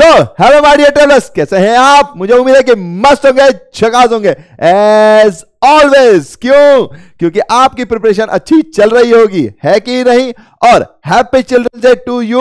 So hello my travellers कैसे हैं आप मुझे उम्मीद है कि मस्त होंगे छकास होंगे एज ऑलवेज क्यों क्योंकि आपकी प्रिपरेशन अच्छी चल रही होगी है कि नहीं और happy children day to you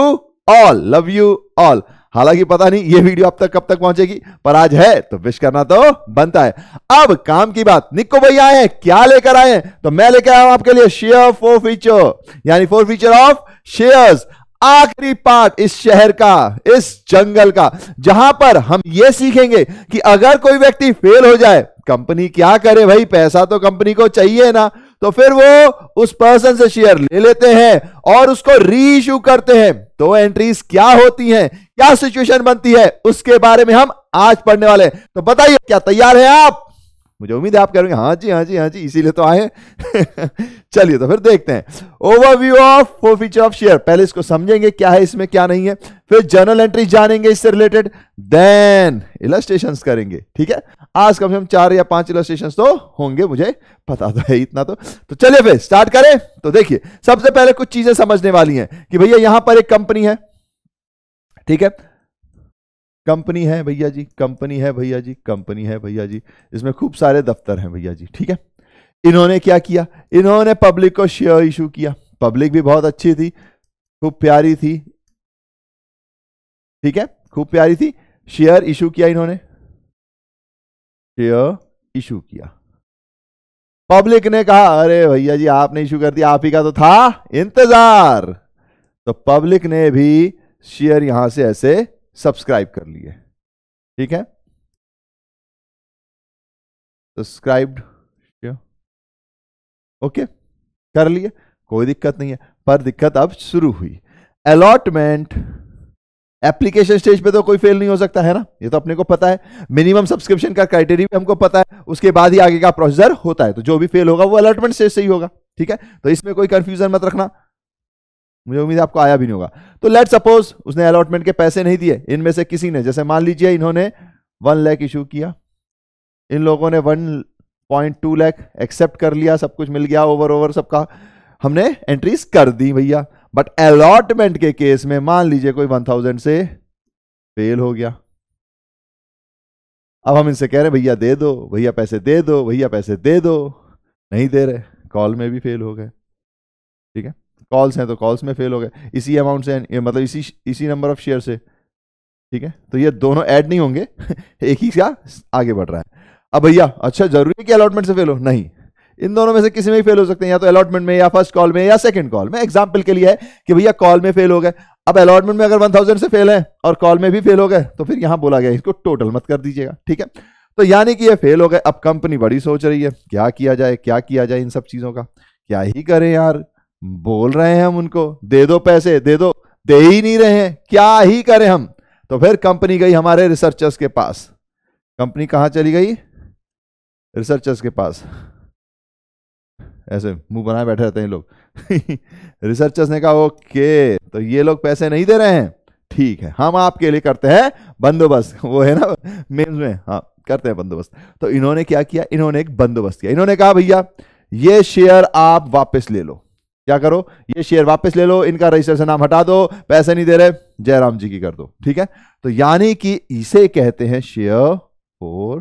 all love you all हालांकि पता नहीं ये वीडियो अब तक कब तक पहुंचेगी पर आज है तो विश करना तो बनता है अब काम की बात निको भैया आए हैं क्या लेकर आए हैं तो मैं लेकर आया हूं आपके लिए शेयर फोर फीचर यानी फोर फीचर ऑफ शेयर्स आखिरी पार्ट इस शहर का इस जंगल का जहां पर हम ये सीखेंगे कि अगर कोई व्यक्ति फेल हो जाए कंपनी क्या करे भाई पैसा तो कंपनी को चाहिए ना तो फिर वो उस पर्सन से शेयर ले लेते हैं और उसको रीइश्यू करते हैं तो एंट्रीज क्या होती हैं क्या सिचुएशन बनती है उसके बारे में हम आज पढ़ने वाले हैं तो बताइए क्या तैयार हैं आप मुझे उम्मीद है आप कह रहे हाँ जी हाँ जी हाँ जी इसीलिए तो आए चलिए तो फिर देखते हैं overview of forfeiture of share पहले इसको समझेंगे क्या है इसमें क्या नहीं है फिर जर्नल एंट्री जानेंगे इससे रिलेटेड देन इलस्ट्रेशन करेंगे ठीक है आज कम से कम चार या पांच इलस्ट्रेशन तो होंगे मुझे पता तो है इतना तो तो चलिए फिर स्टार्ट करें तो देखिए सबसे पहले कुछ चीजें समझने वाली हैं कि भैया यहां पर एक कंपनी है ठीक है कंपनी है भैया जी कंपनी है भैया जी कंपनी है भैया जी इसमें खूब सारे दफ्तर हैं भैया जी ठीक है इन्होंने क्या किया इन्होंने पब्लिक को शेयर इशू किया पब्लिक भी बहुत अच्छी थी खूब प्यारी थी ठीक है खूब प्यारी थी शेयर इशू किया इन्होंने शेयर इशू किया पब्लिक ने कहा अरे भैया जी आपने इशू कर दिया आप ही का तो था इंतजार तो पब्लिक ने भी शेयर यहां से ऐसे सब्सक्राइब कर लिए ठीक है सब्सक्राइब्ड ओके कर लिए कोई दिक्कत नहीं है पर दिक्कत अब शुरू हुई अलॉटमेंट एप्लीकेशन स्टेज पे तो कोई फेल नहीं हो सकता है ना ये तो अपने को पता है मिनिमम सब्सक्रिप्शन का क्राइटेरिया भी हमको पता है उसके बाद ही आगे का प्रोसीजर होता है तो जो भी फेल होगा वो अलॉटमेंट स्टेज से ही होगा ठीक है तो इसमें कोई कंफ्यूजन मत रखना मुझे उम्मीद आपको आया भी नहीं होगा तो लेट सपोज उसने अलॉटमेंट के पैसे नहीं दिए इनमें से किसी ने जैसे मान लीजिए इन्होंने वन लैख इशू किया इन लोगों ने one point two lakh accept कर लिया सब कुछ मिल गया ओवर ओवर सबका हमने एंट्रीज कर दी भैया बट अलॉटमेंट के केस में मान लीजिए कोई वन थाउजेंड से फेल हो गया अब हम इनसे कह रहे भैया दे दो भैया पैसे दे दो भैया पैसे दे दो नहीं दे रहे कॉल में भी फेल हो गए ठीक है कॉल्स हैं तो कॉल्स में फेल हो गए इसी अमाउंट से मतलब इसी इसी नंबर ऑफ शेयर से ठीक है तो ये दोनों ऐड नहीं होंगे एक ही क्या आगे बढ़ रहा है अब भैया अच्छा जरूरी है कि अलॉटमेंट से फेल हो नहीं इन दोनों में से किसी में भी फेल हो सकते हैं या तो अलॉटमेंट में या फर्स्ट कॉल में या सेकंड कॉल में एग्जाम्पल के लिए है कि भैया कॉल में फेल हो गए अब अलॉटमेंट में अगर 1000 से फेल है और कॉल में भी फेल हो गए तो फिर यहां बोला गया इसको टोटल मत कर दीजिएगा ठीक है तो यानी कि ये फेल हो गए अब कंपनी बड़ी सोच रही है क्या किया जाए क्या किया जाए इन सब चीजों का क्या ही करें यार बोल रहे हैं हम उनको दे दो पैसे दे दो दे ही नहीं रहे हैं क्या ही करें हम तो फिर कंपनी गई हमारे रिसर्चर्स के पास कंपनी कहां चली गई रिसर्चर्स के पास ऐसे मुंह बनाए बैठे रहते हैं लोग रिसर्चर्स ने कहा ओके तो ये लोग पैसे नहीं दे रहे हैं ठीक है हम आपके लिए करते हैं बंदोबस्त वो है ना मेन्स में हाँ करते हैं बंदोबस्त तो इन्होंने क्या किया इन्होंने एक बंदोबस्त किया इन्होंने कहा भैया ये शेयर आप वापस ले लो क्या करो ये शेयर वापस ले लो इनका रजिस्ट्रेशन नाम हटा दो पैसे नहीं दे रहे जयराम जी की कर दो ठीक है तो यानी कि इसे कहते हैं शेयर फॉर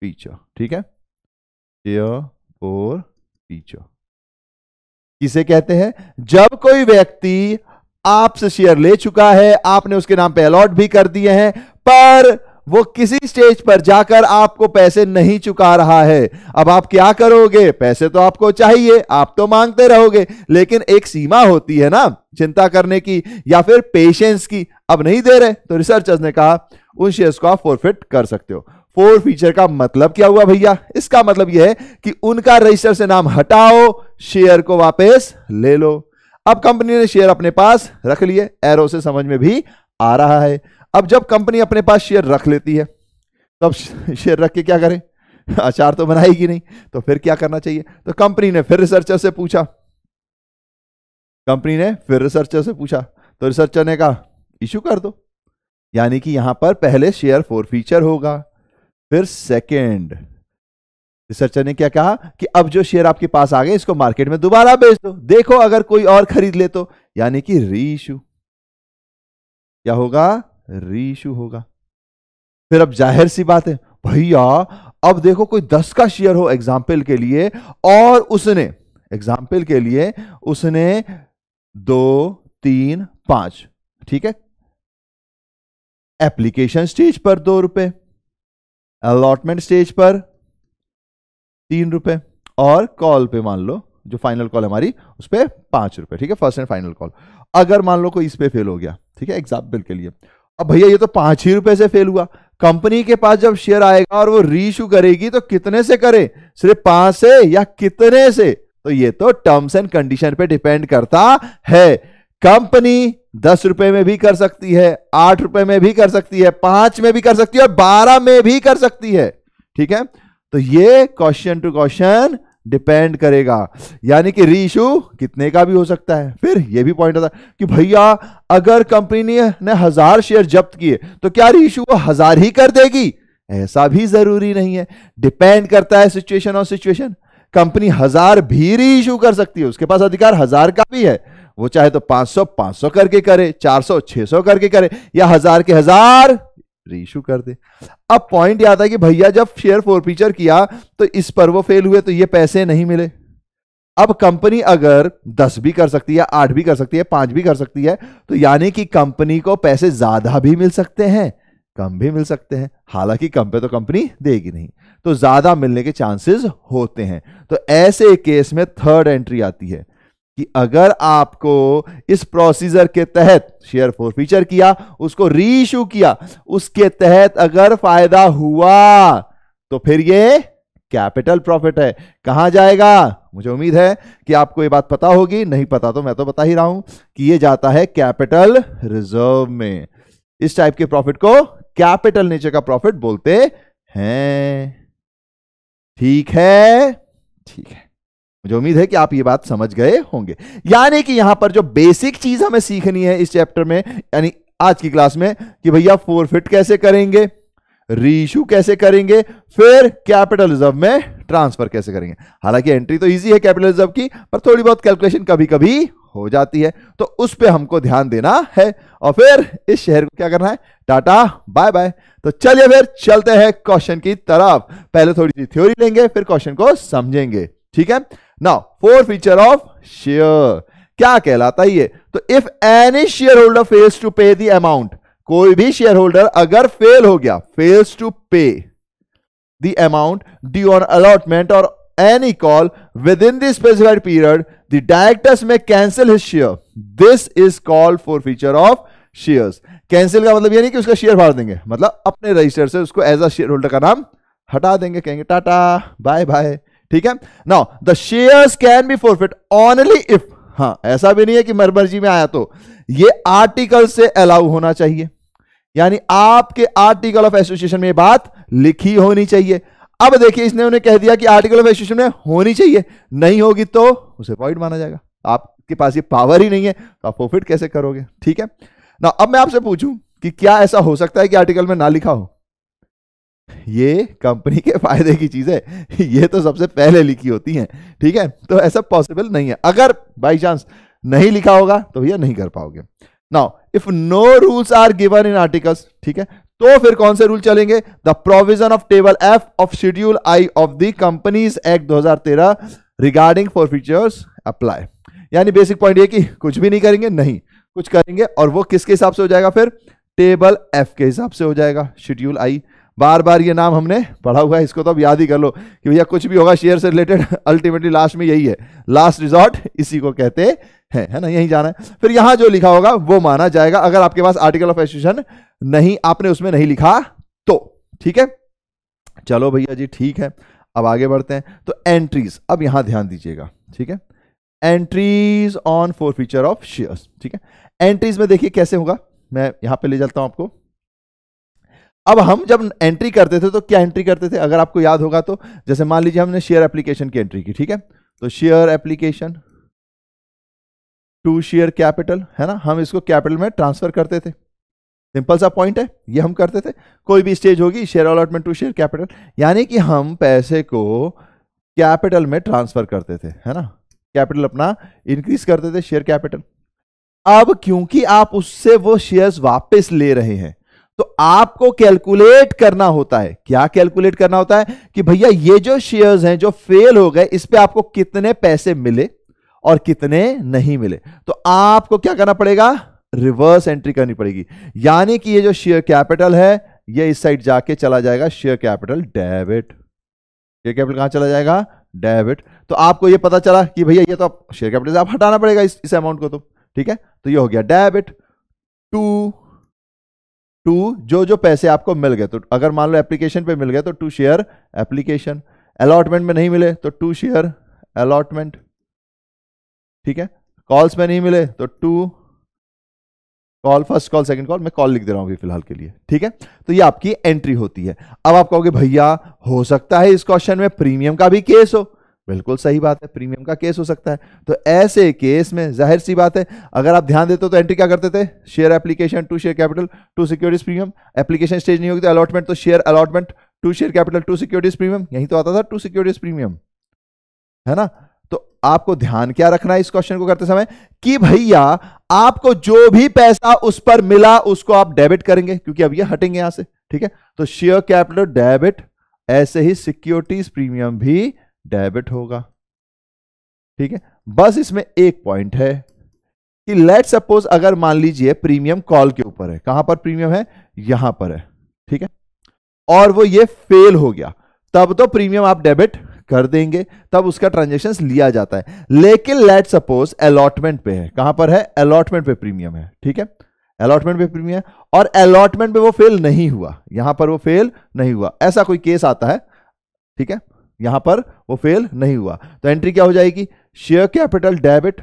फीचर ठीक है शेयर फॉर फीचर किसे कहते हैं जब कोई व्यक्ति आपसे शेयर ले चुका है आपने उसके नाम पे अलॉट भी कर दिए हैं पर वो किसी स्टेज पर जाकर आपको पैसे नहीं चुका रहा है अब आप क्या करोगे पैसे तो आपको चाहिए आप तो मांगते रहोगे लेकिन एक सीमा होती है ना चिंता करने की या फिर पेशेंस की अब नहीं दे रहे तो रिसर्चर्स ने कहा उन शेयर्स को आप फोरफिट कर सकते हो फोर फीचर का मतलब क्या हुआ भैया इसका मतलब यह है कि उनका रजिस्टर से नाम हटाओ शेयर को वापस ले लो अब कंपनी ने शेयर अपने पास रख लिए एरो से समझ में भी आ रहा है अब जब कंपनी अपने पास शेयर रख लेती है तब तो शेयर रख के क्या करें अचार तो बनाएगी नहीं तो फिर क्या करना चाहिए तो कंपनी ने फिर रिसर्चर से पूछा कंपनी ने फिर रिसर्चर से पूछा तो रिसर्चर ने कहा इशू कर दो यानी कि यहां पर पहले शेयर फोर फीचर होगा फिर सेकेंड रिसर्चर ने क्या कहा कि अब जो शेयर आपके पास आ गए इसको मार्केट में दोबारा बेच दो देखो अगर कोई और खरीद ले तो यानी कि री इशू क्या होगा रीशू होगा फिर अब जाहिर सी बात है भैया अब देखो कोई दस का शेयर हो एग्जाम्पल के लिए और उसने एग्जाम्पल के लिए उसने दो तीन पांच ठीक है एप्लीकेशन स्टेज पर दो रुपए अलॉटमेंट स्टेज पर तीन रुपए और कॉल पे मान लो जो फाइनल कॉल हमारी उस पर पांच रुपए ठीक है फर्स्ट एंड फाइनल कॉल अगर मान लो कोई इस पे फेल हो गया ठीक है एग्जाम्पल के लिए अब भैया ये तो पांच ही रुपए से फेल हुआ कंपनी के पास जब शेयर आएगा और वो रीशू करेगी तो कितने से करे सिर्फ पांच से या कितने से तो ये तो टर्म्स एंड कंडीशन पे डिपेंड करता है कंपनी दस रुपए में भी कर सकती है आठ रुपए में भी कर सकती है पांच में भी कर सकती है और बारह में भी कर सकती है ठीक है तो ये क्वेश्चन टू क्वेश्चन डिपेंड करेगा यानी कि रीइशू कितने का भी हो सकता है फिर यह भी पॉइंट आता है कि भैया अगर कंपनी ने, ने हजार शेयर जब्त किए तो क्या रीइशू वो हजार ही कर देगी ऐसा भी जरूरी नहीं है डिपेंड करता है सिचुएशन और सिचुएशन कंपनी हजार भी रीइशू कर सकती है उसके पास अधिकार हजार का भी है वो चाहे तो 500 500 करके करे 400 600 करके करे या हजार के हजार रीइशू कर दे अब पॉइंट याद आता है कि भैया जब शेयर फोरफीचर किया तो इस पर वो फेल हुए तो ये पैसे नहीं मिले अब कंपनी अगर दस भी कर सकती है आठ भी कर सकती है पांच भी कर सकती है तो यानी कि कंपनी को पैसे ज्यादा भी मिल सकते हैं कम भी मिल सकते हैं हालांकि कम पे तो कंपनी देगी नहीं तो ज्यादा मिलने के चांसेस होते हैं तो ऐसे केस में थर्ड एंट्री आती है कि अगर आपको इस प्रोसीजर के तहत शेयर फोर फीचर किया उसको रीइशू किया उसके तहत अगर फायदा हुआ तो फिर ये कैपिटल प्रॉफिट है कहां जाएगा मुझे उम्मीद है कि आपको ये बात पता होगी नहीं पता तो मैं तो बता ही रहा हूं कि ये जाता है कैपिटल रिजर्व में इस टाइप के प्रॉफिट को कैपिटल नेचर का प्रॉफिट बोलते हैं ठीक है ठीक है मुझे उम्मीद है कि आप ये बात समझ गए होंगे यानी कि यहां पर जो बेसिक चीज हमें सीखनी है इस चैप्टर में यानी आज की क्लास में कि भैया फोर फिट कैसे करेंगे रीशू कैसे करेंगे फिर कैपिटल रिजर्व में ट्रांसफर कैसे करेंगे हालांकि एंट्री तो इजी है कैपिटल रिजर्व की पर थोड़ी बहुत कैलकुलेशन कभी कभी हो जाती है तो उस पर हमको ध्यान देना है और फिर इस शहर को क्या करना है टाटा बाय बाय तो चलिए फिर चलते हैं क्वेश्चन की तरफ पहले थोड़ी सी थ्योरी लेंगे फिर क्वेश्चन को समझेंगे ठीक है now forfeiture of share क्या कहलाता है ये तो if any share holder fails to pay the amount कोई भी शेयर होल्डर अगर फेल हो गया fails to pay the amount due on allotment और any call within the specified period the directors में cancel his share this is called forfeiture of shares cancel का मतलब ये नहीं कि उसका शेयर फाड़ देंगे मतलब अपने रजिस्टर से उसको एज अ शेयर होल्डर का नाम हटा देंगे कहेंगे टाटा बाय बाय ठीक है ना the share can be forfeit only if हाँ ऐसा भी नहीं है कि मरमर्जी में आया तो ये आर्टिकल से अलाउ होना चाहिए यानी आपके आर्टिकल ऑफ एसोसिएशन में बात लिखी होनी चाहिए अब देखिए इसने उन्हें कह दिया कि आर्टिकल ऑफ एसोसिएशन में होनी चाहिए नहीं होगी तो उसे पॉइंट माना जाएगा आपके पास ये पावर ही नहीं है तो आप प्रोफिट कैसे करोगे ठीक है ना अब मैं आपसे पूछूं कि क्या ऐसा हो सकता है कि आर्टिकल में ना लिखा हो ये कंपनी के फायदे की चीज है ये तो सबसे पहले लिखी होती है ठीक है तो ऐसा पॉसिबल नहीं है अगर बाई चांस नहीं लिखा होगा तो भैया नहीं कर पाओगे now if no rules are given in articles ठीक है तो फिर कौन से रूल चलेंगे the provision of table F of schedule I of the companies act दो हजार तेरह रिगार्डिंग फॉर फीचर्स अप्लाई यानी बेसिक पॉइंट ये कि कुछ भी नहीं करेंगे नहीं कुछ करेंगे और वो किसके हिसाब से हो जाएगा फिर टेबल एफ के हिसाब से हो जाएगा शेड्यूल आई बार बार ये नाम हमने पढ़ा हुआ है इसको तो अब याद ही कर लो कि भैया कुछ भी होगा शेयर से रिलेटेड अल्टीमेटली लास्ट में यही है लास्ट रिजॉर्ट इसी को कहते हैं है ना यही जाना है फिर यहां जो लिखा होगा वो माना जाएगा अगर आपके पास आर्टिकल ऑफ एसोसिएशन नहीं आपने उसमें नहीं लिखा तो ठीक है चलो भैया जी ठीक है अब आगे बढ़ते हैं तो एंट्रीज अब यहां ध्यान दीजिएगा ठीक है entries on forfeiture of share ठीक है एंट्रीज में देखिए कैसे होगा मैं यहां पर ले जाता हूं आपको अब हम जब एंट्री करते थे तो क्या एंट्री करते थे अगर आपको याद होगा तो जैसे मान लीजिए हमने शेयर एप्लीकेशन की एंट्री की ठीक है तो share application to share capital है ना हम इसको कैपिटल में ट्रांसफर करते थे सिंपल सा पॉइंट है ये हम करते थे कोई भी स्टेज होगी share allotment to share capital यानी कि हम पैसे को कैपिटल में ट्रांसफर करते थे है ना कैपिटल अपना इंक्रीज करते थे शेयर कैपिटल अब क्योंकि आप उससे वो शेयर्स वापस ले रहे हैं तो आपको कैलकुलेट करना होता है क्या कैलकुलेट करना होता है कि भैया ये जो शेयर्स हैं जो फेल हो गए इस पे आपको कितने पैसे मिले और कितने नहीं मिले तो आपको क्या करना पड़ेगा रिवर्स एंट्री करनी पड़ेगी यानी कि ये जो शेयर कैपिटल है ये इस साइड जाके चला जाएगा share capital debit share capital कहां चला जाएगा डेबिट तो आपको ये पता चला कि भैया ये तो आप शेयर कैपिटल से आप हटाना पड़ेगा इस इस अमाउंट को तो ठीक है तो ये हो गया डेबिट टू टू जो जो पैसे आपको मिल गए तो अगर मान लो एप्लीकेशन पे मिल गए तो टू शेयर एप्लीकेशन अलॉटमेंट में नहीं मिले तो टू शेयर अलॉटमेंट ठीक है कॉल्स में नहीं मिले तो two call first call second call मैं कॉल लिख दे रहा हूँ अभी फिलहाल के लिए ठीक है तो ये आपकी एंट्री होती है अब आप कहोगे भैया हो सकता है इस क्वेश्चन में प्रीमियम का भी केस हो बिल्कुल सही बात है प्रीमियम का केस हो सकता है तो ऐसे केस में जाहिर सी बात है अगर आप ध्यान देते हो तो एंट्री क्या करते थे share application to share capital to securities premium application stage नहीं होगी तो अलॉटमेंट तो share allotment to share capital to securities premium यही तो आता था टू सिक्योरिटीज प्रीमियम है ना तो आपको ध्यान क्या रखना है इस क्वेश्चन को करते समय कि भैया आपको जो भी पैसा उस पर मिला उसको आप डेबिट करेंगे क्योंकि अब ये हटेंगे यहां से ठीक है तो शेयर कैपिटल डेबिट ऐसे ही सिक्योरिटीज प्रीमियम भी डेबिट होगा ठीक है बस इसमें एक पॉइंट है कि लेट सपोज अगर मान लीजिए प्रीमियम कॉल के ऊपर है कहां पर प्रीमियम है यहां पर है ठीक है और वो ये फेल हो गया तब तो प्रीमियम आप डेबिट कर देंगे तब उसका ट्रांजेक्शन लिया जाता है लेकिन लेट सपोज अलॉटमेंट पे है कहां पर है अलॉटमेंट पे प्रीमियम है ठीक है अलॉटमेंट पे प्रीमियम और अलॉटमेंट पे वो फेल नहीं हुआ यहां पर वो फेल नहीं हुआ ऐसा कोई केस आता है ठीक है यहां पर वो फेल नहीं हुआ तो एंट्री क्या हो जाएगी share capital debit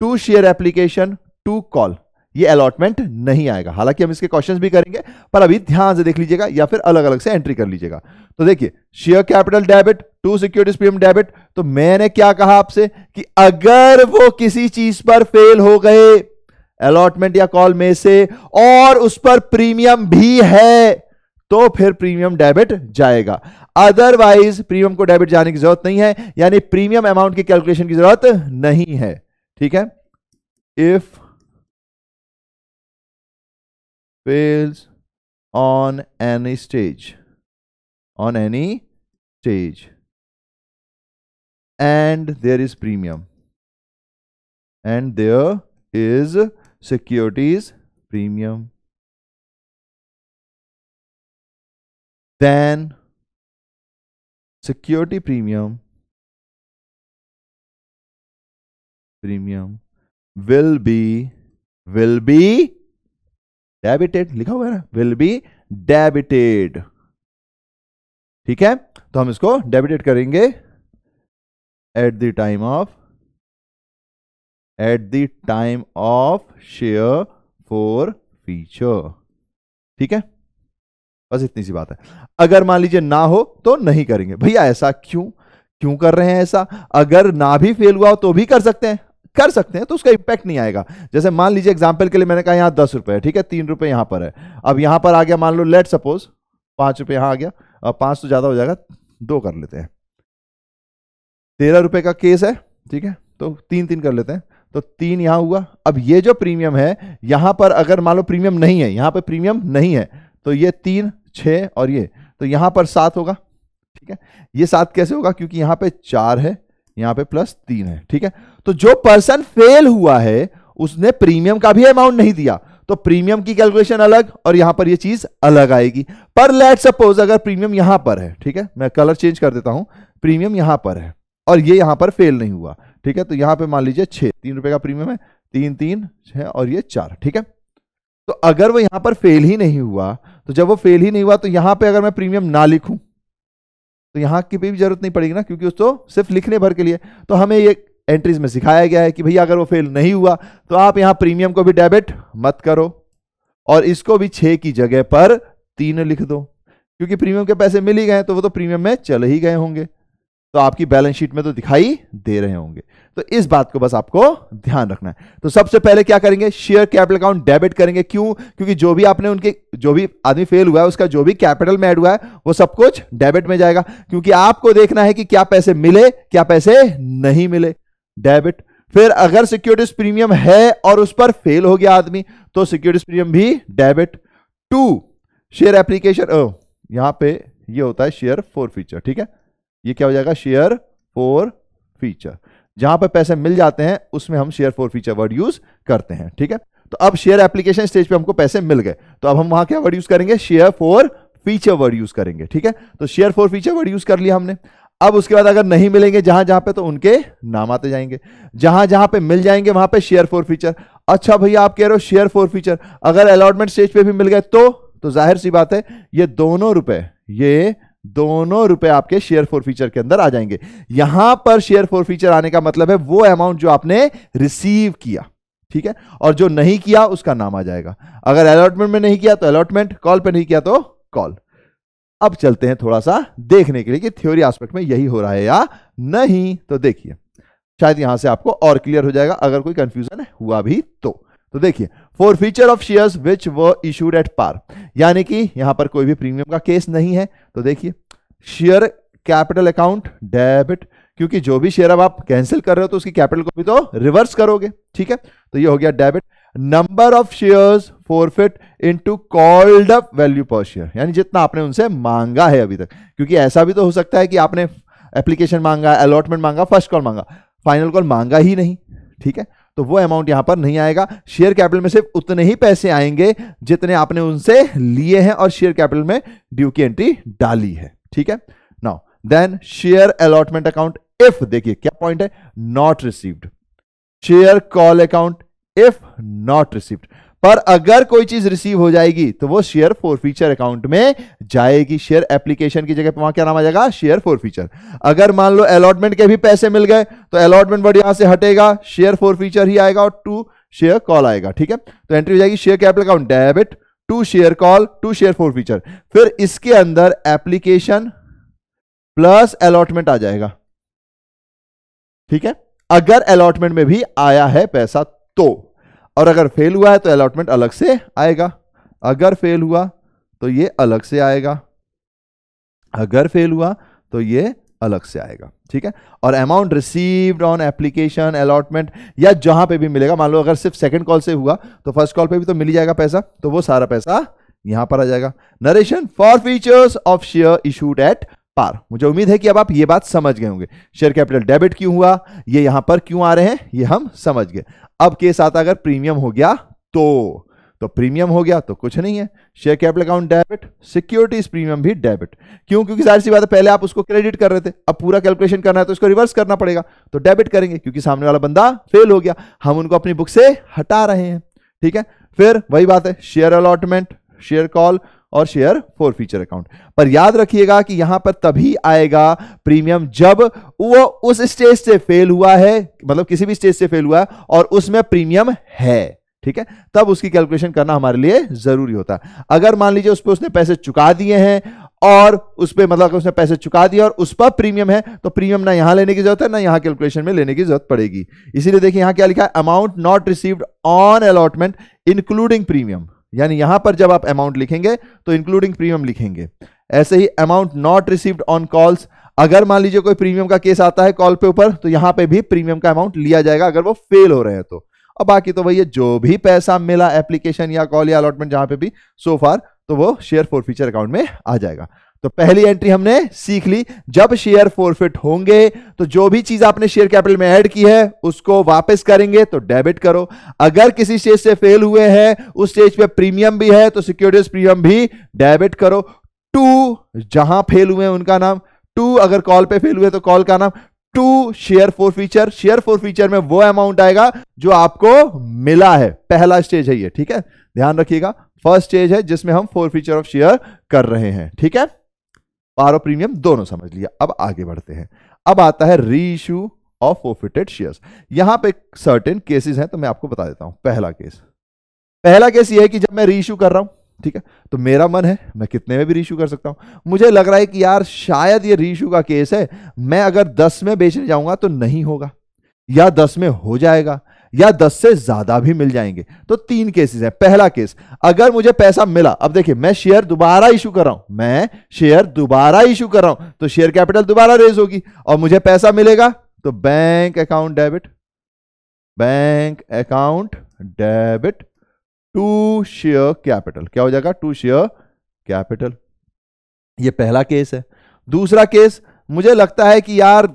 to share application to call ये अलॉटमेंट नहीं आएगा हालांकि हम इसके क्वेश्चंस भी करेंगे पर अभी ध्यान से देख लीजिएगा या फिर अलग अलग से एंट्री कर लीजिएगा तो देखिए share capital debit to securities premium debit तो मैंने क्या कहा आपसे कि अगर वो किसी चीज पर फेल हो गए अलॉटमेंट या कॉल में से और उस पर प्रीमियम भी है तो फिर प्रीमियम डेबिट जाएगा अदरवाइज प्रीमियम को डेबिट जाने की जरूरत नहीं है यानी प्रीमियम अमाउंट की कैलकुलेशन की जरूरत नहीं है ठीक है if fails on any stage on any stage and there is premium and there is securities premium then security premium premium will be will be debited लिखा हुआ है ना विल बी डेबिटेड ठीक है तो हम इसको डेबिटेड करेंगे at the time of at the time of share forfeiture ठीक है बस इतनी सी बात है अगर मान लीजिए ना हो तो नहीं करेंगे भैया ऐसा क्यों क्यों कर रहे हैं ऐसा अगर ना भी फेल हुआ हो तो भी कर सकते हैं कर सकते हैं तो उसका इंपैक्ट नहीं आएगा जैसे मान लीजिए एग्जाम्पल के लिए मैंने कहा यहाँ दस रुपये ठीक है तीन रुपये यहाँ पर है अब यहाँ पर आ गया मान लो लेट सपोज पाँच रुपये यहाँ आ गया अब पाँच तो ज़्यादा हो जाएगा दो कर लेते हैं तेरह रुपये का केस है ठीक है तो तीन तीन कर लेते हैं तो तीन यहाँ हुआ अब ये जो प्रीमियम है यहाँ पर अगर मान लो प्रीमियम नहीं है यहाँ पर प्रीमियम नहीं है तो ये तीन छः और ये तो यहाँ पर सात होगा ठीक है ये सात कैसे होगा क्योंकि यहाँ पे चार है यहाँ पे प्लस तीन है ठीक है तो जो पर्सन फेल हुआ है उसने प्रीमियम का भी अमाउंट नहीं दिया तो प्रीमियम की कैलकुलेशन अलग और यहां पर ये चीज अलग आएगी पर लेट सपोज अगर प्रीमियम यहां पर है ठीक है मैं कलर चेंज कर देता हूं प्रीमियम यहां पर है और ये यहां पर फेल नहीं हुआ ठीक है तो यहां पे मान लीजिए छह तीन रुपए का प्रीमियम है तीन तीन छह और ये चार ठीक है तो अगर वो यहां पर फेल ही नहीं हुआ तो जब वो फेल ही नहीं हुआ तो यहां पे अगर मैं प्रीमियम ना लिखूं तो यहां की भी जरूरत नहीं पड़ेगी ना क्योंकि उसको सिर्फ लिखने भर के लिए तो हमें ये एंट्रीज में सिखाया गया है कि भैया अगर वो फेल नहीं हुआ तो आप यहां प्रीमियम को भी डेबिट मत करो और इसको भी छह की जगह पर तीन लिख दो क्योंकि प्रीमियम के पैसे मिल ही गए तो वो तो प्रीमियम में चले ही गए होंगे तो आपकी बैलेंस शीट में तो दिखाई दे रहे होंगे तो इस बात को बस आपको ध्यान रखना है तो सबसे पहले क्या करेंगे शेयर कैपिटल अकाउंट डेबिट करेंगे क्यों क्योंकि जो भी आपने उनके जो भी आदमी फेल हुआ है उसका जो भी कैपिटल में ऐड हुआ है वो सब कुछ डेबिट में जाएगा क्योंकि आपको देखना है कि क्या पैसे मिले क्या पैसे नहीं मिले डेबिट फिर अगर सिक्योरिटीज प्रीमियम है और उस पर फेल हो गया आदमी तो सिक्योरिटीज प्रीमियम भी डेबिट टू शेयर एप्लीकेशन यहां पे ये होता है शेयर फोर फीचर ठीक है ये क्या हो जाएगा शेयर फॉर फीचर जहां पर पैसे मिल जाते हैं उसमें हम share forfeiture word use करते हैं ठीक है तो अब शेयर एप्लीकेशन स्टेज पे हमको पैसे मिल गए तो अब हम वहां क्या वर्ड यूज करेंगे share forfeiture word use करेंगे ठीक है तो share forfeiture word use कर लिया हमने अब उसके बाद अगर नहीं मिलेंगे जहां जहां पे तो उनके नाम आते जाएंगे जहां जहां पे मिल जाएंगे वहां पे शेयर फॉर फीचर अच्छा भैया आप कह रहे हो शेयर फॉर फीचर अगर अलॉटमेंट स्टेज पे भी मिल गए तो तो जाहिर सी बात है ये दोनों रुपए ये दोनों रुपए आपके शेयर फॉर फ्यूचर के अंदर आ जाएंगे यहां पर शेयर फॉर फ्यूचर आने का मतलब है वो अमाउंट जो आपने रिसीव किया ठीक है और जो नहीं किया उसका नाम आ जाएगा अगर अलॉटमेंट में नहीं किया तो अलॉटमेंट कॉल पर नहीं किया तो कॉल अब चलते हैं थोड़ा सा देखने के लिए कि थ्योरी एस्पेक्ट में यही हो रहा है या नहीं तो देखिए शायद यहां से आपको और क्लियर हो जाएगा अगर कोई कंफ्यूजन हुआ भी तो तो देखिए forfeiture of shares which were issued at पार यानी कि यहां पर कोई भी प्रीमियम का केस नहीं है तो देखिए शेयर कैपिटल अकाउंट डेबिट क्योंकि जो भी शेयर अब आप कैंसिल कर रहे हो तो उसकी कैपिटल को भी तो रिवर्स करोगे ठीक है तो ये हो गया debit number of shares forfeit into called up value per share यानी जितना आपने उनसे मांगा है अभी तक क्योंकि ऐसा भी तो हो सकता है कि आपने एप्लीकेशन मांगा अलॉटमेंट मांगा फर्स्ट कॉल मांगा फाइनल कॉल मांगा ही नहीं ठीक है तो वो अमाउंट यहां पर नहीं आएगा शेयर कैपिटल में सिर्फ उतने ही पैसे आएंगे जितने आपने उनसे लिए हैं और शेयर कैपिटल में ड्यू की एंट्री डाली है ठीक है now then share allotment account if देखिए क्या पॉइंट है not received share call account if not received पर अगर कोई चीज रिसीव हो जाएगी तो वो शेयर फॉर फीचर अकाउंट में जाएगी शेयर एप्लीकेशन की जगह पर वहां क्या नाम आ जाएगा शेयर फॉर फीचर अगर मान लो अलॉटमेंट के भी पैसे मिल गए तो अलॉटमेंट वर्ड यहां से हटेगा शेयर फॉर फीचर ही आएगा और टू शेयर कॉल आएगा ठीक है तो एंट्री हो जाएगी share capital account debit to share call to share forfeiture फिर इसके अंदर एप्लीकेशन प्लस अलॉटमेंट आ जाएगा ठीक है अगर अलॉटमेंट में भी आया है पैसा तो और अगर फेल हुआ है तो अलॉटमेंट अलग से आएगा अगर फेल हुआ तो ये अलग से आएगा अगर फेल हुआ तो ये अलग से आएगा ठीक है और amount received on application allotment या जहां पे भी मिलेगा मान लो अगर सिर्फ सेकंड कॉल से हुआ तो फर्स्ट कॉल पे भी तो मिल जाएगा पैसा तो वो सारा पैसा यहां पर आ जाएगा narration forfeiture of share issued at par मुझे उम्मीद है कि अब आप ये बात समझ गए होंगे शेयर कैपिटल डेबिट क्यों हुआ ये यहां पर क्यों आ रहे हैं ये हम समझ गए अब केस आता अगर प्रीमियम हो गया तो तो प्रीमियम हो गया तो कुछ नहीं है share capital account debit securities premium भी डेबिट क्यों क्योंकि जाहिर सी बात है पहले आप उसको क्रेडिट कर रहे थे अब पूरा कैलकुलेशन करना है तो इसको रिवर्स करना पड़ेगा तो डेबिट करेंगे क्योंकि सामने वाला बंदा फेल हो गया हम उनको अपनी बुक से हटा रहे हैं ठीक है फिर वही बात है शेयर अलॉटमेंट शेयर कॉल और शेयर फॉर फ्यूचर अकाउंट पर याद रखिएगा कि यहां पर तभी आएगा प्रीमियम जब वो उस स्टेज से फेल हुआ है मतलब किसी भी स्टेज से फेल हुआ है और उसमें प्रीमियम है ठीक है तब उसकी कैलकुलेशन करना हमारे लिए जरूरी होता है अगर मान लीजिए उस पर उसने पैसे चुका दिए हैं और उस पर मतलब उसने पैसे चुका दिए और उस पर प्रीमियम है तो प्रीमियम ना यहां लेने की जरूरत है ना यहां कैलकुलेशन में लेने की जरूरत पड़ेगी इसीलिए देखिए यहां क्या लिखा है amount not received on allotment including premium यानी यहां पर जब आप अमाउंट लिखेंगे तो इंक्लूडिंग प्रीमियम लिखेंगे ऐसे ही amount not received on calls अगर मान लीजिए कोई प्रीमियम का केस आता है कॉल पे ऊपर तो यहां पे भी प्रीमियम का अमाउंट लिया जाएगा अगर वो फेल हो रहे हैं तो और बाकी तो भैया जो भी पैसा मिला एप्लीकेशन या कॉल या अलॉटमेंट जहां पे भी सो so फार तो वो शेयर फॉर फ्यूचर अकाउंट में आ जाएगा तो पहली एंट्री हमने सीख ली जब शेयर फोरफिट होंगे तो जो भी चीज आपने शेयर कैपिटल में ऐड की है उसको वापस करेंगे तो डेबिट करो अगर किसी स्टेज से फेल हुए हैं उस स्टेज पे प्रीमियम भी है तो सिक्योरिटीज प्रीमियम भी डेबिट करो टू जहां फेल हुए उनका नाम टू अगर कॉल पे फेल हुए तो कॉल का नाम to share forfeiture share forfeiture में वो अमाउंट आएगा जो आपको मिला है पहला स्टेज है ये ठीक है ध्यान रखिएगा फर्स्ट स्टेज है जिसमें हम फोर फीचर ऑफ शेयर कर रहे हैं ठीक है पार और प्रीमियम दोनों समझ लिया अब आगे बढ़ते हैं अब आता है री इशू ऑफ फोफिटेड शेयर्स यहां पे सर्टेन केसेस हैं तो मैं आपको बता देता हूं पहला केस पहला केस यह है कि जब मैं रीइशू कर रहा हूं ठीक है तो मेरा मन है मैं कितने में भी रीशू कर सकता हूं मुझे लग रहा है कि यार शायद ये रीइू का केस है मैं अगर दस में बेचने जाऊंगा तो नहीं होगा या दस में हो जाएगा या दस से ज्यादा भी मिल जाएंगे तो तीन केसेस है पहला केस अगर मुझे पैसा मिला अब देखिए मैं शेयर दोबारा इशू कर रहा हूं मैं शेयर दोबारा इशू कर रहा हूं तो शेयर कैपिटल दोबारा रेज होगी और मुझे पैसा मिलेगा तो bank account debit bank account debit to share capital क्या हो जाएगा टू शेयर कैपिटल ये पहला केस है दूसरा केस मुझे लगता है कि यार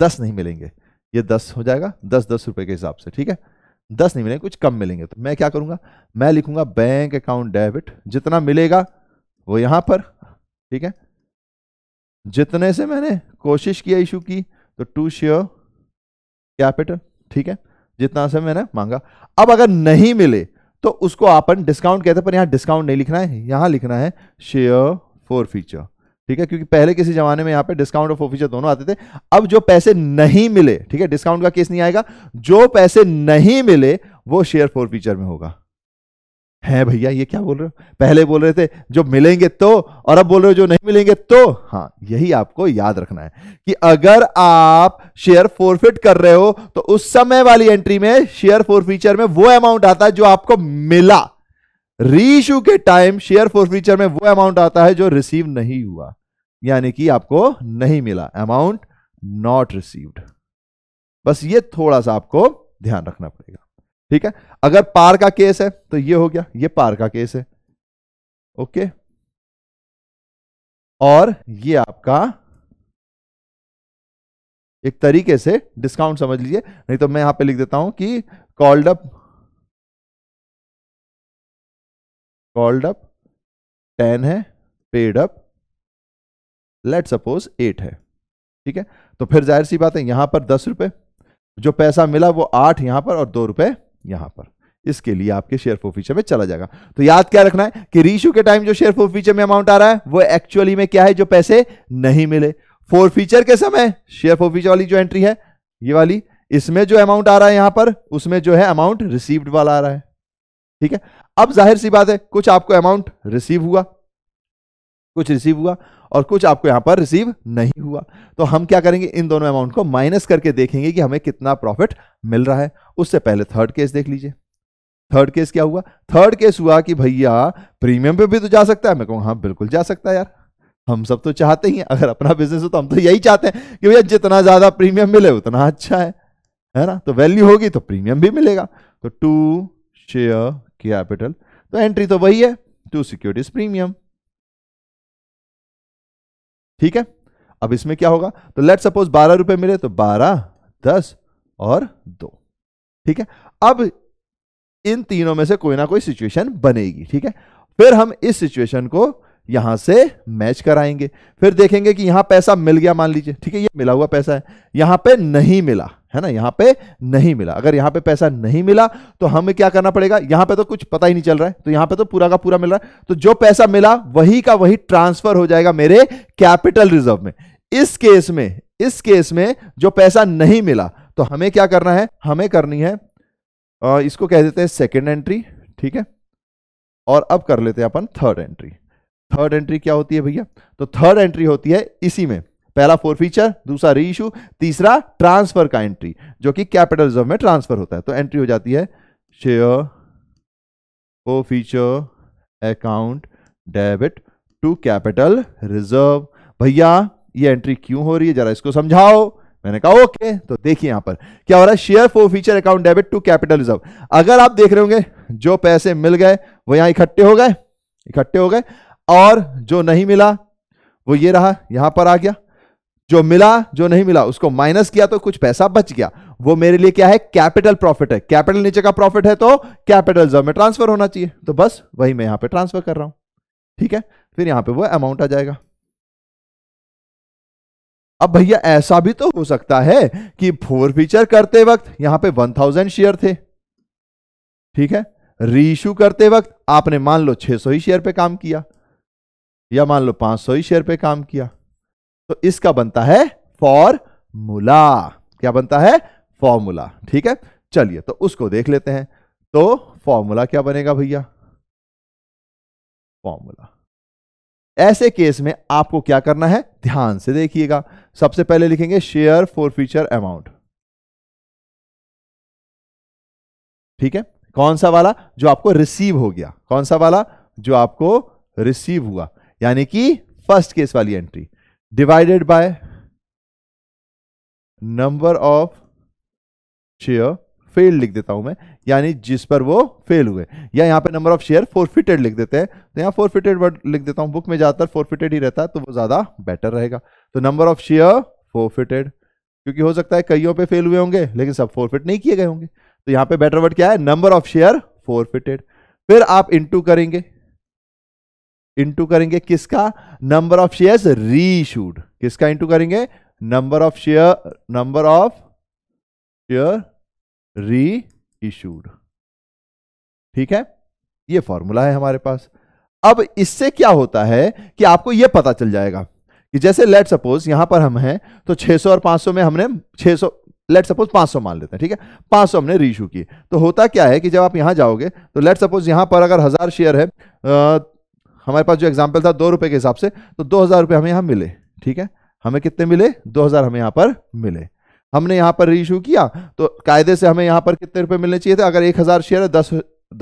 दस नहीं मिलेंगे ये दस हो जाएगा दस दस रुपए के हिसाब से ठीक है दस नहीं मिलेंगे कुछ कम मिलेंगे तो मैं क्या करूंगा मैं लिखूंगा बैंक अकाउंट डेबिट जितना मिलेगा वो यहां पर ठीक है जितने से मैंने कोशिश किया इशू की तो टू शेयर कैपिटल ठीक है जितना से मैंने मांगा अब अगर नहीं मिले तो उसको आपन डिस्काउंट कहते हैं पर यहां डिस्काउंट नहीं लिखना है यहां लिखना है शेयर फॉर फीचर ठीक है क्योंकि पहले किसी जमाने में यहां पे डिस्काउंट और फोफीजा दोनों आते थे अब जो पैसे नहीं मिले ठीक है डिस्काउंट का केस नहीं आएगा जो पैसे नहीं मिले वो शेयर फोर फीचर में होगा है भैया ये क्या बोल रहे हो पहले बोल रहे थे जो मिलेंगे तो और अब बोल रहे हो जो नहीं मिलेंगे तो हाँ यही आपको याद रखना है कि अगर आप शेयर फोरफिट कर रहे हो तो उस समय वाली एंट्री में शेयर फोर फीचर में वो अमाउंट आता है जो आपको मिला रीइशू के टाइम शेयर फोर फीचर में वो अमाउंट आता है जो रिसीव नहीं हुआ यानी कि आपको नहीं मिला अमाउंट नॉट रिसीव्ड बस ये थोड़ा सा आपको ध्यान रखना पड़ेगा ठीक है अगर पार का केस है तो ये हो गया ये पार का केस है ओके और ये आपका एक तरीके से डिस्काउंट समझ लीजिए नहीं तो मैं यहां पे लिख देता हूं कि called up called up ten है paid up let suppose eight है ठीक है तो फिर जाहिर सी बात है यहां पर दस रुपए जो पैसा मिला वो आठ यहां पर और दो रुपए यहां पर इसके लिए आपके शेयर फॉर में चला जाएगा तो याद क्या रखना है कि रीशू के टाइम जो शेयर फॉर में अमाउंट आ रहा है वो एक्चुअली में क्या है जो पैसे नहीं मिले फोर फीचर के समय शेयर फॉर वाली जो एंट्री है ये वाली इसमें जो अमाउंट आ रहा है यहां पर उसमें जो है अमाउंट रिसीव्ड वाला आ रहा है ठीक है अब जाहिर सी बात है कुछ आपको अमाउंट रिसीव हुआ कुछ रिसीव हुआ और कुछ आपको यहां पर रिसीव नहीं हुआ तो हम क्या करेंगे इन दोनों अमाउंट को माइनस करके देखेंगे कि हमें कितना प्रॉफिट मिल रहा है उससे पहले थर्ड केस देख लीजिए थर्ड केस क्या हुआ थर्ड केस हुआ कि भैया प्रीमियम पे भी तो जा सकता है मैं कहूँ हाँ बिल्कुल जा सकता है यार हम सब तो चाहते ही हैं अगर अपना बिजनेस हो तो हम तो यही चाहते हैं कि भैया जितना ज़्यादा प्रीमियम मिले उतना अच्छा है है ना तो वैल्यू होगी तो प्रीमियम भी मिलेगा तो टू शेयर कैपिटल तो एंट्री तो वही है टू सिक्योरिटीज प्रीमियम ठीक है अब इसमें क्या होगा तो लेट सपोज बारह रुपए मिले तो बारह दस और दो ठीक है अब इन तीनों में से कोई ना कोई सिचुएशन बनेगी ठीक है फिर हम इस सिचुएशन को यहां से मैच कराएंगे फिर देखेंगे कि यहां पैसा मिल गया मान लीजिए ठीक है ये मिला हुआ पैसा है यहां पे नहीं मिला है ना यहां पे नहीं मिला अगर यहां पे पैसा नहीं मिला तो हमें क्या करना पड़ेगा यहां पे तो कुछ पता ही नहीं चल रहा है तो यहां पे तो पूरा का पूरा मिल रहा है तो जो पैसा मिला वही का वही ट्रांसफर हो जाएगा मेरे कैपिटल रिजर्व में इस केस में इस केस में जो पैसा नहीं मिला तो हमें क्या करना है हमें करनी है इसको कह देते हैं सेकेंड एंट्री ठीक है और अब कर लेते हैं अपन थर्ड एंट्री थर्ड एंट्री क्या होती है भैया तो थर्ड एंट्री होती है इसी में पहला फोर फीचर दूसरा री इशू तीसरा ट्रांसफर का एंट्री जो कि कैपिटल रिजर्व में ट्रांसफर होता है तो एंट्री हो जाती है share forfeiture account debit to capital reserve भैया ये एंट्री क्यों हो रही है जरा इसको समझाओ मैंने कहा ओके तो देखिए यहां पर क्या हो रहा है share forfeiture account debit to capital reserve अगर आप देख रहे होंगे जो पैसे मिल गए वो यहां इकट्ठे हो गए इकट्ठे हो गए और जो नहीं मिला वो ये रहा यहां पर आ गया जो मिला जो नहीं मिला उसको माइनस किया तो कुछ पैसा बच गया वो मेरे लिए क्या है कैपिटल प्रॉफिट है कैपिटल नीचे का प्रॉफिट है तो कैपिटल जब में ट्रांसफर होना चाहिए तो बस वही मैं यहां पे ट्रांसफर कर रहा हूं ठीक है फिर यहां पे वो अमाउंट आ जाएगा अब भैया ऐसा भी तो हो सकता है कि फोर फीचर करते वक्त यहां पे वन थाउजेंड शेयर थे ठीक है रीइशू करते वक्त आपने मान लो 600 ही शेयर पे काम किया या मान लो 500 ही शेयर पे काम किया तो इसका बनता है फॉर्मूला क्या बनता है फॉर्मूला ठीक है चलिए तो उसको देख लेते हैं तो फॉर्मूला क्या बनेगा भैया फॉर्मूला ऐसे केस में आपको क्या करना है ध्यान से देखिएगा सबसे पहले लिखेंगे शेयर फॉर फ्यूचर अमाउंट ठीक है कौन सा वाला जो आपको रिसीव हो गया कौन सा वाला जो आपको रिसीव हुआ यानी कि फर्स्ट केस वाली entry divided by number of share fail लिख देता हूं मैं यानी जिस पर वो फेल हुए या यहां पे नंबर ऑफ शेयर फोरफिटेड लिख देते हैं तो यहां फोरफिटेड वर्ड लिख देता हूं बुक में ज़्यादातर फोरफिटेड ही रहता है तो वो ज़्यादा बेटर रहेगा तो नंबर ऑफ शेयर फोरफिटेड क्योंकि हो सकता है कईयों पे फेल हुए होंगे लेकिन सब फोरफिट नहीं किए गए होंगे तो यहां पर बेटर वर्ड क्या है नंबर ऑफ शेयर फोरफिटेड फिर आप इंटू करेंगे इंटू करेंगे किसका नंबर ऑफ शेयर्स रीशूड किसका इंटू करेंगे number of share number of share reissued ठीक है ये फॉर्मूला है हमारे पास अब इससे क्या होता है कि आपको यह पता चल जाएगा कि जैसे लेट सपोज यहां पर हम हैं तो 600 और 500 में हमने 600 सौ लेट सपोज 500 मान लेते हैं ठीक है 500 हमने रीशू किए तो होता क्या है कि जब आप यहां जाओगे तो लेट सपोज यहां पर अगर हजार शेयर है हमारे पास जो एग्जाम्पल था दो रुपए के हिसाब से तो दो हज़ार रुपये हमें यहाँ मिले ठीक है हमें कितने मिले दो हज़ार हमें यहाँ पर मिले हमने यहाँ पर रीशू किया तो कायदे से हमें यहाँ पर कितने रुपए मिलने चाहिए थे अगर एक हज़ार शेयर है दस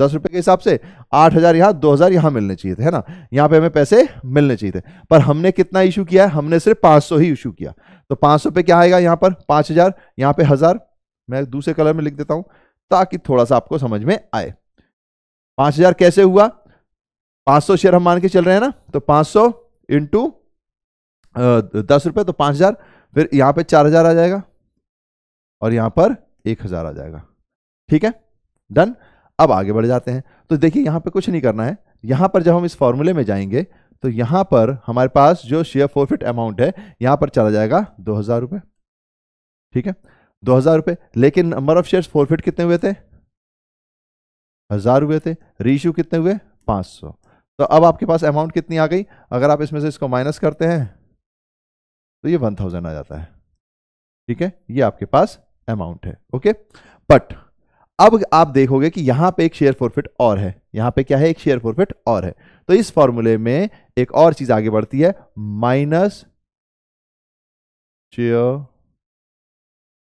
दस रुपये के हिसाब से आठ हज़ार यहाँ दो हज़ार यहाँ मिलने चाहिए थे है ना यहाँ पे हमें पैसे मिलने चाहिए थे पर हमने कितना इशू किया है हमने सिर्फ पाँच सौ ही इशू किया तो पाँच सौ पे क्या आएगा यहाँ पर पाँच हज़ार यहाँ पे हज़ार मैं दूसरे कलर में लिख देता हूँ ताकि थोड़ा सा आपको समझ में आए पाँच हज़ार कैसे हुआ 500 शेयर हम मान के चल रहे हैं ना तो 500 सौ इंटू दस रुपये तो 5000 फिर यहाँ पे 4000 आ जाएगा और यहाँ पर 1000 आ जाएगा ठीक है डन अब आगे बढ़ जाते हैं तो देखिए यहाँ पे कुछ नहीं करना है यहाँ पर जब हम इस फॉर्मूले में जाएंगे तो यहाँ पर हमारे पास जो शेयर फोरफिट अमाउंट है यहाँ पर चला जाएगा दो हज़ार रुपये ठीक है दो हज़ार रुपये लेकिन नंबर ऑफ शेयर फोरफिट कितने हुए थे हज़ार हुए थे रीशू कितने हुए पांच सौ तो अब आपके पास अमाउंट कितनी आ गई अगर आप इसमें से इसको माइनस करते हैं तो ये वन थाउजेंड आ जाता है ठीक है ये आपके पास अमाउंट है ओके बट अब आप देखोगे कि यहां पे एक शेयर फोरफिट और है यहां पे क्या है एक शेयर फोरफिट और है तो इस फॉर्मूले में एक और चीज आगे बढ़ती है minus share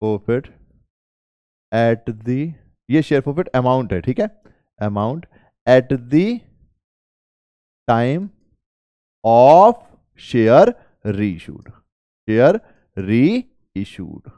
forfeit at the ये शेयर फोरफिट अमाउंट है ठीक है amount at the time of share reissued share reissued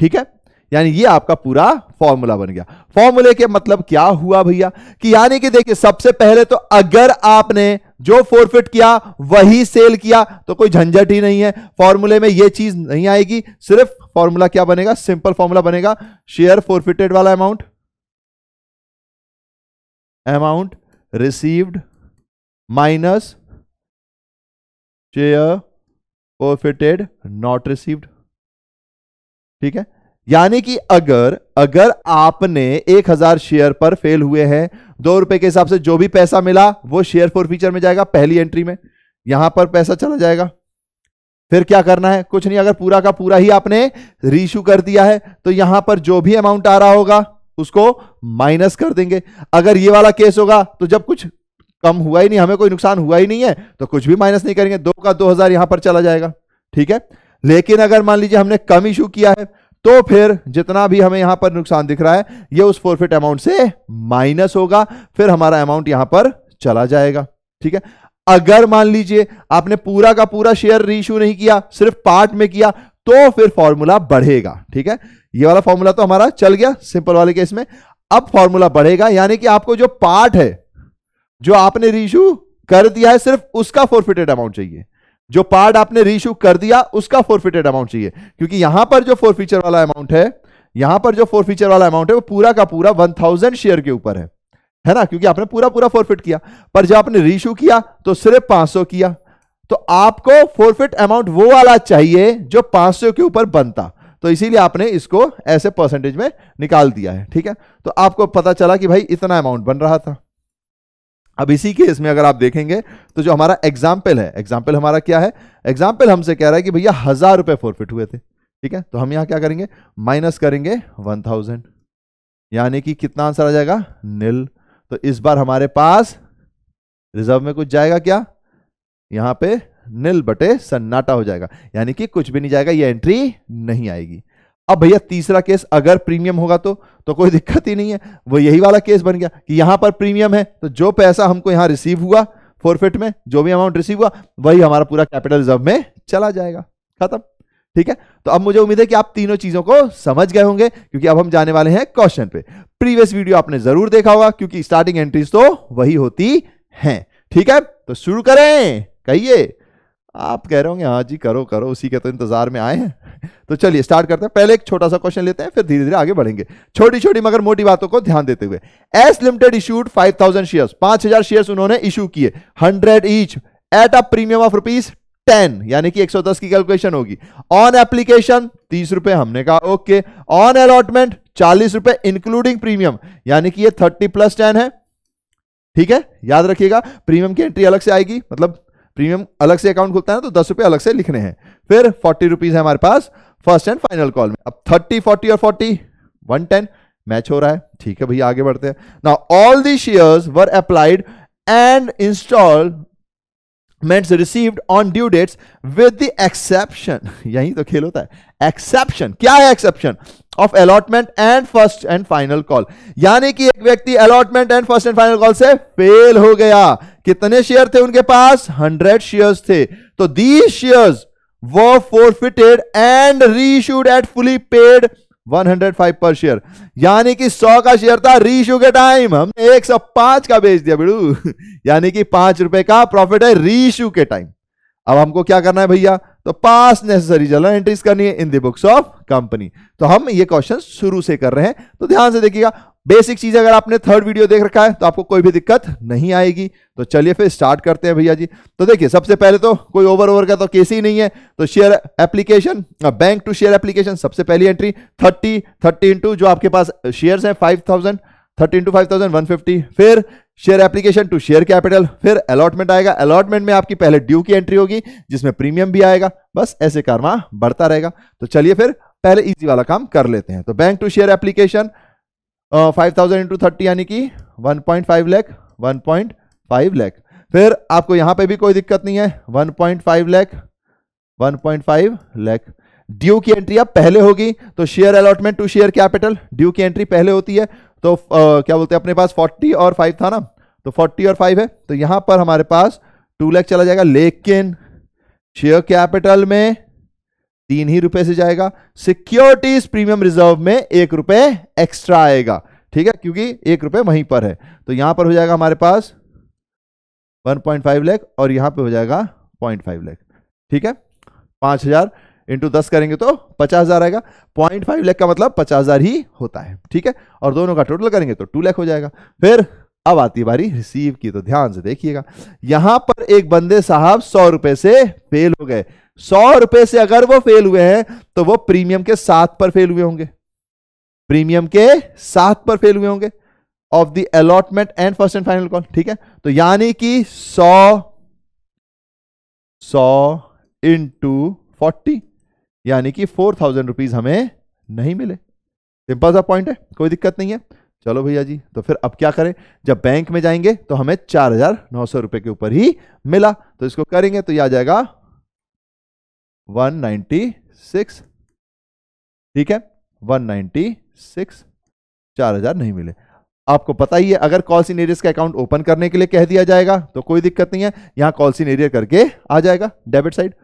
ठीक है यानी ये आपका पूरा फॉर्मूला बन गया फॉर्मूले के मतलब क्या हुआ भैया कि यानी कि देखिए सबसे पहले तो अगर आपने जो फोरफिट किया वही सेल किया तो कोई झंझट ही नहीं है फॉर्मूले में ये चीज नहीं आएगी सिर्फ फॉर्मूला क्या बनेगा सिंपल फॉर्मूला बनेगा शेयर फोरफिटेड वाला amount amount received minus share forfeited not received ठीक है यानी कि अगर अगर आपने एक हजार शेयर पर फेल हुए हैं दो रुपए के हिसाब से जो भी पैसा मिला वो शेयर फोर फीचर में जाएगा पहली एंट्री में यहां पर पैसा चला जाएगा फिर क्या करना है कुछ नहीं अगर पूरा का पूरा ही आपने रीशू कर दिया है तो यहां पर जो भी अमाउंट आ रहा होगा उसको माइनस कर देंगे अगर ये वाला केस होगा तो जब कुछ कम हुआ ही नहीं हमें कोई नुकसान हुआ ही नहीं है तो कुछ भी माइनस नहीं करेंगे दो का दो हजार यहां पर चला जाएगा ठीक है लेकिन अगर मान लीजिए हमने कम इशू किया है तो फिर जितना भी हमें यहां पर नुकसान दिख रहा है ये उस फोरफिट अमाउंट से माइनस होगा फिर हमारा अमाउंट यहां पर चला जाएगा ठीक है अगर मान लीजिए आपने पूरा का पूरा शेयर रीइू नहीं किया सिर्फ पार्ट में किया तो फिर फॉर्मूला बढ़ेगा ठीक है ये वाला फॉर्मूला तो हमारा चल गया सिंपल वाले केस में अब फॉर्मूला बढ़ेगा यानी कि आपको जो पार्ट है जो आपने रीशू कर दिया है सिर्फ उसका फोरफिटेड अमाउंट चाहिए जो पार्ट आपने रीशू कर दिया उसका फोरफिटेड अमाउंट चाहिए क्योंकि यहां पर जो फोरफीचर वाला अमाउंट है यहां पर जो फोरफीचर वाला अमाउंट है वो पूरा का पूरा वन थाउजेंड शेयर के ऊपर है है ना क्योंकि आपने पूरा पूरा फोरफिट किया पर जब आपने रीशू किया तो सिर्फ पांच सौ किया तो आपको फोरफिट अमाउंट वो वाला चाहिए जो पांच सौ के ऊपर बनता तो इसीलिए आपने इसको ऐसे परसेंटेज में निकाल दिया है ठीक है तो आपको पता चला कि भाई इतना अमाउंट बन रहा था अब इसी केस में अगर आप देखेंगे तो जो हमारा एग्जाम्पल है एग्जाम्पल हमारा क्या है एग्जाम्पल हमसे कह रहा है कि भैया हजार रुपये फोरफिट हुए थे ठीक है तो हम यहां क्या करेंगे माइनस करेंगे वन थाउजेंड यानी कि कितना आंसर आ जाएगा नील तो इस बार हमारे पास रिजर्व में कुछ जाएगा क्या यहां पे नील बटे सन्नाटा हो जाएगा यानी कि कुछ भी नहीं जाएगा ये एंट्री नहीं आएगी अब भैया तीसरा केस अगर प्रीमियम होगा तो तो कोई दिक्कत ही नहीं है वो यही वाला केस बन गया कि यहां पर प्रीमियम है तो जो पैसा हमको यहां रिसीव हुआ फोरफिट में जो भी अमाउंट रिसीव हुआ वही हमारा पूरा कैपिटल रिजर्व में चला जाएगा खत्म ठीक है तो अब मुझे उम्मीद है कि आप तीनों चीजों को समझ गए होंगे क्योंकि अब हम जाने वाले हैं क्वेश्चन पे प्रीवियस वीडियो आपने जरूर देखा होगा क्योंकि स्टार्टिंग एंट्रीज तो वही होती है ठीक है तो शुरू करें कहिए आप कह रहे होंगे हाँ जी करो करो उसी के तो इंतजार में आए हैं तो चलिए स्टार्ट करते हैं पहले एक छोटा सा क्वेश्चन लेते हैं फिर धीरे धीरे आगे बढ़ेंगे छोटी छोटी मगर मोटी बातों को ध्यान देते हुए S limited issued five thousand share पांच हजार शेयर उन्होंने इशू किए hundred each at a premium of rupees ten यानी कि एक सौ दस की कैलकुलेशन होगी ऑन एप्लीकेशन तीस रुपए हमने कहा ओके ऑन अलॉटमेंट चालीस रुपए इंक्लूडिंग प्रीमियम यानी कि ये थर्टी प्लस टेन है ठीक है याद रखिएगा प्रीमियम की एंट्री अलग से आएगी मतलब प्रीमियम अलग से अकाउंट खुलता है तो दस रुपए अलग से लिखने हैं फिर फोर्टी रुपीज़ है हमारे पास फर्स्ट एंड फाइनल कॉल में अब थर्टी फोर्टी और फोर्टी वन टेन मैच हो रहा है ठीक है भैया आगे बढ़ते हैं ना all the shares were applied and installments received on due dates with the exception यही तो खेल होता है एक्सेप्शन क्या है exception of allotment and first and final call यानी कि एक व्यक्ति allotment and first and final call से फेल हो गया कितने शेयर थे उनके पास हंड्रेड शेयर्स थे तो दीज शेयर्स वो forfeited and reissued at fully paid 105 पर शेयर यानी कि 100 का शेयर था रीशू के टाइम हमने 105 का बेच दिया बिड़ू यानी कि पांच रुपए का प्रॉफिट है रीशू के टाइम अब हमको क्या करना है भैया तो पास नेसेसरी जर्नल एंट्रीज करनी है in the books of company तो हम ये क्वेश्चन शुरू से कर रहे हैं तो ध्यान से देखिएगा बेसिक चीज अगर आपने थर्ड वीडियो देख रखा है तो आपको कोई भी दिक्कत नहीं आएगी तो चलिए फिर स्टार्ट करते हैं भैया जी तो देखिए सबसे पहले तो कोई ओवर ओवर का तो केस ही नहीं है तो share application bank to share application सबसे पहली एंट्री थर्टी थर्टी इंटू जो आपके पास शेयर है five thousand thirty into five thousand one fifty फिर share application to share capital फिर अलॉटमेंट आएगा अलॉटमेंट में आपकी पहले ड्यू की एंट्री होगी जिसमें प्रीमियम भी आएगा बस ऐसे कारमा बढ़ता रहेगा तो चलिए फिर पहले इजी वाला काम कर लेते हैं तो bank to share application five thousand into thirty यानी कि one point five lakh one point five lakh फिर आपको यहां पे भी कोई दिक्कत नहीं है one point five lakh one point five lakh due की एंट्री अब पहले होगी तो share allotment to share capital due की एंट्री पहले होती है तो आ, क्या बोलते हैं अपने पास फोर्टी और फाइव था ना तो फोर्टी और फाइव है तो यहां पर हमारे पास टू लैख चला जाएगा लेकिन शेयर कैपिटल में तीन ही रुपए से जाएगा सिक्योरिटीज प्रीमियम रिजर्व में एक रुपए एक्स्ट्रा आएगा ठीक है क्योंकि एक रुपए वहीं पर है तो यहां पर हो जाएगा हमारे पास 1.5 लाख और यहां पे हो जाएगा 0.5 लाख ठीक है पांच हजार इंटू दस करेंगे तो पचास हजार आएगा पॉइंट फाइव लैख का मतलब पचास हजार ही होता है ठीक है और दोनों का टोटल करेंगे तो टू लैख हो जाएगा फिर अब आती बारी रिसीव की तो ध्यान से देखिएगा यहां पर एक बंदे साहब सौ रुपए से फेल हो गए सौ रुपए से अगर वो फेल हुए हैं तो वो प्रीमियम के साथ पर फेल हुए होंगे प्रीमियम के साथ पर फेल हुए होंगे of the allotment and first and final call ठीक है तो यानी कि सौ सौ इंटू फोर्टी यानी कि फोर थाउजेंड रुपीज हमें नहीं मिले सिंपल सा पॉइंट है कोई दिक्कत नहीं है चलो भैया जी तो फिर अब क्या करें जब बैंक में जाएंगे तो हमें चार हजार नौ सौ रुपए के ऊपर ही मिला तो इसको करेंगे तो ये आ जाएगा वन नाइनटी सिक्स ठीक है वन नाइनटी सिक्स चार हजार नहीं मिले आपको पता ही है अगर सीन एरियस का अकाउंट ओपन करने के लिए कह दिया जाएगा तो कोई दिक्कत नहीं है कॉल सीन एरिया करके आ जाएगा डेबिट साइड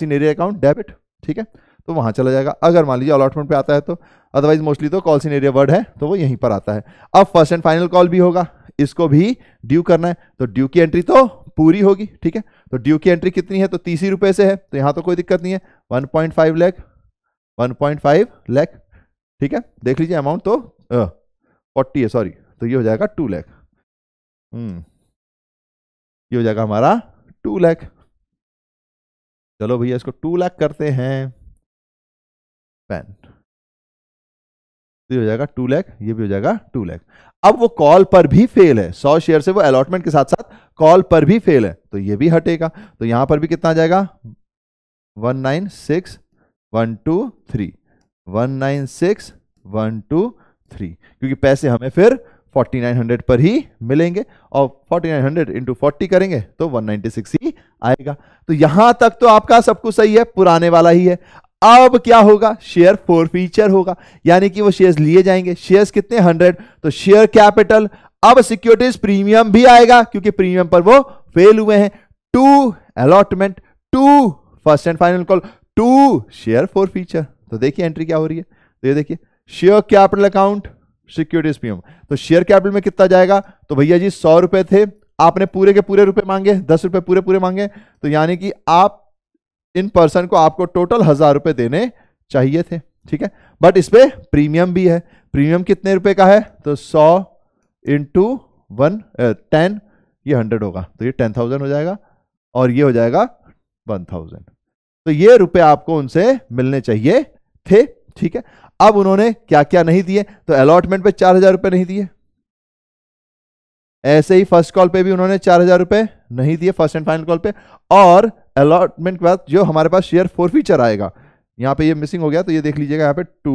सीन एरिया अकाउंट डेबिट ठीक है तो वहाँ चला जाएगा अगर मान लीजिए अलॉटमेंट पे आता है तो अदरवाइज मोस्टली तो कॉल्स इन एरिया वर्ड है तो वो यहीं पर आता है अब फर्स्ट एंड फाइनल कॉल भी होगा इसको भी ड्यू करना है तो ड्यू की एंट्री तो पूरी होगी ठीक है तो ड्यू की एंट्री कितनी है तो तीस रुपए से है तो यहाँ तो कोई दिक्कत नहीं है one point five lakh one point five lakh ठीक है देख लीजिए अमाउंट तो फोर्टी है सॉरी तो ये हो जाएगा टू लैख हम्म। ये हो जाएगा हमारा टू लैख चलो भैया इसको टू लैख करते हैं पेन हो जाएगा टू लैख ये भी हो जाएगा टू लैख अब वो कॉल पर भी फेल है सौ शेयर से वो अलॉटमेंट के साथ साथ कॉल पर भी फेल है तो ये भी हटेगा तो यहां पर भी कितना आ जाएगा one nine six one two three one nine six one two three क्योंकि पैसे हमें फिर फोर्टी नाइन हंड्रेड पर ही मिलेंगे और forty nine hundred into forty करेंगे तो वन नाइनटी सिक्स ही आएगा तो यहां तक तो आपका सब कुछ सही है पुराने वाला ही है अब क्या होगा शेयर फोर फीचर होगा यानी कि वो शेयर्स लिए जाएंगे शेयर्स कितने हंड्रेड तो शेयर कैपिटल अब सिक्योरिटीज प्रीमियम भी आएगा क्योंकि प्रीमियम पर वो फेल हुए हैं to allotment to first and final call to share forfeiture तो देखिए एंट्री क्या हो रही है तो ये देखिए share capital account securities premium तो शेयर कैपिटल में कितना जाएगा तो भैया जी सौ रुपए थे आपने पूरे के पूरे रुपए मांगे दस रुपए पूरे पूरे मांगे तो यानी कि आप इन पर्सन को आपको टोटल हज़ार रुपए देने चाहिए थे ठीक है बट इस पर प्रीमियम भी है प्रीमियम कितने रुपए का है तो सौ इंटू वन टेन ये हंड्रेड होगा तो ये टेन थाउजेंड हो जाएगा और ये हो जाएगा वन थाउजेंड तो ये रुपए आपको उनसे मिलने चाहिए थे ठीक है अब उन्होंने क्या क्या नहीं दिए तो अलॉटमेंट पे चार हजार रुपये नहीं दिए ऐसे ही फर्स्ट कॉल पे भी उन्होंने चार हजार रुपये नहीं दिए फर्स्ट एंड फाइनल कॉल पे और अलॉटमेंट के बाद जो हमारे पास शेयर फोर फीचर आएगा यहाँ पे ये मिसिंग हो गया तो ये देख लीजिएगा यहाँ पे टू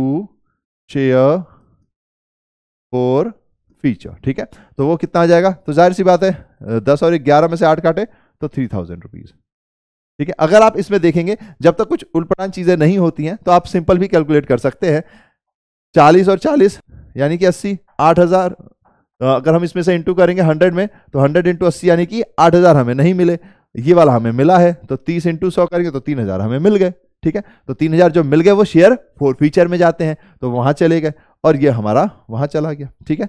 शेयर फोर फीचर ठीक है तो वो कितना आ जाएगा तो जाहिर सी बात है दस और ग्यारह में से आठ काटे तो थ्री थाउजेंड रुपीज़ ठीक है अगर आप इसमें देखेंगे जब तक कुछ उल्पटान चीज़ें नहीं होती हैं तो आप सिंपल भी कैलकुलेट कर सकते हैं चालीस और चालीस यानी कि अस्सी आठ हज़ार अगर हम इसमें से इंटू करेंगे हंड्रेड में तो हंड्रेड इंटू अस्सी यानी कि आठ हज़ार हमें नहीं मिले ये वाला हमें मिला है तो तीस इंटू सौ करेंगे तो तीन हजार हमें मिल गए ठीक है तो तीन हजार जो मिल गए वो शेयर फोर फ्यूचर में जाते हैं तो वहां चले गए और ये हमारा वहां चला गया ठीक है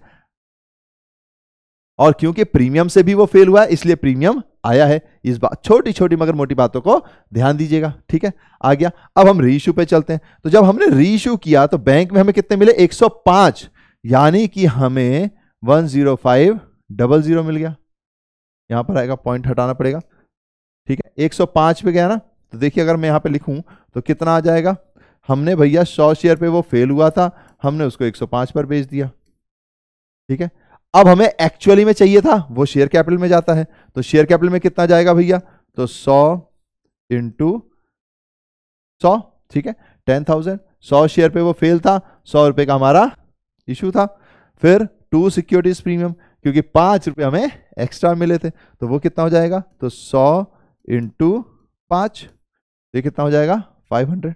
और क्योंकि प्रीमियम से भी वो फेल हुआ है इसलिए प्रीमियम आया है इस बात छोटी छोटी मगर मोटी बातों को ध्यान दीजिएगा ठीक है आ गया अब हम रीइू पे चलते हैं तो जब हमने रीइू किया तो बैंक में हमें कितने मिले 105 यानी कि हमें 105 डबल जीरो मिल गया यहां पर आएगा पॉइंट हटाना पड़ेगा ठीक है 105 पे गया ना तो देखिए अगर मैं यहाँ पे लिखूँ तो कितना आ जाएगा हमने भैया सौ शेयर पे वो फेल हुआ था हमने उसको 105 पर बेच दिया ठीक है अब हमें एक्चुअली में चाहिए था वो शेयर कैपिटल में जाता है तो शेयर कैपिटल में कितना जाएगा भैया तो सौ इंटू सौ ठीक है टेन थाउजेंड सौ शेयर पे वो फेल था सौ रुपये का हमारा इशू था फिर टू सिक्योरिटीज प्रीमियम क्योंकि पांच रुपए हमें एक्स्ट्रा मिले थे तो वो कितना हो जाएगा तो सौ इंटू पांच ये कितना हो जाएगा फाइव हंड्रेड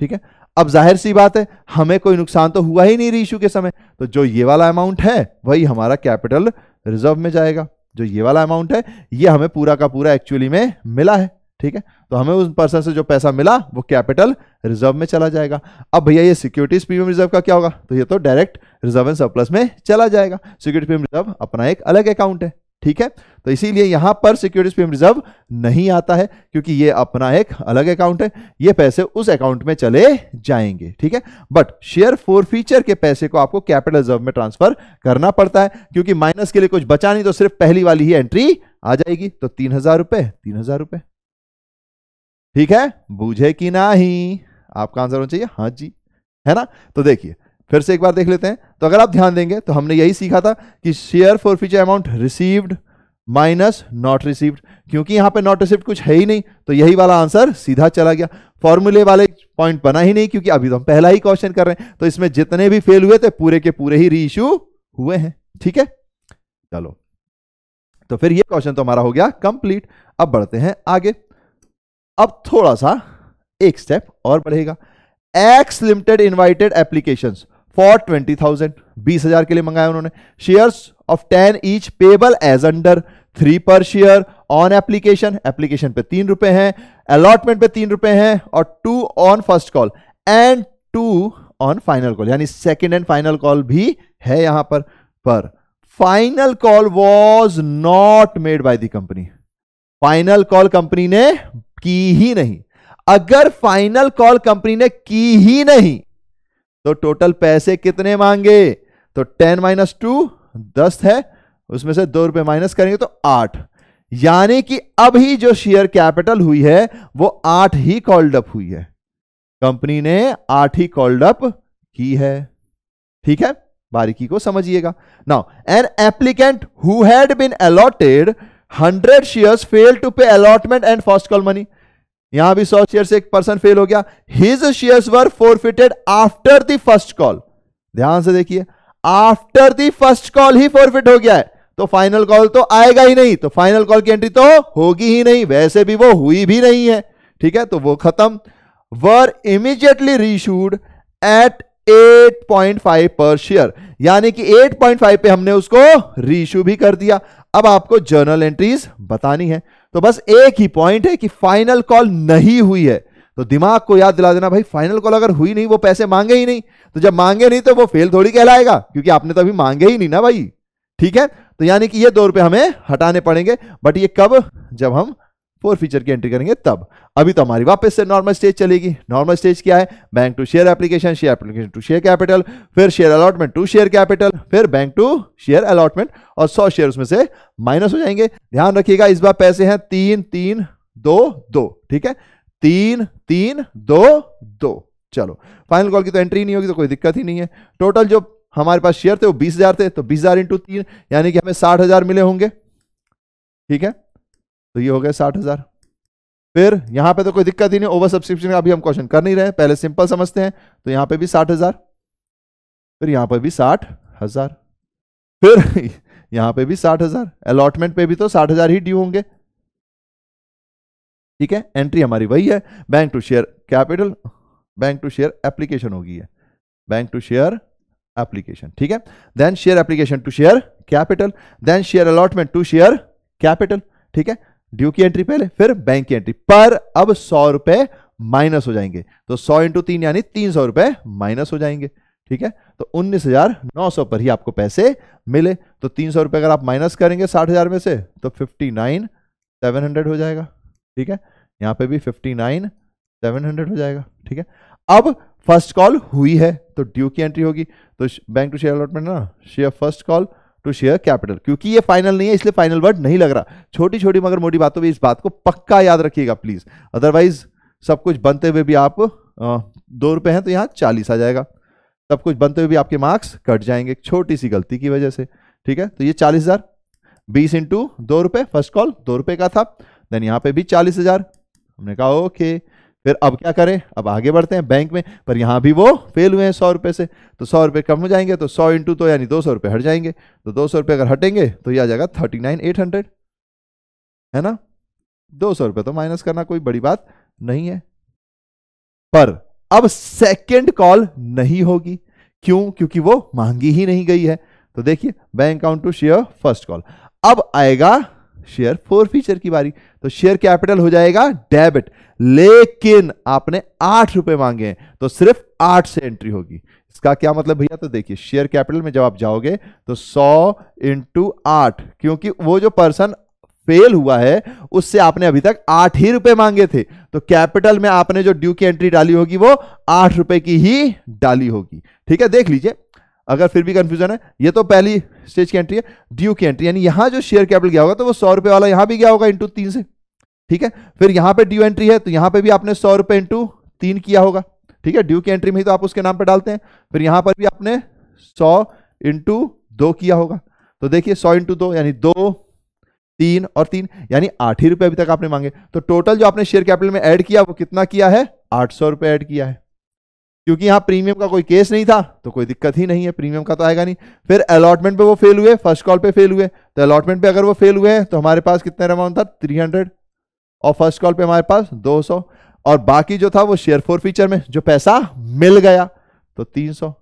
ठीक है अब जाहिर सी बात है हमें कोई नुकसान तो हुआ ही नहीं रीइशू के समय तो जो ये वाला अमाउंट है वही हमारा कैपिटल रिजर्व में जाएगा जो ये वाला अमाउंट है ये हमें पूरा का पूरा एक्चुअली में मिला है ठीक है तो हमें उस पर्सन से जो पैसा मिला वो कैपिटल रिजर्व में चला जाएगा अब भैया ये सिक्योरिटीज प्रीमियम रिजर्व का क्या होगा तो ये तो डायरेक्ट रिजर्व एंड सरप्लस में चला जाएगा सिक्योरिटी प्रीमियम रिजर्व अपना एक अलग अकाउंट है ठीक है तो इसीलिए यहां पर सिक्योरिटीज प्रीमियम रिजर्व नहीं आता है क्योंकि ये अपना एक अलग अकाउंट है ये पैसे उस अकाउंट में चले जाएंगे ठीक है बट शेयर फोर फीचर के पैसे को आपको कैपिटल रिजर्व में ट्रांसफर करना पड़ता है क्योंकि माइनस के लिए कुछ बचा नहीं तो सिर्फ पहली वाली ही एंट्री आ जाएगी तो तीन हजार रुपए तीन हजार रुपए ठीक है बूझे कि ना ही आपका आंसर होना चाहिए हाँ जी है ना तो देखिए फिर से एक बार देख लेते हैं तो अगर आप ध्यान देंगे तो हमने यही सीखा था कि share for forfeiture amount received minus not received क्योंकि यहां पे नॉट रिसीव्ड कुछ है ही नहीं तो यही वाला आंसर सीधा चला गया फॉर्मूले वाले पॉइंट बना ही नहीं क्योंकि अभी तो हम पहला ही क्वेश्चन कर रहे हैं तो इसमें जितने भी फेल हुए थे पूरे के पूरे ही री हुए हैं ठीक है चलो तो फिर यह क्वेश्चन तो हमारा हो गया कंप्लीट अब बढ़ते हैं आगे अब थोड़ा सा एक स्टेप और बढ़ेगा X limited invited applications for twenty thousand बीस हजार के लिए मंगाया उन्होंने shares of ten each payable as under three per share on application application पे तीन रुपए हैं अलॉटमेंट पे तीन रुपए हैं और two on first call and two on final call यानी सेकेंड एंड फाइनल कॉल भी है यहां पर पर final call was not made by the company final call company ने की ही नहीं अगर फाइनल कॉल कंपनी ने की ही नहीं तो टोटल पैसे कितने मांगे तो टेन माइनस टू दस है उसमें से दो रुपए माइनस करेंगे तो आठ यानी कि अभी जो शेयर कैपिटल हुई है वो आठ ही कॉल्ड अप हुई है कंपनी ने आठ ही कॉल्ड अप की है ठीक है बारीकी को समझिएगा now an applicant who had been allotted hundred shares fail to pay allotment and first call money यहां भी सौ शेयर से एक पर्सन फेल हो गया his share were forfeited after the first call ध्यान से देखिए आफ्टर द फर्स्ट कॉल ही फोरफिट हो गया है तो फाइनल कॉल तो आएगा ही नहीं तो फाइनल कॉल की एंट्री तो होगी ही नहीं वैसे भी वो हुई भी नहीं है ठीक है तो वो खत्म वर इमीजिएटली रीशूड एट 8.5 पर शेयर यानी कि 8.5 पे हमने उसको रीशू भी कर दिया अब आपको जर्नल एंट्रीज बतानी है तो बस एक ही पॉइंट है कि फाइनल कॉल नहीं हुई है तो दिमाग को याद दिला देना भाई फाइनल कॉल अगर हुई नहीं वो पैसे मांगे ही नहीं तो जब मांगे नहीं तो वो फेल थोड़ी कहलाएगा क्योंकि आपने तो अभी मांगे ही नहीं ना भाई ठीक है तो यानी कि ये दो रुपए हमें हटाने पड़ेंगे बट ये कब जब हम फोर फीचर की एंट्री करेंगे तब अभी तो हमारी वापस से नॉर्मल स्टेज चलेगी नॉर्मल स्टेज क्या है bank to share application share application to share capital फिर share allotment to share capital फिर बैंक टू शेयर अलॉटमेंट और सौ शेयर उसमें से माइनस हो जाएंगे ध्यान रखिएगा इस बार पैसे हैं तीन तीन दो दो ठीक है तीन तीन दो दो चलो फाइनल कॉल की तो एंट्री नहीं होगी तो कोई दिक्कत ही नहीं है टोटल जो हमारे पास शेयर थे वो बीस हजार थे तो बीस हजार इंटू तीन यानी कि हमें साठ हजार मिले होंगे ठीक है तो ये हो गया साठ हजार फिर यहां पे तो कोई दिक्कत ही नहीं ओवर सब्सक्रिप्शन का अभी हम क्वेश्चन कर नहीं रहे पहले सिंपल समझते हैं तो यहां पे भी साठ हजार फिर यहां पर भी साठ हजार फिर यहां पे भी साठ हजार अलॉटमेंट पे भी तो साठ हजार ही ड्यू होंगे ठीक है एंट्री हमारी वही है bank to share capital bank to share application होगी है बैंक टू शेयर एप्लीकेशन ठीक है then share application to share capital then share allotment to share capital ठीक है ड्यू की एंट्री पहले फिर बैंक की एंट्री पर अब सौ रुपए माइनस हो जाएंगे तो सौ इंटू तीन यानी तीन सौ रुपए माइनस हो जाएंगे ठीक है तो उन्नीस हजार नौ सौ पर ही आपको पैसे मिले तो तीन सौ रुपए अगर आप माइनस करेंगे साठ हजार में से तो फिफ्टी नाइन सेवन हंड्रेड हो जाएगा ठीक है यहां पे भी फिफ्टी नाइन सेवन हंड्रेड हो जाएगा ठीक है अब फर्स्ट कॉल हुई है तो ड्यू की एंट्री होगी तो बैंक टू शेयर अलॉटमेंट ना share first call to share capital क्योंकि ये फाइनल नहीं है इसलिए फाइनल वर्ड नहीं लग रहा छोटी छोटी मगर मोटी बातों में इस बात को पक्का याद रखिएगा प्लीज अदरवाइज सब कुछ बनते हुए भी आप दो रुपए हैं तो यहाँ चालीस आ जाएगा सब कुछ बनते हुए भी आपके मार्क्स कट जाएंगे छोटी सी गलती की वजह से ठीक है तो ये चालीस हज़ार बीस इंटू दो रुपए फर्स्ट कॉल दो रुपए का था देन यहाँ पे भी चालीस हज़ार हमने कहा ओके okay, फिर अब क्या करें अब आगे बढ़ते हैं बैंक में पर यहाँ भी वो फेल हुए हैं सौ रुपये से तो सौ रुपये कम हो जाएंगे तो सौ इंटू तो यानी दो सौ रुपये हट जाएंगे तो दो सौ रुपये अगर हटेंगे तो ये आ जाएगा थर्टी नाइन एट हंड्रेड है ना दो सौ रुपये तो माइनस करना कोई बड़ी बात नहीं है पर अब सेकेंड कॉल नहीं होगी क्यों क्योंकि वो मांगी ही नहीं गई है तो देखिए bank account to share first call अब आएगा शेयर फोर फीचर की बारी तो शेयर कैपिटल हो जाएगा डेबिट लेकिन आपने आठ रुपए मांगे हैं तो सिर्फ आठ से एंट्री होगी इसका क्या मतलब भैया तो देखिए शेयर कैपिटल में जब आप जाओगे तो सौ इंटू आठ क्योंकि वो जो पर्सन फेल हुआ है उससे आपने अभी तक आठ ही रुपए मांगे थे तो कैपिटल में आपने जो ड्यू की एंट्री डाली होगी वो आठ रुपए की ही डाली होगी ठीक है देख लीजिए अगर फिर भी कंफ्यूजन है ये तो पहली स्टेज की एंट्री है ड्यू की एंट्री यानी यहां जो शेयर कैपिटल गया होगा तो वो सौ रुपए वाला यहां भी गया होगा इंटू तीन से ठीक है फिर यहां पे ड्यू एंट्री है तो यहां पे भी आपने सौ रुपए इंटू तीन किया होगा ठीक है ड्यू की एंट्री में ही तो आप उसके नाम पर डालते हैं फिर यहां पर भी आपने सौ इंटू दो किया होगा तो देखिए सौ इंटू दो यानी दो तीन और तीन यानी आठ ही रुपए अभी तक आपने मांगे तो टोटल जो आपने शेयर कैपिटल में एड किया वो कितना किया है आठ सौ रुपए ऐड किया है क्योंकि यहां प्रीमियम का कोई केस नहीं था तो कोई दिक्कत ही नहीं है प्रीमियम का तो आएगा नहीं फिर अलॉटमेंट पे वो फेल हुए फर्स्ट कॉल पे फेल हुए तो अलॉटमेंट पे अगर वो फेल हुए तो हमारे पास कितने अमाउंट था 300 और फर्स्ट कॉल पे हमारे पास 200 और बाकी जो था वो शेयर फोर फीचर में जो पैसा मिल गया तो सौ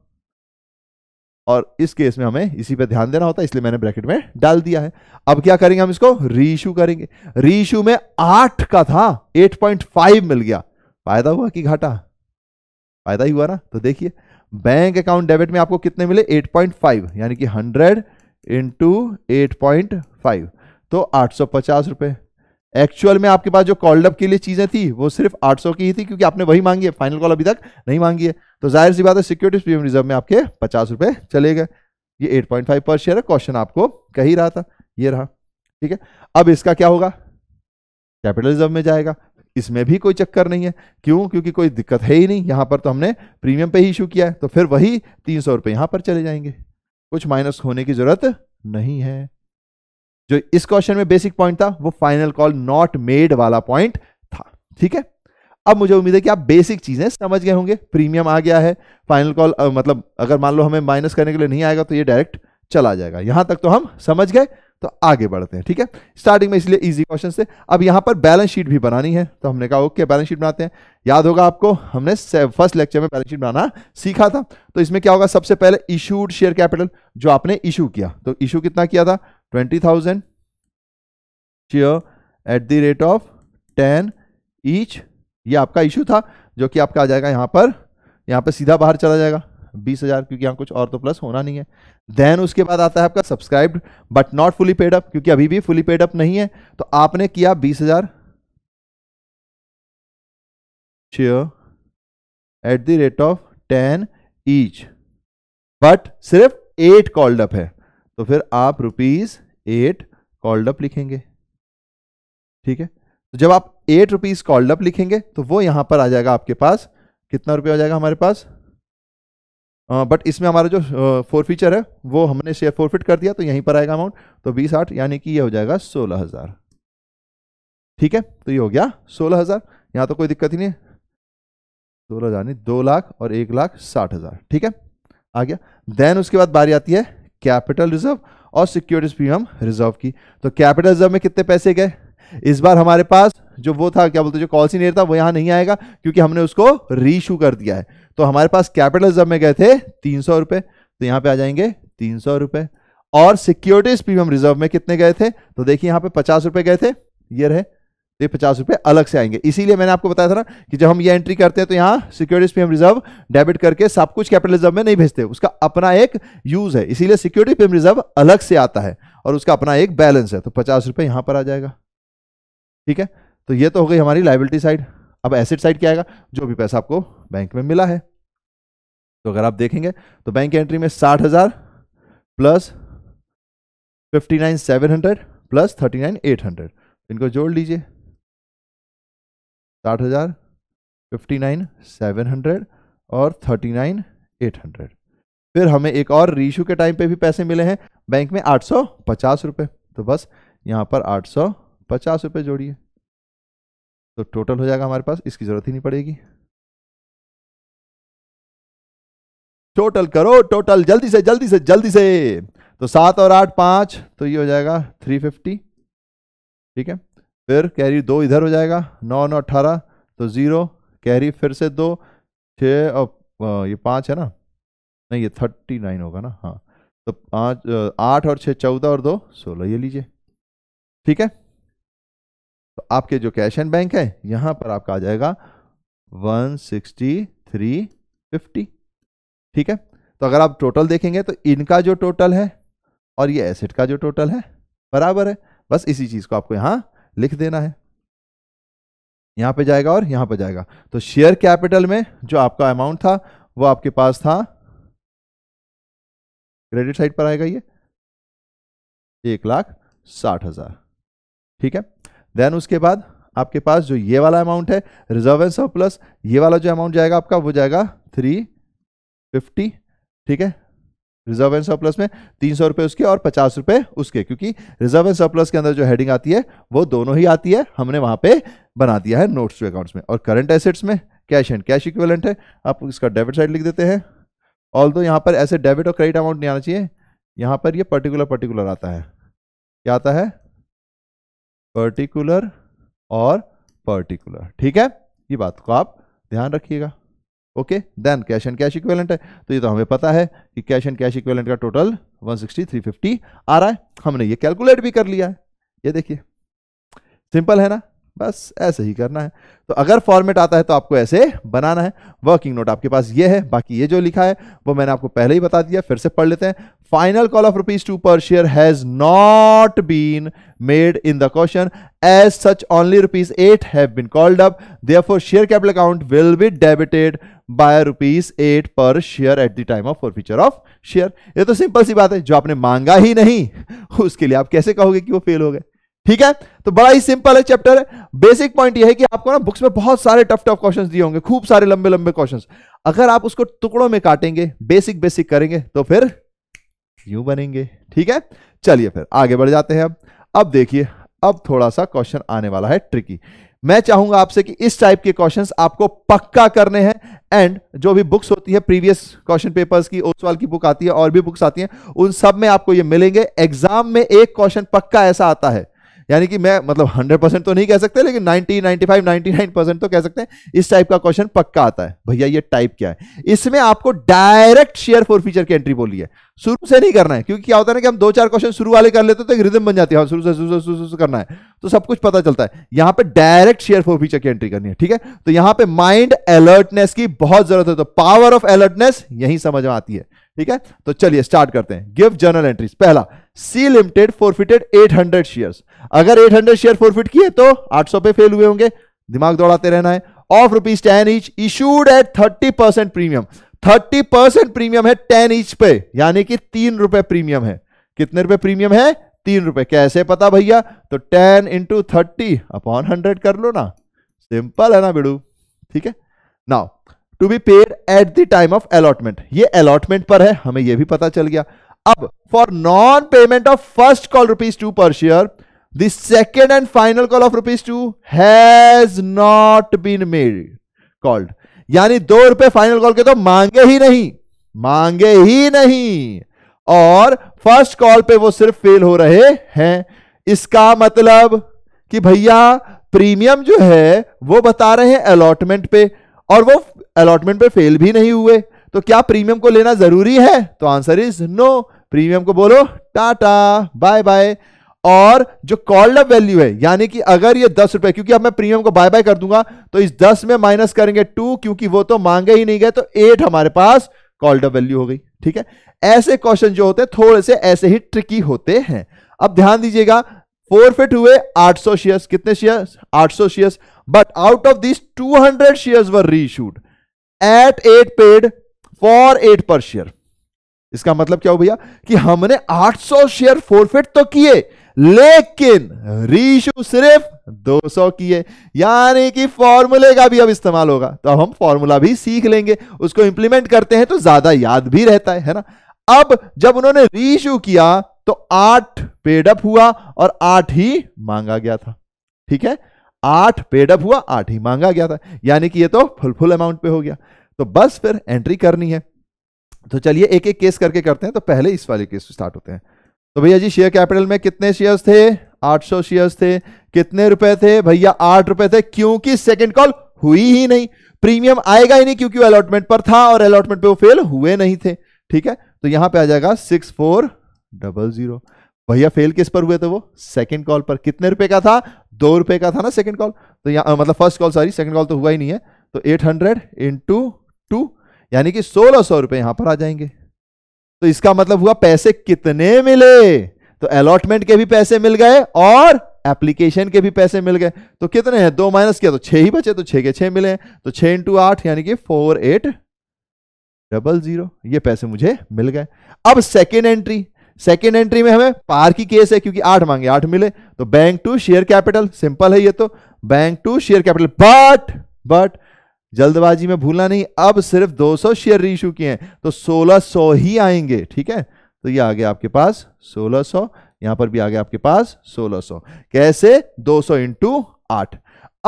और इस केस में हमें इसी पे ध्यान देना होता है इसलिए मैंने ब्रैकेट में डाल दिया है अब क्या करेंगे हम इसको रीइू करेंगे रीइू में आठ का था 8.5 मिल गया फायदा हुआ कि घाटा फायदा ही हुआ ना तो देखिए बैंक अकाउंट डेबिट में आपको कितने मिले 8.5 यानी कि 100 इंटू एट तो आठ रुपए एक्चुअल में आपके पास जो कॉल्डअप के लिए चीज़ें थी वो सिर्फ 800 की ही थी क्योंकि आपने वही मांगी है फाइनल कॉल अभी तक नहीं मांगी है तो जाहिर सी बात है सिक्योरिटीज प्रीमियम रिजर्व में आपके पचास रुपए चले गए ये 8.5 पर शेयर है क्वेश्चन आपको कही रहा था ये रहा ठीक है अब इसका क्या होगा कैपिटल रिजर्व में जाएगा इसमें भी कोई चक्कर नहीं है क्यों क्योंकि कोई दिक्कत है ही नहीं यहां पर तो हमने प्रीमियम पे ही इशू किया है तो फिर वही तीन सौ रुपए यहां पर चले जाएंगे कुछ माइनस होने की जरूरत नहीं है जो इस क्वेश्चन में बेसिक पॉइंट था वो फाइनल कॉल नॉट मेड वाला पॉइंट था ठीक है अब मुझे उम्मीद है कि आप बेसिक चीजें समझ गए होंगे प्रीमियम आ गया है फाइनल कॉल मतलब अगर मान लो हमें माइनस करने के लिए नहीं आएगा तो ये डायरेक्ट चला जाएगा यहां तक तो हम समझ गए तो आगे बढ़ते हैं ठीक है स्टार्टिंग में इसलिए इजी क्वेश्चन से अब यहां पर बैलेंस शीट भी बनानी है तो हमने कहा ओके बैलेंस शीट बनाते हैं याद होगा आपको हमने फर्स्ट लेक्चर में बैलेंस शीट बनाना सीखा था तो इसमें क्या होगा सबसे पहले इशूड शेयर कैपिटल जो आपने इशू किया तो इशू कितना किया था twenty thousand share at the rate of ten each ये आपका इशू था जो कि आपका आ जाएगा यहां पर यहां पर सीधा बाहर चला जाएगा बीस हज़ार क्योंकि यहाँ कुछ और तो प्लस होना नहीं है देन उसके बाद आता है आपका subscribed but not fully paid up क्योंकि अभी भी फुली पेड अप नहीं है तो आपने किया बीस हज़ार at the rate of ten each but सिर्फ एट कॉल्ड अप है तो फिर आप रुपीज एट कॉल्ड अप लिखेंगे ठीक है तो जब आप एट रुपीज कॉल्ड अप लिखेंगे तो वो यहां पर आ जाएगा आपके पास कितना रुपया हो जाएगा हमारे पास बट इसमें हमारा जो फोर फीचर है वो हमने शेयर फोरफिट कर दिया तो यहीं पर आएगा अमाउंट तो बीस आठ यानी कि ये हो जाएगा सोलह हज़ार ठीक है तो ये हो गया सोलह हज़ार यहाँ तो कोई दिक्कत ही नहीं है सोलह हज़ार नहीं दो लाख और एक लाख साठ हज़ार ठीक है आ गया देन उसके बाद बारी आती है कैपिटल रिजर्व और सिक्योरिटीज प्रीमियम रिजर्व की तो कैपिटल रिजर्व में कितने पैसे गए इस बार हमारे पास जो वो था क्या बोलते जो कॉल सीनियर था वो यहाँ नहीं आएगा क्योंकि हमने उसको रीशू कर दिया है तो हमारे पास कैपिटल रिजर्व में गए थे तीन सौ रुपए तो यहां पे आ जाएंगे तीन सौ रुपए और सिक्योरिटीज प्रीमियम रिजर्व में कितने गए थे तो देखिए यहां पे पचास रुपए गए थे ये रहे तो ये पचास रुपए अलग से आएंगे इसीलिए मैंने आपको बताया था ना कि जब हम ये एंट्री करते हैं तो यहाँ सिक्योरिटीज प्रीमियम रिजर्व डेबिट करके सब कुछ कैपिटल रिजर्व में नहीं भेजते उसका अपना एक यूज है इसीलिए सिक्योरिटी प्रीमियम रिजर्व अलग से आता है और उसका अपना एक बैलेंस है तो पचास रुपए यहां पर आ जाएगा ठीक है तो ये तो हो गई हमारी लाइबिलिटी साइड अब एसेट साइड क्या आएगा जो भी पैसा आपको बैंक में मिला है तो अगर आप देखेंगे तो बैंक एंट्री में साठ हज़ार plus fifty nine seven hundred plus thirty nine eight hundred इनको जोड़ लीजिए साठ हज़ार फिफ्टी नाइन सेवन हंड्रेड और थर्टी नाइन एट हंड्रेड फिर हमें एक और रीशू के टाइम पे भी पैसे मिले हैं बैंक में आठ सौ पचास रुपये तो बस यहाँ पर आठ सौ पचास रुपये जोड़िए तो टोटल हो जाएगा हमारे पास इसकी ज़रूरत ही नहीं पड़ेगी टोटल करो टोटल जल्दी से जल्दी से जल्दी से तो सात और आठ पाँच तो ये हो जाएगा थ्री फिफ्टी ठीक है फिर कैरी दो इधर हो जाएगा नौ नौ अट्ठारह तो ज़ीरो कैरी फिर से दो छ और ये पाँच है ना नहीं ये थर्टी नाइन होगा ना हाँ तो पाँच आठ और छः चौदह और दो सोलह ये लीजिए ठीक है तो आपके जो कैश एंड बैंक है यहां पर आपका आ जाएगा वन थ्री फिफ्टी ठीक है तो अगर आप टोटल देखेंगे तो इनका जो टोटल है और ये एसेट का जो टोटल है बराबर है बस इसी चीज़ को आपको यहां लिख देना है यहां पे जाएगा और यहां पे जाएगा तो शेयर कैपिटल में जो आपका अमाउंट था वो आपके पास था क्रेडिट साइड पर आएगा ये एक लाख साठ हज़ार ठीक है देन उसके बाद आपके पास जो ये वाला अमाउंट है रिजर्व एंड प्लस ये वाला जो अमाउंट जाएगा आपका वो जाएगा थ्री फिफ्टी ठीक है रिजर्व एंड प्लस में तीन सौ रुपये उसके और पचास रुपये उसके क्योंकि रिजर्व एंड प्लस के अंदर जो हेडिंग आती है वो दोनों ही आती है हमने वहाँ पे बना दिया है नोट्स टू अकाउंट्स में और करंट एसेट्स में कैश एंड कैश इक्वेलेंट है आप इसका डेबिट साइड लिख देते हैं ऑल दो यहाँ पर ऐसे डेबिट और क्रेडिट अमाउंट नहीं आना चाहिए यहाँ पर ये यह पर्टिकुलर पर्टिकुलर आता है क्या आता है पर्टिकुलर और पर्टिकुलर ठीक है ये बात को आप ध्यान रखिएगा okay then cash and cash equivalent है तो ये तो हमें पता है कि कैश एंड कैश इक्वेलेंट का टोटल 160 350 आ रहा है हमने ये कैलकुलेट भी कर लिया है ये देखिए सिंपल है ना बस ऐसे ही करना है तो अगर फॉर्मेट आता है तो आपको ऐसे बनाना है वर्किंग नोट आपके पास ये है बाकी ये जो लिखा है वो मैंने आपको पहले ही बता दिया फिर से पढ़ लेते हैं final call of rupees 2 per share has not been made in the caution as such only rupees 8 have been called up therefore share capital account will be debited by rupees 8 per share at the time of forfeiture of share ये तो simple सी बात है जो आपने मांगा ही नहीं उसके लिए आप कैसे कहोगे कि वो फेल हो गए ठीक है तो बड़ा ही सिंपल है चैप्टर है बेसिक पॉइंट यह है कि आपको ना बुक्स में बहुत सारे टफ टफ क्वेश्चंस दिए होंगे खूब सारे लंबे लंबे क्वेश्चंस अगर आप उसको टुकड़ों में काटेंगे बेसिक बेसिक करेंगे तो फिर यू बनेंगे ठीक है चलिए फिर आगे बढ़ जाते हैं अब अब देखिए अब थोड़ा सा क्वेश्चन आने वाला है ट्रिकी मैं चाहूंगा आपसे कि इस टाइप के क्वेश्चंस आपको पक्का करने हैं एंड जो भी बुक्स होती है प्रीवियस क्वेश्चन पेपर्स की ओसवाल की बुक आती है और भी बुक्स आती हैं उन सब में आपको ये मिलेंगे एग्जाम में एक क्वेश्चन पक्का ऐसा आता है यानी कि मैं मतलब हंड्रेड परसेंट तो नहीं कह सकते लेकिन ninety ninety five ninety nine percent तो कह सकते हैं इस टाइप का क्वेश्चन पक्का आता है भैया ये टाइप क्या है इसमें आपको डायरेक्ट शेयर फोर फीचर की एंट्री बोली है शुरू से नहीं करना है क्योंकि क्या होता है ना कि हम दो चार क्वेश्चन शुरू वाले कर लेते तो एक रिदम बन जाती है हाँ, शुरू से शुरू से शुरू से करना है तो सब कुछ पता चलता है यहाँ पे डायरेक्ट शेयर फोर फीचर की एंट्री करनी है ठीक है तो यहाँ पे माइंड अलर्टनेस की बहुत जरूरत है तो पावर ऑफ अलर्टनेस यही समझ में आती है ठीक है तो चलिए स्टार्ट करते हैं गिव जर्नल एंट्रीज पहला सी लिमिटेड फोरफिटेड 800 शेयर्स अगर 800 शेयर फोरफिट किए तो 800 पे फेल हुए होंगे दिमाग दौड़ाते रहना है of rupees ten each issued at thirty percent premium thirty percent premium है टेन इच पे यानी कि तीन रुपए प्रीमियम है कितने रुपए प्रीमियम है तीन रुपए कैसे पता भैया तो ten into thirty upon hundred कर लो ना सिंपल है ना बेडू ठीक है now to be paid at the time of allotment ये अलॉटमेंट पर है हमें यह भी पता चल गया अब for non payment of first call rupees two per share the second and final call of rupees two has not been made called यानी दो रुपए फाइनल कॉल के तो मांगे ही नहीं मांगे ही नहीं और फर्स्ट कॉल पे वो सिर्फ फेल हो रहे हैं इसका मतलब कि भैया प्रीमियम जो है वो बता रहे हैं अलॉटमेंट पे और वो अलॉटमेंट पे फेल भी नहीं हुए तो क्या प्रीमियम को लेना जरूरी है तो आंसर इज नो प्रीमियम को बोलो टाटा बाय बाय और जो कॉल्ड अप वैल्यू है यानी कि अगर ये दस रुपए क्योंकि अब मैं प्रीमियम को बाय बाय कर दूंगा तो इस दस में माइनस करेंगे टू क्योंकि वो तो मांगे ही नहीं गए तो एट हमारे पास कॉल्ड अप वैल्यू हो गई ठीक है ऐसे क्वेश्चन जो होते हैं थोड़े से ऐसे ही ट्रिकी होते हैं अब ध्यान दीजिएगा फोर फिट हुए आठ सौ शेयर कितने शेयर आठ सौ shares but out of this two hundred share were reissued at eight paid for eight per share इसका मतलब क्या हो भैया कि हमने 800 शेयर फोरफिट तो किए लेकिन रीशू सिर्फ 200 किए यानी कि फॉर्मूले का भी अब इस्तेमाल होगा तो हम फॉर्मूला भी सीख लेंगे उसको इंप्लीमेंट करते हैं तो ज्यादा याद भी रहता है है ना अब जब उन्होंने रीशू किया तो आठ पेडअप हुआ और आठ ही मांगा गया था ठीक है आठ पेड अप हुआ आठ ही मांगा गया था यानी कि ये तो फुल फुल अमाउंट पे हो गया तो बस फिर एंट्री करनी है तो चलिए एक एक केस करके करते हैं तो पहले इस वाले केस स्टार्ट होते हैं तो भैया जी शेयर कैपिटल में कितने शेयर्स थे 800 सौ शेयर्स थे कितने रुपए थे भैया आठ रुपए थे क्योंकि सेकंड कॉल हुई ही नहीं प्रीमियम आएगा ही नहीं क्योंकि वो अलॉटमेंट पर था और अलॉटमेंट पे वो फेल हुए नहीं थे ठीक है तो यहां पे आ जाएगा सिक्स फोर डबल जीरो भैया फेल किस पर हुए थे वो सेकेंड कॉल पर कितने रुपए का था दो रुपए का था ना सेकंड कॉल तो यहाँ मतलब first call sorry second call तो हुआ ही नहीं है तो एट हंड्रेड इंटू टू यानी कि सोलह सौ रुपये यहाँ पर आ जाएंगे तो इसका मतलब हुआ पैसे कितने मिले तो अलॉटमेंट के भी पैसे मिल गए और एप्लीकेशन के भी पैसे मिल गए तो कितने हैं दो माइनस किया तो छः ही बचे तो छः के छः मिले तो छः इंटू आठ यानी कि फोर एट डबल जीरो ये पैसे मुझे मिल गए अब सेकेंड एंट्री सेकेंड एंट्री में हमें पार की केस है क्योंकि आठ मांगे आठ मिले तो bank to share capital simple है ये तो bank to share capital but but जल्दबाजी में भूलना नहीं अब सिर्फ 200 शेयर रीशू किए हैं तो 1600 ही आएंगे ठीक है तो ये आ गया आपके पास 1600 यहां पर भी आ गया आपके पास 1600 कैसे 200 सौ इंटू आठ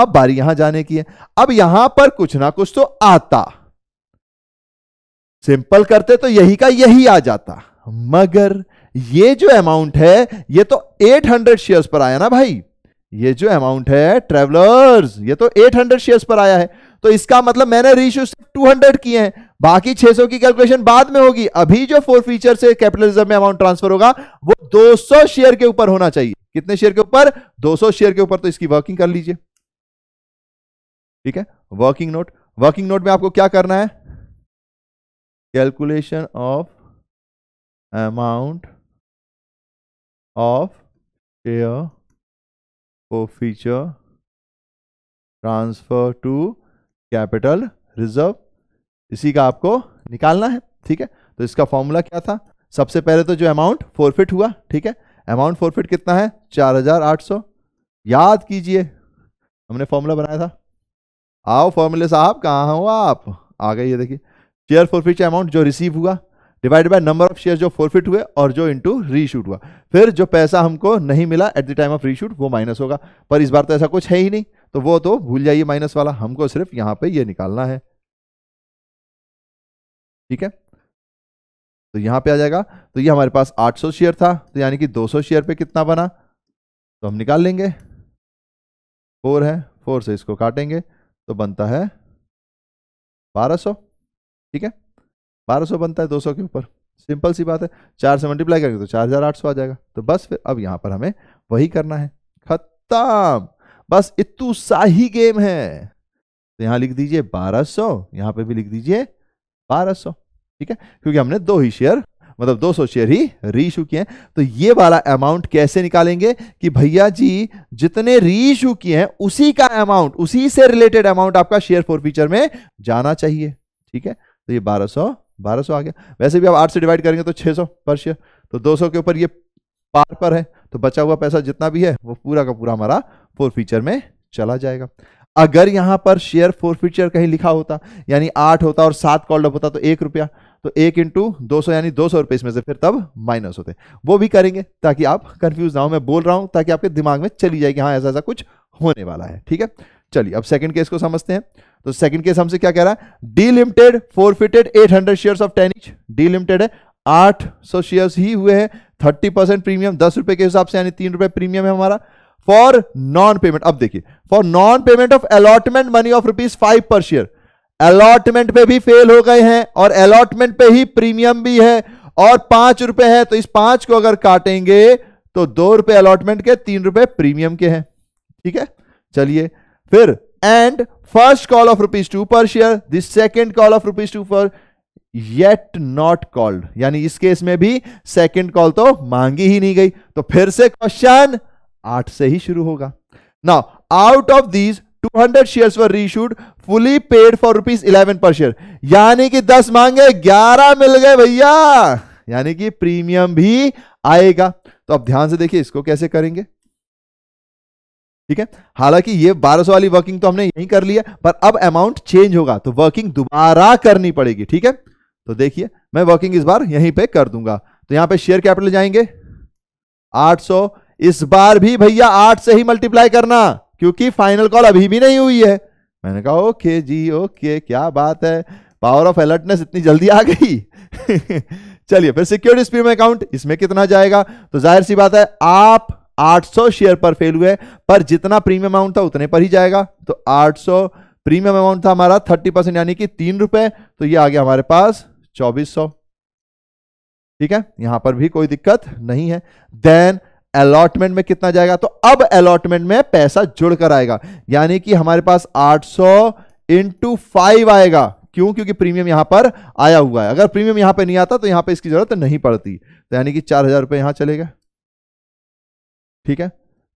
अब बारी यहां जाने की है अब यहां पर कुछ ना कुछ तो आता सिंपल करते तो यही का यही आ जाता मगर ये जो अमाउंट है ये तो 800 शेयर्स पर आया ना भाई ये जो अमाउंट है ट्रेवलर्स ये तो 800 शेयर्स पर आया है तो इसका मतलब मैंने रीशू 200 किए हैं बाकी 600 की कैलकुलेशन बाद में होगी अभी जो फोर फीचर से कैपिटलिज्म में अमाउंट ट्रांसफर होगा वो 200 शेयर के ऊपर होना चाहिए कितने शेयर के ऊपर 200 शेयर के ऊपर तो इसकी वर्किंग कर लीजिए ठीक है वर्किंग नोट वर्किंग नोट में आपको क्या करना है calculation of amount of share forfeiture transfer to capital reserve इसी का आपको निकालना है ठीक है तो इसका फॉर्मूला क्या था सबसे पहले तो जो अमाउंट फोरफिट हुआ ठीक है अमाउंट फोरफिट कितना है चार हजार आठ सौ याद कीजिए हमने फॉर्मूला बनाया था आओ फॉर्मूले साहब कहाँ हो आप आ गए ये देखिए शेयर फोरफिट अमाउंट जो रिसीव हुआ divide by number of share जो फोरफिट हुए और जो इंटू रीशूट हुआ फिर जो पैसा हमको नहीं मिला at the time of reissue वो माइनस होगा पर इस बार तो ऐसा कुछ है ही नहीं तो वो तो भूल जाइए माइनस वाला हमको सिर्फ यहां पे ये निकालना है ठीक है तो यहां पे आ जाएगा तो ये हमारे पास 800 शेयर था तो यानी कि 200 शेयर पे कितना बना तो हम निकाल लेंगे फोर है फोर से इसको काटेंगे तो बनता है 1200 ठीक है बारह सौ बनता है दो सौ के ऊपर सिंपल सी बात है चार से मल्टीप्लाई करेंगे तो चार हज़ार आठ सौ आ जाएगा तो बस फिर अब यहाँ पर हमें वही करना है खत्म बस इतू सा ही गेम है तो यहाँ लिख दीजिए बारह सौ यहाँ पर भी लिख दीजिए बारह सौ ठीक है क्योंकि हमने दो ही शेयर मतलब 200 शेयर ही रीइशू किए हैं तो ये वाला अमाउंट कैसे निकालेंगे कि भैया जी जितने रीइशू किए हैं उसी का अमाउंट उसी से रिलेटेड अमाउंट आपका शेयर फॉर फ्यूचर में जाना चाहिए ठीक है तो ये बारह बारह सौ आ गया वैसे भी आप आठ से डिवाइड करेंगे तो छः सौ पर शेयर तो दो सौ के ऊपर ये पार पर है तो बचा हुआ पैसा जितना भी है वो पूरा का पूरा हमारा फोर फीचर में चला जाएगा अगर यहाँ पर शेयर फोर फीचर कहीं लिखा होता यानी आठ होता और सात कॉल्डअप होता तो एक रुपया तो एक इंटू दो सौ यानी दो सौ रुपये इसमें से फिर तब माइनस होते वो भी करेंगे ताकि आप कंफ्यूज ना हो मैं बोल रहा हूँ ताकि आपके दिमाग में चली जाए कि हाँ ऐसा ऐसा कुछ होने वाला है ठीक है चलिए अब सेकंड केस को समझते हैं तो सेकंड केस हमसे क्या कह रहा है D limited forfeited 800 share of ten each D limited है 800 शेयर ही हुए हैं 30 परसेंट प्रीमियम दस रुपए के हिसाब से यानी तीन रुपए प्रीमियम है हमारा फॉर नॉन पेमेंट अब देखिए for non payment of allotment money of rupees five per share allotment पे भी फेल हो गए हैं और अलॉटमेंट पे ही प्रीमियम भी है और पांच रुपए है तो इस पांच को अगर काटेंगे तो दो रुपए अलॉटमेंट के तीन रुपए प्रीमियम के हैं ठीक है चलिए फिर and first call of rupees two per share this second call of rupees two per yet not called यानी इस केस में भी सेकेंड कॉल तो मांगी ही नहीं गई तो फिर से क्वेश्चन आठ से ही शुरू होगा now out of these 200 share for reissued fully paid for rupees eleven per share यानी कि 10 मांगे 11 मिल गए भैया यानी कि प्रीमियम भी आएगा तो अब ध्यान से देखिए इसको कैसे करेंगे ठीक है हालांकि ये 1200 वाली वर्किंग तो हमने यही कर लिया पर अब अमाउंट चेंज होगा तो वर्किंग दोबारा करनी पड़ेगी ठीक है तो देखिए मैं वर्किंग इस बार यहीं पे कर दूंगा तो यहां पे शेयर कैपिटल जाएंगे 800 इस बार भी भैया 8 से ही मल्टीप्लाई करना क्योंकि फाइनल कॉल अभी भी नहीं हुई है मैंने कहा ओके जी ओके क्या बात है पावर ऑफ अलर्टनेस इतनी जल्दी आ गई चलिए फिर सिक्योरिटी स्पीड में अकाउंट इसमें कितना जाएगा तो जाहिर सी बात है आप 800 शेयर पर फेल हुए पर जितना प्रीमियम अमाउंट था उतने पर ही जाएगा तो 800 प्रीमियम अमाउंट था हमारा 30 परसेंट यानी कि तीन रुपए तो ये आ गया हमारे पास 2400 ठीक है यहां पर भी कोई दिक्कत नहीं है देन अलॉटमेंट में कितना जाएगा तो अब अलॉटमेंट में पैसा जुड़कर आएगा यानी कि हमारे पास आठ सौ इंटू फाइव आएगा क्यों क्योंकि प्रीमियम यहां पर आया हुआ है अगर प्रीमियम यहां पर नहीं आता तो यहां पर इसकी जरूरत नहीं पड़ती तो यानी कि चार हजार रुपए यहां चलेगा ठीक है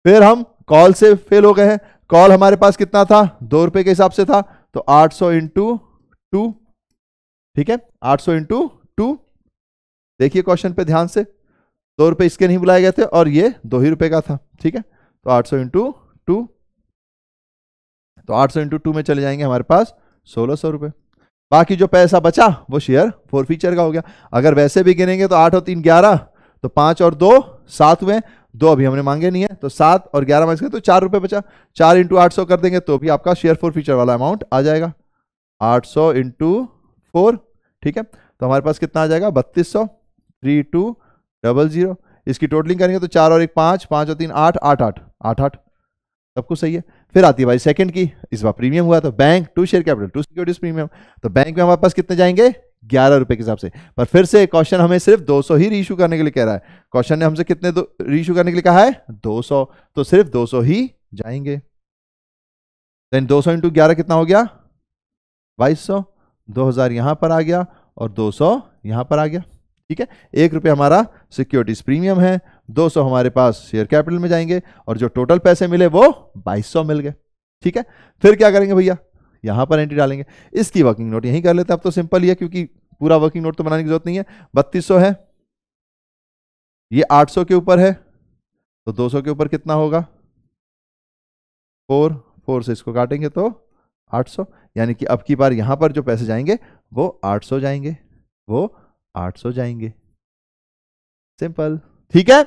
फिर हम कॉल से फेल हो गए हैं कॉल हमारे पास कितना था दो रुपए के हिसाब से था तो 800 सौ इंटू टू ठीक है 800 सौ इंटू टू देखिए क्वेश्चन पे ध्यान से दो रुपए इसके नहीं बुलाए गए थे और ये दो ही रुपए का था ठीक है तो 800 सौ इंटू टू तो 800 सौ इंटू टू में चले जाएंगे हमारे पास सोलह सौ रुपए बाकी जो पैसा बचा वो शेयर फोर फीचर का हो गया अगर वैसे भी गिनेंगे तो आठ और तीन ग्यारह तो पांच और दो सात हुए दो अभी हमने मांगे नहीं है तो सात और ग्यारह माइनस तो चार रुपए बचा चार इंटू आठ सौ कर देंगे तो भी आपका शेयर फोर फीचर वाला अमाउंट आ जाएगा आठ सौ इंटू फोर ठीक है तो हमारे पास कितना आ जाएगा बत्तीस सौ थ्री टू डबल जीरो इसकी टोटलिंग करेंगे तो चार और एक पाँच पाँच और तीन आठ आठ आठ आठ आठ सब कुछ सही है फिर आती है भाई सेकंड की इस बार प्रीमियम हुआ तो bank to share capital to securities premium तो बैंक में हमारे पास कितने जाएंगे ग्यारह रुपए के हिसाब से पर फिर से क्वेश्चन हमें सिर्फ 200 ही रीशू करने के लिए कह रहा है क्वेश्चन ने हमसे कितने रीशू करने के लिए कहा है 200 तो सिर्फ 200 ही जाएंगे देन 200 सौ इंटू ग्यारह कितना हो गया 2200 हजार यहां पर आ गया और 200 सौ यहां पर आ गया ठीक है एक रुपये हमारा सिक्योरिटीज प्रीमियम है सौ हमारे पास शेयर कैपिटल में जाएंगे और जो टोटल पैसे मिले वो सौ मिल गए ठीक है फिर क्या करेंगे भैया यहाँ पर एंट्री डालेंगे इसकी वर्किंग नोट यहीं कर लेते हैं अब तो सिंपल ही है क्योंकि पूरा वर्किंग नोट तो बनाने की जरूरत नहीं है बत्तीस है ये आठ के ऊपर है तो दो के ऊपर कितना होगा फोर फोर से इसको काटेंगे तो 800 यानी कि अब की बार यहां पर जो पैसे जाएंगे वो 800 जाएंगे वो 800 जाएंगे सिंपल ठीक है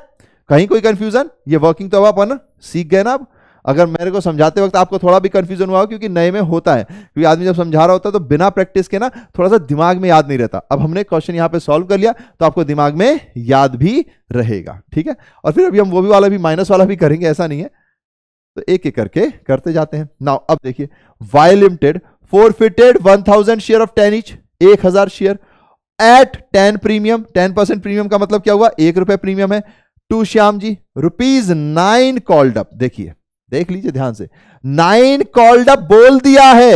कहीं कोई कंफ्यूजन ये वर्किंग तो अब अपन सीख गए ना अब अगर मेरे को समझाते वक्त आपको थोड़ा भी कंफ्यूजन हुआ हो क्योंकि नए में होता है क्योंकि आदमी जब समझा रहा होता है तो बिना प्रैक्टिस के ना थोड़ा सा दिमाग में याद नहीं रहता अब हमने क्वेश्चन यहाँ पे सॉल्व कर लिया तो आपको दिमाग में याद भी रहेगा ठीक है और फिर अभी हम वो भी वाला भी माइनस वाला भी करेंगे ऐसा नहीं है तो एक एक करके करते जाते हैं नाउ अब देखिए Y limited forfeited one thousand share of ten each एक हजार share at ten premium ten percent premium का मतलब क्या हुआ एक प्रीमियम है to Shyam ji rupees nine called up देखिए देख लीजिए ध्यान से नाइन कॉल्ड अप बोल दिया है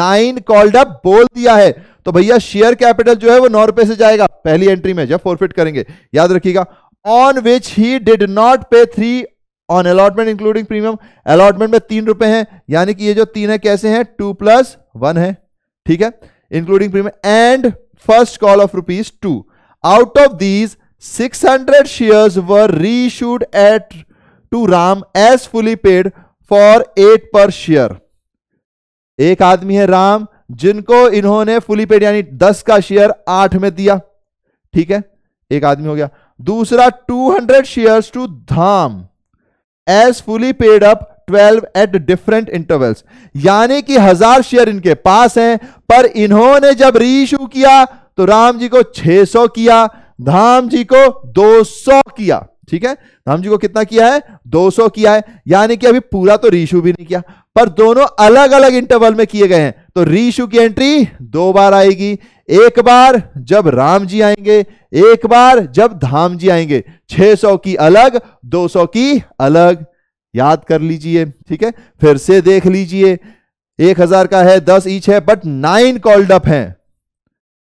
नाइन कॉल्ड अप बोल दिया है तो भैया शेयर कैपिटल जो है वो नौ रुपए से जाएगा पहली एंट्री में जब फोरफिट करेंगे याद रखिएगा on which he did not pay three on allotment including premium allotment में तीन रुपए हैं यानी कि ये जो तीन है कैसे हैं टू प्लस वन है ठीक है including premium and first call of rupees two out of these six hundred share were reissued at to Ram as fully paid for eight per share एक आदमी है राम जिनको इन्होंने फुली पेड यानी दस का शेयर आठ में दिया ठीक है एक आदमी हो गया दूसरा two hundred share to them as fully paid up twelve at different intervals यानी कि हजार शेयर इनके पास हैं पर इन्होंने जब रीइशू किया तो राम जी को 600 किया धाम जी को 200 किया ठीक है धाम जी को कितना किया है 200 किया है यानी कि अभी पूरा तो रीशू भी नहीं किया पर दोनों अलग अलग इंटरवल में किए गए हैं तो रीशू की एंट्री दो बार आएगी एक बार जब राम जी आएंगे एक बार जब धाम जी आएंगे 600 की अलग 200 की अलग याद कर लीजिए ठीक है फिर से देख लीजिए एक हजार का है दस ईच है बट नाइन कॉल्ड अप है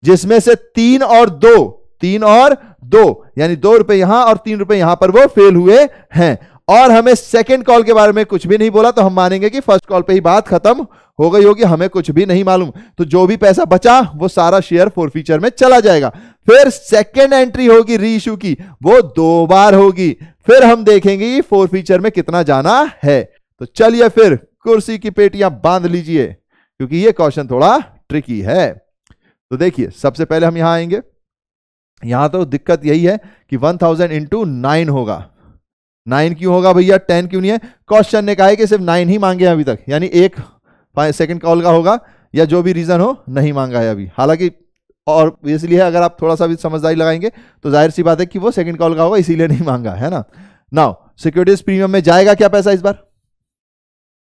जिसमें से तीन और दो तीन और दो यानी दो रुपए यहां और तीन रुपए यहां पर वो फेल हुए हैं और हमें सेकेंड कॉल के बारे में कुछ भी नहीं बोला तो हम मानेंगे कि फर्स्ट कॉल पे ही बात खत्म हो गई होगी हमें कुछ भी नहीं मालूम तो जो भी पैसा बचा वो सारा शेयर फोर फीचर में चला जाएगा फिर सेकेंड एंट्री होगी इशू की वो दो बार होगी फिर हम देखेंगे फोर फीचर में कितना जाना है तो चलिए फिर कुर्सी की पेटियां बांध लीजिए क्योंकि ये क्वेश्चन थोड़ा ट्रिकी है तो देखिए सबसे पहले हम यहां आएंगे यहां तो दिक्कत यही है कि 1000 थाउजेंड इंटू नाइन होगा नाइन क्यों होगा भैया टेन क्यों नहीं है क्वेश्चन ने कहा है कि सिर्फ नाइन ही मांगे हैं अभी तक यानी एक सेकंड कॉल का होगा या जो भी रीज़न हो नहीं मांगा है अभी हालांकि और इसलिए अगर आप थोड़ा सा भी समझदारी लगाएंगे तो जाहिर सी बात है कि वो सेकंड कॉल का होगा इसीलिए नहीं मांगा है ना नाउ सिक्योरिटीज प्रीमियम में जाएगा क्या पैसा इस बार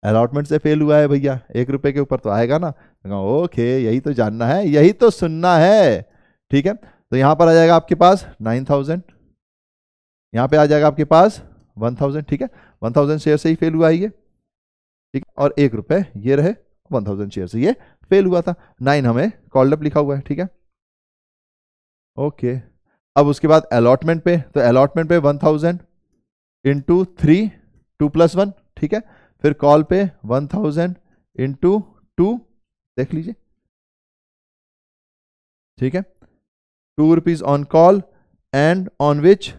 अलॉटमेंट से फेल हुआ है भैया एक रुपए के ऊपर तो आएगा ना ओके यही तो जानना है यही तो सुनना है ठीक है तो यहां पर आ जाएगा आपके पास नाइन थाउजेंड यहाँ पे आ जाएगा आपके पास वन थाउजेंड ठीक है वन थाउजेंड शेयर से ही फेल हुआ है ये ठीक है और एक रुपए ये रहे वन थाउजेंड शेयर से ये फेल हुआ था नाइन हमें अप लिखा हुआ है ठीक है ओके अब उसके बाद अलॉटमेंट पे तो अलॉटमेंट पे one thousand into three two plus one ठीक है फिर कॉल पे वन थाउजेंड इंटू टू देख लीजिए ठीक है two rupees on call and on which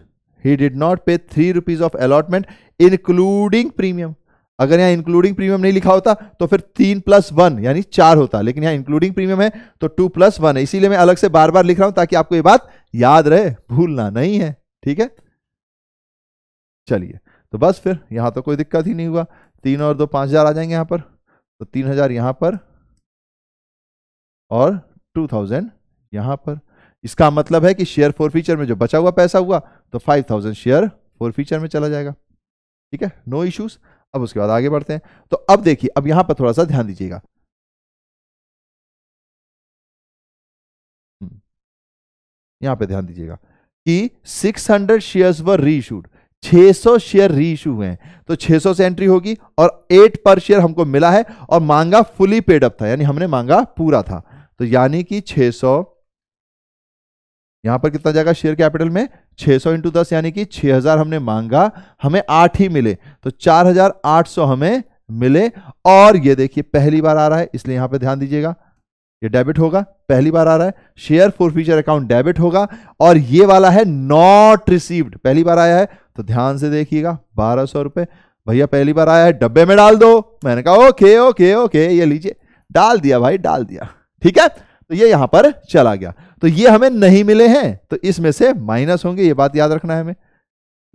he did not pay three rupees of allotment including premium अगर यहां इंक्लूडिंग प्रीमियम नहीं लिखा होता तो फिर तीन प्लस वन यानी चार होता लेकिन यहां इंक्लूडिंग प्रीमियम है तो टू प्लस वन है इसीलिए मैं अलग से बार बार लिख रहा हूं ताकि आपको ये बात याद रहे भूलना नहीं है ठीक है चलिए तो बस फिर यहां तो कोई दिक्कत ही नहीं हुआ तीन और दो पांच हज़ार आ जाएंगे यहां पर तो तीन हज़ार यहां पर और टू थाउजेंड यहां पर इसका मतलब है कि शेयर फॉर फ्यूचर में जो बचा हुआ पैसा हुआ तो five thousand share for forfeiture में चला जाएगा ठीक है नो इश्यूज अब उसके बाद आगे बढ़ते हैं तो अब देखिए अब यहां पर थोड़ा सा ध्यान दीजिएगा हम्म। यहां पे ध्यान दीजिएगा कि 600 शेयर वर रीइशूड सौ शेयर रीइशू हुए हैं तो 600 से एंट्री होगी और 8 पर शेयर हमको मिला है और मांगा फुली पेड अप था यानी हमने मांगा पूरा था तो यानी कि सौ यहां पर कितना जाएगा शेयर कैपिटल में 600 सौ इंटू दस यानी कि 6000 हमने मांगा हमें आठ ही मिले तो 4800 हमें मिले और ये देखिए पहली बार आ रहा है इसलिए यहां पे ध्यान दीजिएगा ये डेबिट होगा पहली बार आ रहा है share for forfeiture account debit होगा और ये वाला है नॉट रिसीव्ड पहली बार आया है तो ध्यान से देखिएगा बारह सौ रुपए भैया पहली बार आया है डब्बे में डाल दो मैंने कहा ओके ओके ओके ये लीजिए डाल दिया भाई डाल दिया ठीक है तो ये यहां पर चला गया तो ये हमें नहीं मिले हैं तो इसमें से माइनस होंगे ये बात याद रखना है हमें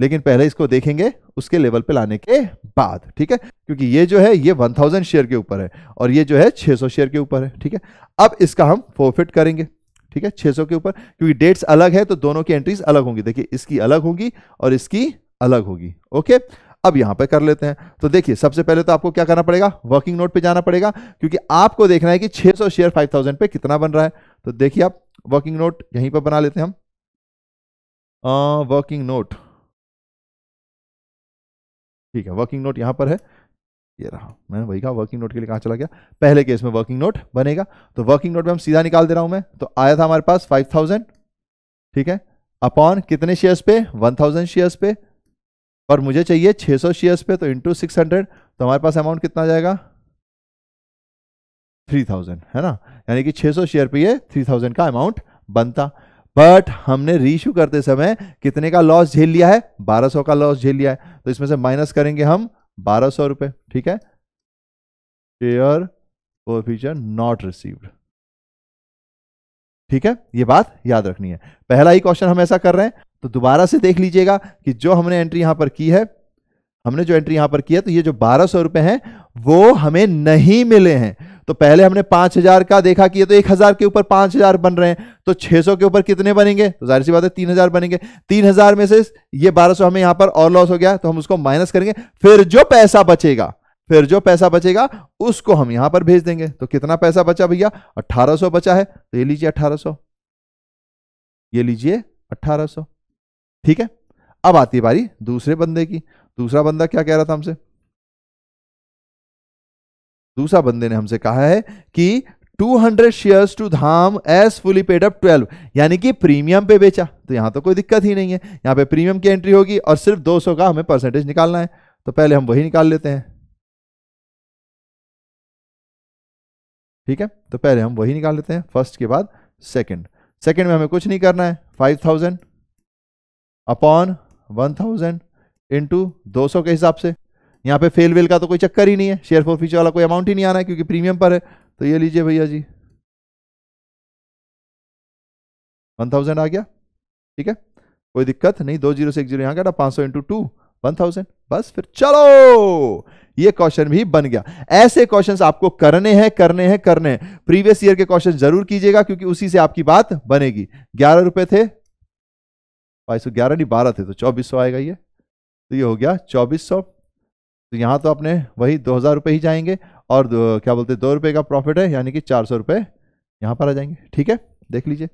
लेकिन पहले इसको देखेंगे उसके लेवल पे लाने के बाद ठीक है क्योंकि ये जो है ये 1000 शेयर के ऊपर है और ये जो है 600 शेयर के ऊपर है ठीक है अब इसका हम फोरफिट करेंगे ठीक है 600 के ऊपर क्योंकि डेट्स अलग है तो दोनों की एंट्रीज अलग होंगी देखिए इसकी अलग होगी और इसकी अलग होगी ओके अब यहां पर कर लेते हैं तो देखिए सबसे पहले तो आपको क्या करना पड़ेगा वर्किंग नोट पर जाना पड़ेगा क्योंकि आपको देखना है कि सौ शेयर थाउजेंड पे कितना बन रहा है तो देखिए आप वर्किंग नोट यहीं पर बना लेते हैं हम वर्किंग नोट ठीक है वर्किंग नोट यहां पर है ये रहा मैंने वही कहा वर्किंग नोट के लिए कहा चला गया पहले केस में वर्किंग नोट बनेगा तो वर्किंग नोट में हम सीधा निकाल दे रहा हूं मैं तो आया था हमारे पास फाइव थाउजेंड ठीक है अपॉन कितने शेयर्स पे वन थाउजेंड शेयर्स पे और मुझे चाहिए 600 सौ शेयर्स पे तो इंटू सिक्स हंड्रेड तो हमारे पास अमाउंट कितना जाएगा 3000 है ना यानी कि 600 शेयर पे ये 3000 का अमाउंट बनता बट हमने रीइू करते समय कितने का लॉस झेल लिया है 1200 का लॉस झेल लिया है तो इसमें से माइनस करेंगे हम बारह सौ रुपए ठीक है शेयर और फ्यूचर नॉट रिसीव्ड ठीक है ये बात याद रखनी है पहला ही क्वेश्चन हम ऐसा कर रहे हैं तो दोबारा से देख लीजिएगा कि जो हमने एंट्री यहां पर की है हमने जो एंट्री यहां पर किया तो ये जो बारह सौ रुपए हैं वो हमें नहीं मिले हैं तो पहले हमने पांच हज़ार का देखा कि ये तो एक हज़ार के ऊपर पांच हज़ार बन रहे हैं तो छह सौ के ऊपर कितने बनेंगे तो जाहिर सी बात है तीन हज़ार बनेंगे तीन हज़ार में से ये बारह सौ हमें यहां पर और लॉस हो गया तो हम उसको माइनस करेंगे फिर जो पैसा बचेगा फिर जो पैसा बचेगा उसको हम यहां पर भेज देंगे तो कितना पैसा बचा भैया अट्ठारह बचा है तो ये लीजिए अट्ठारह ये लीजिए अट्ठारह ठीक है अब आती है बारी दूसरे बंदे की दूसरा बंदा क्या कह रहा था हमसे दूसरा बंदे ने हमसे कहा है कि 200 shares to them as fully paid up 12 यानी कि प्रीमियम पे बेचा तो यहां तो कोई दिक्कत ही नहीं है यहां पे प्रीमियम की एंट्री होगी और सिर्फ 200 का हमें परसेंटेज निकालना है तो पहले हम वही निकाल लेते हैं ठीक है तो पहले हम वही निकाल लेते हैं फर्स्ट के बाद सेकंड सेकंड में हमें कुछ नहीं करना है 5000 अपॉन वन थाउजेंड इंटू दो सौ के हिसाब से यहाँ पे फेल वेल का तो कोई चक्कर ही नहीं है शेयर फॉर फ्यूचर वाला कोई अमाउंट ही नहीं आना है क्योंकि प्रीमियम पर है तो ये लीजिए भैया जी वन थाउजेंड आ गया ठीक है कोई दिक्कत नहीं दो जीरो से एक जीरो यहाँ काटा पाँच सौ इंटू टू वन थाउजेंड बस फिर चलो ये क्वेश्चन भी बन गया ऐसे क्वेश्चंस आपको करने हैं करने हैं करने हैं प्रीवियस ईयर के क्वेश्चन जरूर कीजिएगा क्योंकि उसी से आपकी बात बनेगी ग्यारह रुपए थे बाईस सौ ग्यारह नहीं बारह थे तो चौबीस सौ आएगा ये तो ये हो गया चौबीस सौ तो यहाँ तो आपने वही दो हज़ार रुपये ही जाएंगे और क्या बोलते हैं दो रुपये का प्रॉफिट है यानी कि चार सौ रुपये यहाँ पर आ जाएंगे ठीक है देख लीजिए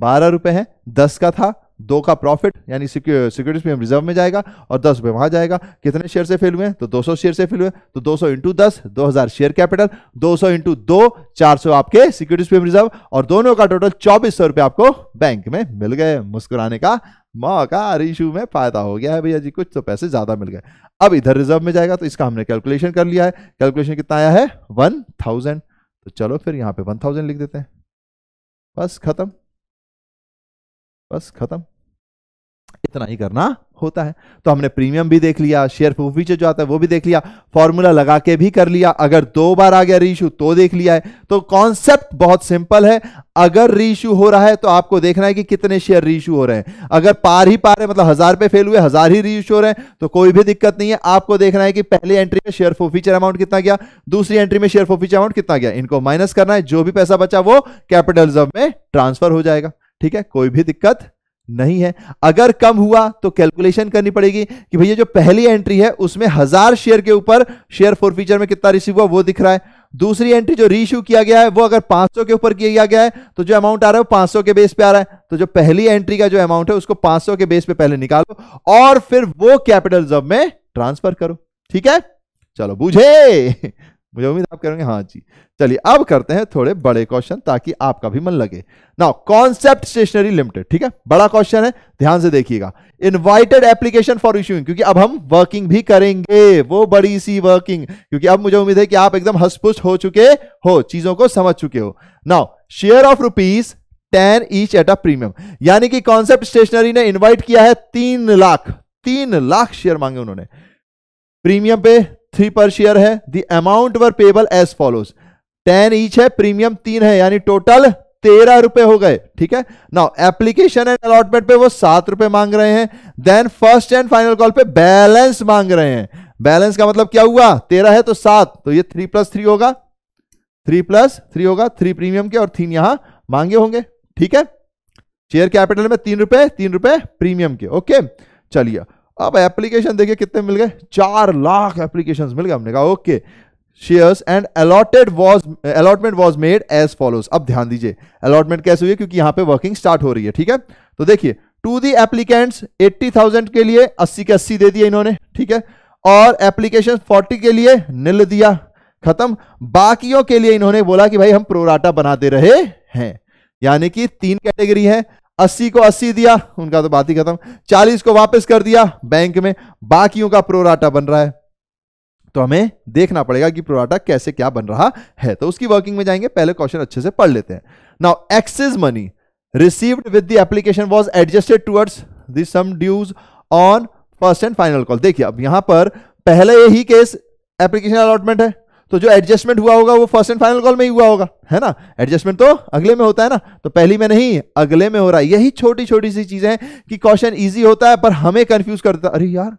बारह रुपये है दस का था दो का प्रॉफिट यानी सिक्योरिटीज प्रीमियम रिजर्व में जाएगा और दस रुपये वहाँ जाएगा कितने शेयर से फेल हुए तो 200 शेयर से फेल हुए तो 200 सौ इंटू दस दो शेयर कैपिटल 200 सौ इंटू दो चार सौ आपके सिक्योरिटीज प्रीमियम रिजर्व और दोनों का टोटल चौबीस सौ रुपए आपको बैंक में मिल गए मुस्कुराने का मौका इशू में फायदा हो गया है भैया जी कुछ तो पैसे ज्यादा मिल गए अब इधर रिजर्व में जाएगा तो इसका हमने कैलकुलेशन कर लिया है कैलकुलेशन कितना आया है वन थाउजेंड तो चलो फिर यहाँ पे वन थाउजेंड लिख देते हैं बस खत्म बस खत्म इतना ही करना होता है तो हमने प्रीमियम भी देख लिया शेयर फीचर जो आता है वो भी देख लिया फॉर्मूला लगा के भी कर लिया अगर दो बार आ गया रीशू तो देख लिया है तो कॉन्सेप्ट बहुत सिंपल है अगर रीशू हो रहा है तो आपको देखना है कि कितने शेयर रीशू हो रहे हैं अगर पार ही पार है मतलब हजार पे फेल हुए हजार ही रीशू हो रहे हैं तो कोई भी दिक्कत नहीं है आपको देखना है कि पहली एंट्री में शेयर फीचर अमाउंट कितना गया दूसरी एंट्री में शेयर फीचर अमाउंट कितना गया इनको माइनस करना है जो भी पैसा बचा वो कैपिटल रिजर्व में ट्रांसफर हो जाएगा ठीक है कोई भी दिक्कत नहीं है अगर कम हुआ तो कैलकुलेशन करनी पड़ेगी कि भैया जो पहली एंट्री है उसमें हजार शेयर के ऊपर शेयर फोर फीचर में कितना रिसीव हुआ वो दिख रहा है दूसरी एंट्री जो रीइू किया गया है वो अगर 500 के ऊपर किया गया है तो जो अमाउंट आ रहा है वो 500 के बेस पे आ रहा है तो जो पहली एंट्री का जो अमाउंट है उसको 500 के बेस पे पहले निकालो और फिर वो कैपिटल जब में ट्रांसफर करो ठीक है चलो बूझे मुझे उम्मीद आप करेंगे हाँ जी चलिए अब करते हैं थोड़े बड़े क्वेश्चन ताकि आपका भी मन लगे नाउ कॉन्सेप्ट स्टेशनरी लिमिटेड ठीक है बड़ा क्वेश्चन है ध्यान से देखिएगा इनवाइटेड एप्लीकेशन फॉर इश्यूइंग क्योंकि अब हम वर्किंग भी करेंगे वो बड़ी सी वर्किंग क्योंकि अब मुझे उम्मीद है कि आप एकदम हसपुष्ट हो चुके हो चीजों को समझ चुके हो now share of rupees ten each at a premium यानी कि कॉन्सेप्ट स्टेशनरी ने इन्वाइट किया है तीन लाख तीन लाख शेयर मांगे उन्होंने प्रीमियम पे थ्री पर शेयर है the amount were payable as follows ten each है प्रीमियम तीन है यानी टोटल तेरह रुपए हो गए ठीक है नाउ एप्लीकेशन एंड अलॉटमेंट पे वो सात रुपए मांग रहे हैं then first and final call पे बैलेंस मांग रहे हैं बैलेंस का मतलब क्या हुआ तेरह है तो सात तो ये थ्री प्लस थ्री होगा थ्री प्लस थ्री होगा थ्री प्रीमियम के और तीन यहां मांगे होंगे ठीक है शेयर कैपिटल में तीन रुपए तीन रुपए प्रीमियम के ओके चलिए अब एप्लीकेशन देखिए कितने मिल गए चार लाख एप्लीकेशन मिल गए हमने कहा okay shares and allotted was allotment was made as follows अब ध्यान दीजिए अलॉटमेंट कैसे हुई क्योंकि यहां पे वर्किंग स्टार्ट हो रही है ठीक है तो देखिए टू दी एप्लीकेंट्स 80,000 के लिए 80 के 80 दे दिए इन्होंने ठीक है और एप्लीकेशन 40 के लिए निल दिया खत्म बाकियों के लिए इन्होंने बोला कि भाई हम प्रोराटा बनाते रहे हैं यानी कि तीन कैटेगरी है अस्सी को अस्सी दिया उनका तो बात ही खत्म चालीस को वापस कर दिया बैंक में बाकियों का प्रोराटा बन रहा है तो हमें देखना पड़ेगा कि प्रोराटा कैसे क्या बन रहा है तो उसकी वर्किंग में जाएंगे पहले क्वेश्चन अच्छे से पढ़ लेते हैं now excess money received with the application was adjusted towards the sum dues on first and final call देखिए अब यहां पर पहले यही केस एप्लीकेशन अलॉटमेंट है तो जो एडजस्टमेंट हुआ होगा वो फर्स्ट एंड फाइनल कॉल में ही हुआ होगा है ना एडजस्टमेंट तो अगले में होता है ना तो पहली में नहीं अगले में हो रहा है यही छोटी छोटी सी चीजें हैं कि क्वेश्चन ईजी होता है पर हमें कंफ्यूज करता अरे यार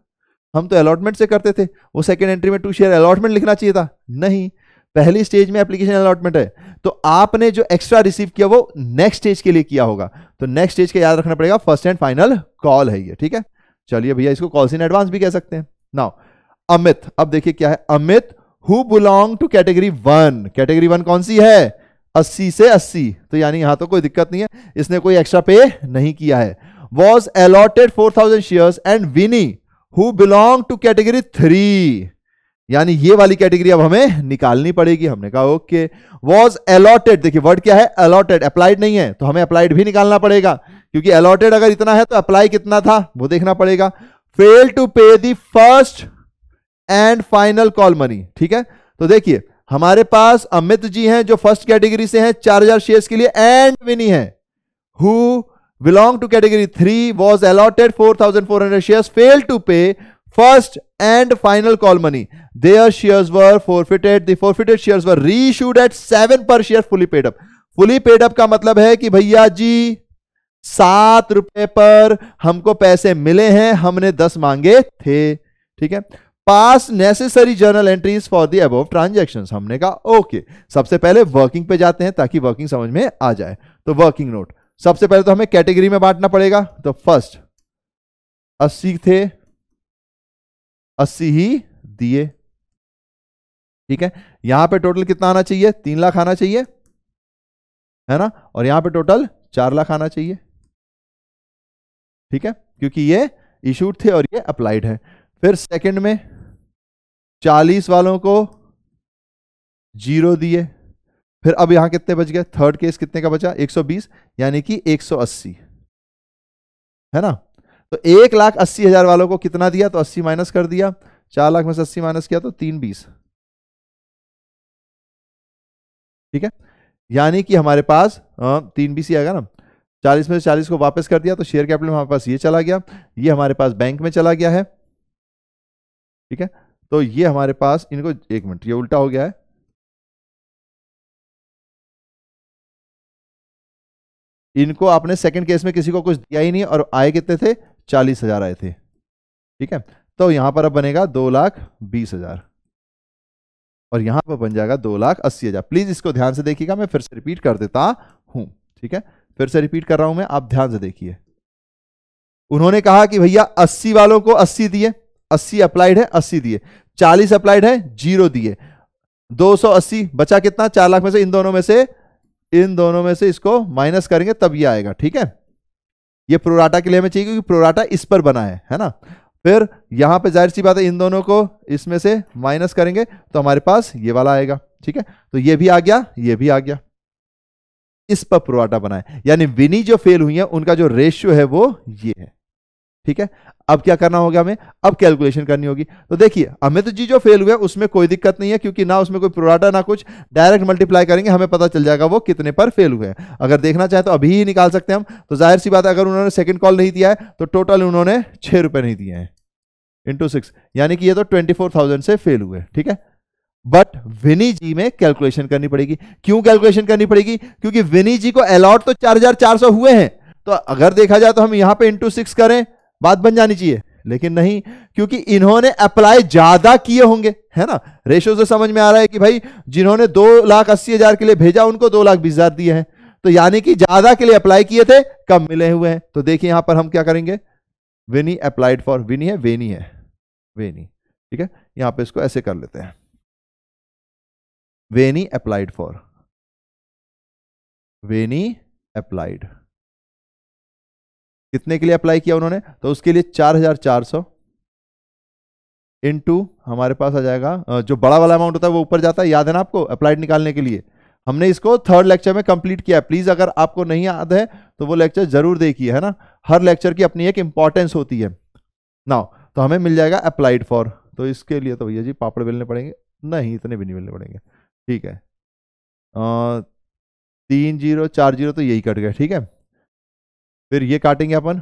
हम तो अलॉटमेंट से करते थे वो सेकेंड एंट्री में टू शेयर अलॉटमेंट लिखना चाहिए था नहीं पहली स्टेज में एप्लीकेशन अलॉटमेंट है तो आपने जो एक्स्ट्रा रिसीव किया वो नेक्स्ट स्टेज के लिए किया होगा तो नेक्स्ट स्टेज का याद रखना पड़ेगा फर्स्ट एंड फाइनल कॉल है ये ठीक है चलिए भैया इसको कॉल्स इन एडवांस भी कह सकते हैं नाउ अमित अब देखिए क्या है Amit who belong to category one category one कौन सी है अस्सी से अस्सी तो यानी यहां तो कोई दिक्कत नहीं है इसने कोई एक्स्ट्रा पे नहीं किया है was allotted four thousand share and Vini who belong to category three यानी ये वाली कैटेगरी अब हमें निकालनी पड़ेगी हमने कहा ओके वॉज अलॉटेड देखिए वर्ड क्या है अलॉटेड अप्लाइड नहीं है तो हमें अप्लाइड भी निकालना पड़ेगा क्योंकि अलॉटेड अगर इतना है तो अप्लाई कितना था वो देखना पड़ेगा fail to pay the first and final call money ठीक है तो देखिए हमारे पास अमित जी हैं जो फर्स्ट कैटेगरी से हैं 4000 शेयर्स के लिए एंड विनी है who belong to category three was allotted four thousand four hundred share fail to pay first and final call money their shares were forfeited the forfeited shares were reissued at seven per share fully paid up fully paid up का मतलब है कि भैया जी सात रुपए पर हमको पैसे मिले हैं हमने दस मांगे थे ठीक है pass necessary journal entries for the above transaction हमने कहा ओके okay. सबसे पहले वर्किंग पे जाते हैं ताकि वर्किंग समझ में आ जाए तो वर्किंग नोट सबसे पहले तो हमें कैटेगरी में बांटना पड़ेगा तो फर्स्ट अस्सी थे अस्सी ही दिए ठीक है यहां पे टोटल कितना आना चाहिए तीन लाख आना चाहिए है ना और यहां पे टोटल चार लाख आना चाहिए ठीक है क्योंकि ये इशूड थे और ये अप्लाइड है फिर सेकंड में चालीस वालों को जीरो दिए फिर अब यहां कितने बच गए थर्ड केस कितने का बचा 120 यानी कि 180 है ना तो एक लाख अस्सी हजार वालों को कितना दिया तो 80 माइनस कर दिया चार लाख में से अस्सी माइनस किया तो तीन बीस ठीक है यानी कि हमारे पास आ, तीन बीस ही आएगा ना चालीस में से चालीस को वापस कर दिया तो शेयर कैपिटल हमारे पास ये चला गया ये हमारे पास बैंक में चला गया है ठीक है तो ये हमारे पास इनको एक मिनट ये उल्टा हो गया है इनको आपने सेकंड केस में किसी को कुछ दिया ही नहीं और आए कितने थे चालीस हजार आए थे ठीक है तो यहां पर अब बनेगा दो लाख बीस हजार और यहां पर बन जाएगा दो लाख अस्सी हजार प्लीज इसको ध्यान से देखिएगा मैं फिर से रिपीट कर देता हूं ठीक है फिर से रिपीट कर रहा हूं मैं आप ध्यान से देखिए उन्होंने कहा कि भैया अस्सी वालों को अस्सी दिए अस्सी अप्लाइड है अस्सी दिए चालीस अप्लाइड है जीरो दिए दो सौ अस्सी बचा कितना चार लाख में से इन दोनों में से इन दोनों में से इसको माइनस करेंगे तब ये आएगा ठीक है ये प्रोराटा के लिए हमें चाहिए क्योंकि प्रोराटा इस पर बना है है ना फिर यहां पे जाहिर सी बात है इन दोनों को इसमें से माइनस करेंगे तो हमारे पास ये वाला आएगा ठीक है तो ये भी आ गया ये भी आ गया इस पर प्रोराटा बनाए यानी विनी जो फेल हुई है उनका जो रेशियो है वो ये है ठीक है अब क्या करना होगा हमें अब कैलकुलेशन करनी होगी तो देखिए अमित जी जो फेल हुए उसमें कोई दिक्कत नहीं है क्योंकि ना उसमें कोई प्रोडाटा ना कुछ डायरेक्ट मल्टीप्लाई करेंगे हमें पता चल जाएगा वो कितने पर फेल हुए हैं अगर देखना चाहे तो अभी ही निकाल सकते हैं हम तो जाहिर सी बात है अगर उन्होंने सेकंड कॉल नहीं दिया है तो टोटल उन्होंने छह रुपए नहीं दिए हैं इंटू सिक्स यानी कि यह तो ट्वेंटी फोर थाउजेंड से फेल हुए ठीक है बट विनी जी में कैलकुलेशन करनी पड़ेगी क्यों कैलकुलेशन करनी पड़ेगी क्योंकि विनी जी को अलॉट तो चार चार सौ हुए हैं तो अगर देखा जाए तो हम यहां पर इंटू सिक्स करें बात बन जानी चाहिए लेकिन नहीं क्योंकि इन्होंने अप्लाई ज्यादा किए होंगे है ना रेशो से समझ में आ रहा है कि भाई जिन्होंने दो लाख अस्सी हजार के लिए भेजा उनको दो लाख बीस हजार दिए हैं तो यानी कि ज्यादा के लिए अप्लाई किए थे कम मिले हुए हैं तो देखिए यहां पर हम क्या करेंगे विनी अप्लाइड फॉर विनी है वेनी है वेनी ठीक है यहां पर इसको ऐसे कर लेते हैं Vini applied for Vini applied कितने के लिए अप्लाई किया उन्होंने तो उसके लिए चार हजार चार सौ इनटू हमारे पास आ जाएगा जो बड़ा वाला अमाउंट होता है वो ऊपर जाता है याद है ना आपको अप्लाइड निकालने के लिए हमने इसको थर्ड लेक्चर में कंप्लीट किया प्लीज़ अगर आपको नहीं याद है तो वो लेक्चर जरूर देखिए है ना हर लेक्चर की अपनी एक इंपॉर्टेंस होती है नाउ तो हमें मिल जाएगा अप्लाइड फॉर तो इसके लिए तो भैया जी पापड़ मिलने पड़ेंगे नहीं इतने भी नहीं मिलने पड़ेंगे ठीक है आ, तीन जीरो चार जीरो तो यही कट गया ठीक है फिर ये काटेंगे अपन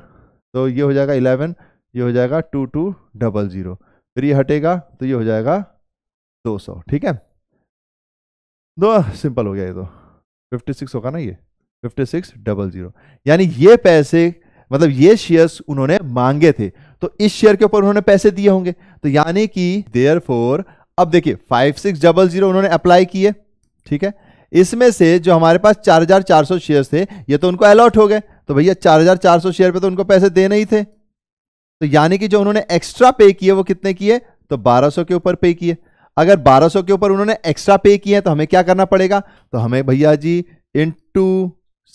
तो ये हो जाएगा इलेवन ये हो जाएगा टू टू डबल ज़ीरो फिर ये हटेगा तो ये हो जाएगा दो सौ ठीक है दो सिंपल हो गया ये तो फिफ्टी सिक्स होगा ना ये फिफ्टी सिक्स डबल ज़ीरो यानी ये पैसे मतलब ये शेयर्स उन्होंने मांगे थे तो इस शेयर के ऊपर उन्होंने पैसे दिए होंगे तो यानी कि देयर फोर अब देखिए फाइव सिक्स डबल जीरो उन्होंने अप्लाई किए ठीक है इसमें से जो हमारे पास चार हजार चार सौ शेयर थे ये तो उनको अलॉट हो गए तो भैया चार हजार चार सौ शेयर पे तो उनको पैसे देने ही थे तो यानी कि जो उन्होंने एक्स्ट्रा पे किए वो कितने किए तो बारह सौ के ऊपर पे किए अगर बारह सौ के ऊपर उन्होंने एक्स्ट्रा पे किए तो हमें क्या करना पड़ेगा तो हमें भैया जी इन टू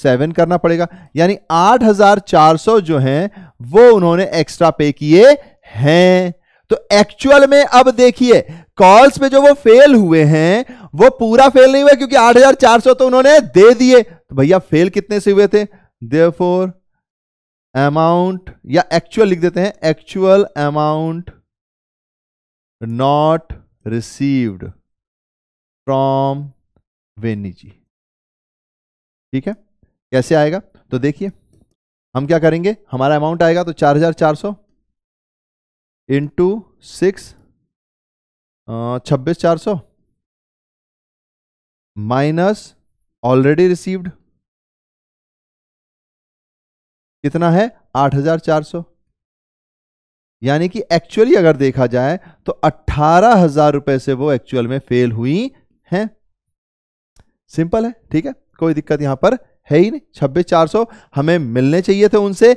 सेवन करना पड़ेगा यानी आठ हजार चार सौ जो हैं वो उन्होंने एक्स्ट्रा पे किए हैं तो एक्चुअल में अब देखिए कॉल्स पे जो वो फेल हुए हैं वो पूरा फेल नहीं हुआ क्योंकि 8400 तो उन्होंने दे दिए तो भैया फेल कितने से हुए थे देयरफॉर अमाउंट या एक्चुअल लिख देते हैं actual amount not received from वेनिजी ठीक है कैसे आएगा तो देखिए हम क्या करेंगे हमारा अमाउंट आएगा तो चार हजार चार सौ इंटू सिक्स छब्बीस चार सौ माइनस ऑलरेडी रिसीव्ड कितना है 8400 यानी कि एक्चुअली अगर देखा जाए तो अट्ठारह हजार रुपए से वो एक्चुअल में फेल हुई हैं सिंपल है ठीक है कोई दिक्कत यहां पर है ही नहीं छब्बीस चार सौ हमें मिलने चाहिए थे उनसे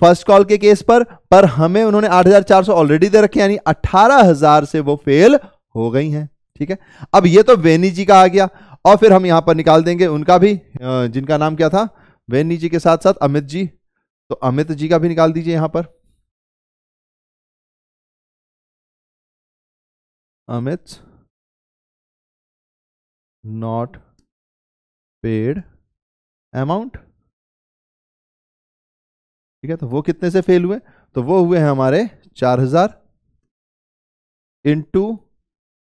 फर्स्ट कॉल के केस पर पर हमें उन्होंने 8400 ऑलरेडी दे रखे यानी 18000 से वो फेल हो गई हैं ठीक है अब ये तो वेनी जी का आ गया और फिर हम यहां पर निकाल देंगे उनका भी जिनका नाम क्या था वेनी जी के साथ साथ अमित जी तो अमित जी का भी निकाल दीजिए यहां पर अमित नॉट पेड अमाउंट ठीक है तो वो कितने से फेल हुए तो वो हुए हैं हमारे चार हजार इंटू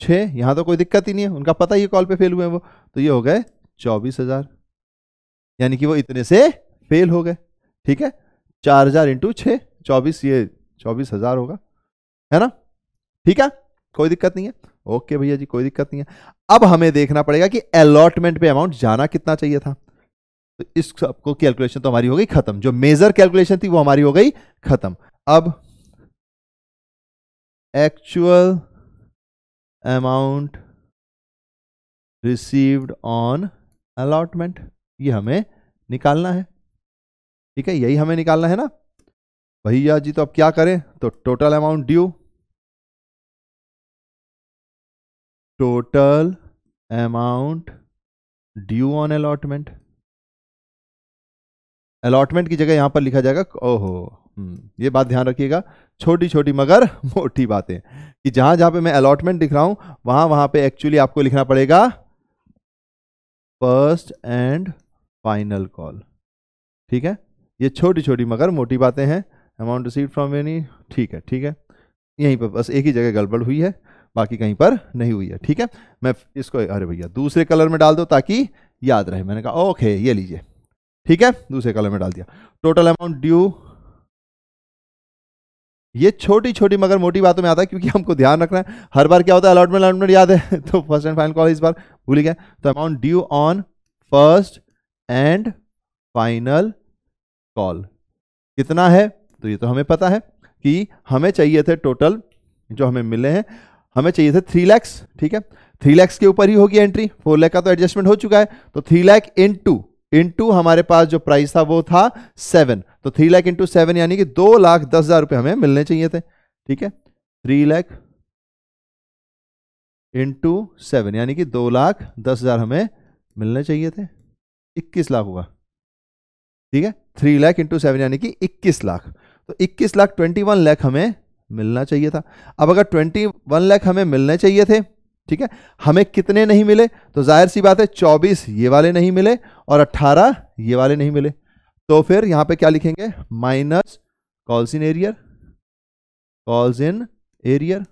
छ यहां तो कोई दिक्कत ही नहीं है उनका पता ही कॉल पे फेल हुए हैं वो तो ये हो गए चौबीस हजार यानी कि वो इतने से फेल हो गए ठीक है चार हजार इंटू छः चौबीस ये चौबीस हजार होगा है ना ठीक है कोई दिक्कत नहीं है ओके भैया जी कोई दिक्कत नहीं है अब हमें देखना पड़ेगा कि अलॉटमेंट पे अमाउंट जाना कितना चाहिए था तो इस सबको कैलकुलेशन तो हमारी हो गई खत्म जो मेजर कैलकुलेशन थी वो हमारी हो गई खत्म अब actual amount received on allotment ये हमें निकालना है ठीक है यही हमें निकालना है ना भैया जी तो अब क्या करें तो total amount due total amount due on allotment allotment की जगह यहां पर लिखा जाएगा ओहो हम्म, ये बात ध्यान रखिएगा छोटी छोटी मगर मोटी बातें कि जहां जहां पे मैं अलॉटमेंट लिख रहा हूं वहां वहां पे एक्चुअली आपको लिखना पड़ेगा फर्स्ट एंड फाइनल कॉल ठीक है ये छोटी छोटी मगर मोटी बातें हैं अमाउंट रिसीव फ्रॉम एनी ठीक है ठीक है यहीं पर बस एक ही जगह गड़बड़ हुई है बाकी कहीं पर नहीं हुई है ठीक है मैं इसको अरे भैया दूसरे कलर में डाल दो ताकि याद रहे मैंने कहा ओके ये लीजिए ठीक है दूसरे कलर में डाल दिया टोटल अमाउंट ड्यू ये छोटी छोटी मगर मोटी बातों में आता है क्योंकि हमको ध्यान रखना है हर बार क्या होता है अलॉटमेंट अलॉटमेंट याद है तो फर्स्ट एंड फाइनल कॉल इस बार भूल गया तो amount due on first and final call कितना है तो ये तो हमें पता है कि हमें चाहिए थे टोटल जो हमें मिले हैं हमें चाहिए थे थ्री लैक्स ठीक है थ्री लैक्स के ऊपर ही होगी एंट्री फोर लैख का तो एडजस्टमेंट हो चुका है तो three lakh into into हमारे पास जो प्राइस था वो था सेवन तो थ्री लैख इंटू सेवन यानी कि दो लाख दस हजार रुपये हमें मिलने चाहिए थे ठीक है थ्री लैख इंटू सेवन यानी कि दो लाख दस हजार हमें मिलने चाहिए थे इक्कीस लाख हुआ ठीक है थ्री लाख इंटू सेवन यानी कि इक्कीस लाख तो इक्कीस लाख ट्वेंटी वन लाख हमें मिलना चाहिए था अब अगर ट्वेंटी वन लाख हमें मिलने चाहिए थे ठीक है हमें कितने नहीं मिले तो जाहिर सी बात है चौबीस ये वाले नहीं मिले और अट्ठारह ये वाले नहीं मिले तो फिर यहां पे क्या लिखेंगे minus calls in arrear calls in arrear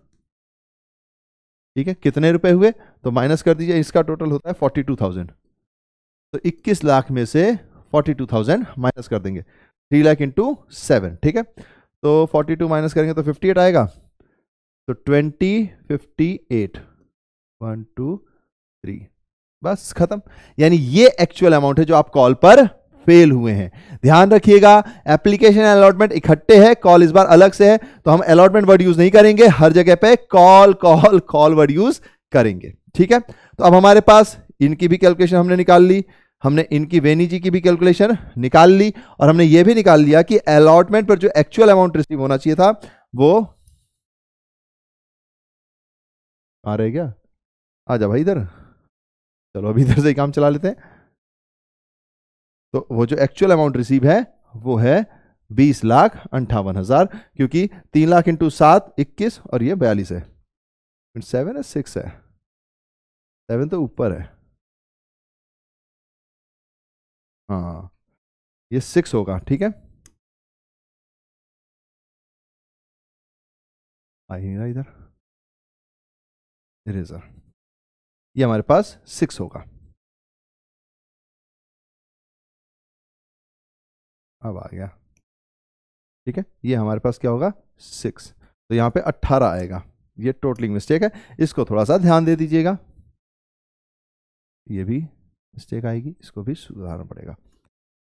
ठीक है कितने रुपए हुए तो माइनस कर दीजिए इसका टोटल होता है फोर्टी टू थाउजेंड तो इक्कीस लाख में से फोर्टी टू थाउजेंड माइनस कर देंगे थ्री लाख इंटू सेवन ठीक है तो फोर्टी टू माइनस करेंगे तो फिफ्टी एट आएगा तो twenty fifty eight one two three बस खत्म यानी ये एक्चुअल अमाउंट है जो आप कॉल पर फेल हुए हैं ध्यान रखिएगा एप्लीकेशन अलॉटमेंट इकट्ठे है कॉल इस बार अलग से है तो हम अलॉटमेंट वर्ड यूज नहीं करेंगे हर जगह पे call call call word use करेंगे ठीक है तो अब हमारे पास इनकी भी कैलकुलेशन हमने निकाल ली हमने इनकी वेनीजी की भी कैलकुलेशन निकाल ली और हमने ये भी निकाल लिया कि अलॉटमेंट पर जो एक्चुअल अमाउंट रिसीव होना चाहिए था वो आ रहे क्या आ जा भाई इधर चलो अभी इधर से ही काम चला लेते हैं तो वो जो एक्चुअल अमाउंट रिसीव है वो है बीस लाख अंठावन हजार क्योंकि तीन लाख इंटू सात इक्कीस और ये बयालीस है सेवन है सिक्स है सेवन तो ऊपर है हाँ ये सिक्स होगा ठीक है आई नहीं रहा इधर इरेजर ये हमारे पास सिक्स होगा अब आ गया ठीक है ये हमारे पास क्या होगा सिक्स तो यहां पे अट्ठारह आएगा ये टोटलिंग मिस्टेक है इसको थोड़ा सा ध्यान दे दीजिएगा ये भी मिस्टेक आएगी इसको भी सुधारना पड़ेगा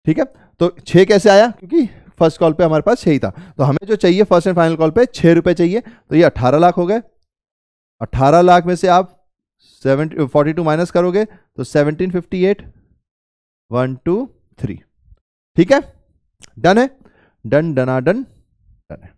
ठीक है तो छः कैसे आया क्योंकि फर्स्ट कॉल पे हमारे पास छः ही था तो हमें जो चाहिए फर्स्ट एंड फाइनल कॉल पे छः रुपये चाहिए तो ये अट्ठारह लाख हो गए अट्ठारह लाख में से आप सेवेंटी फोर्टी टू माइनस करोगे तो seventeen fifty eight one two three ठीक है डन है डन डना डन डन है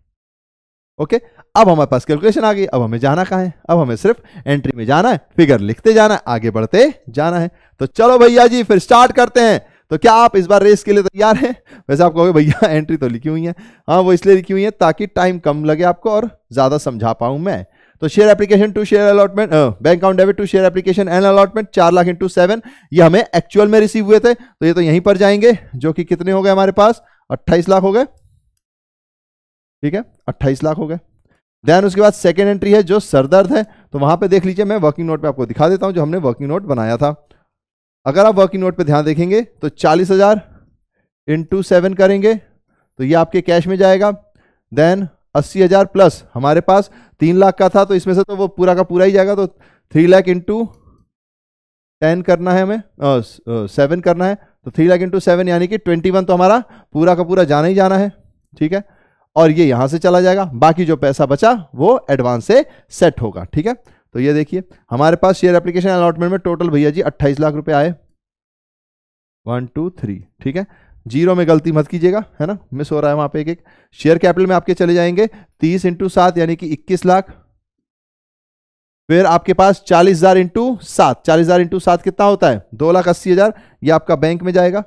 ओके अब हमारे पास कैलकुलेशन आ गई अब हमें जाना कहा है अब हमें सिर्फ एंट्री में जाना है फिगर लिखते जाना है आगे बढ़ते जाना है तो चलो भैया जी फिर स्टार्ट करते हैं तो क्या आप इस बार रेस के लिए तैयार हैं वैसे आप कहोगे भैया एंट्री तो लिखी हुई है हाँ वो इसलिए लिखी हुई है ताकि टाइम कम लगे आपको और ज़्यादा समझा पाऊं मैं तो share application to share allotment bank account debit to share application and allotment चार लाख इंटू सेवन ये हमें एक्चुअल में रिसीव हुए थे तो ये तो यहीं पर जाएंगे जो कि कितने हो गए हमारे पास अट्ठाईस लाख हो गए ठीक है अट्ठाईस लाख हो गए देन उसके बाद सेकेंड एंट्री है जो सरदर्द है तो वहां पे देख लीजिए मैं वर्किंग नोट पे आपको दिखा देता हूं जो हमने वर्किंग नोट बनाया था अगर आप वर्किंग नोट पे ध्यान देखेंगे तो चालीस हज़ार इंटू सेवन करेंगे तो ये आपके कैश में जाएगा देन अस्सी हज़ार प्लस हमारे पास तीन लाख का था तो इसमें से तो वो पूरा का पूरा ही जाएगा तो थ्री लाख इंटू टेन करना है हमें सेवन करना है तो थ्री लाख इंटू सेवन यानी कि ट्वेंटी वन तो हमारा पूरा का पूरा जाना ही जाना है ठीक है और ये यहां से चला जाएगा बाकी जो पैसा बचा वो एडवांस से सेट होगा ठीक है तो ये देखिए हमारे पास शेयर एप्लीकेशन अलॉटमेंट में टोटल भैया जी अट्ठाईस लाख रुपए आए वन टू थ्री ठीक है जीरो में गलती मत कीजिएगा है ना मिस हो रहा है वहां पे एक एक शेयर कैपिटल में आपके चले जाएंगे तीस इंटू सात यानी कि इक्कीस लाख फिर आपके पास चालीस हजार इंटू सात चालीस हजार इंटू सात कितना होता है दो लाख अस्सी हजार यह आपका बैंक में जाएगा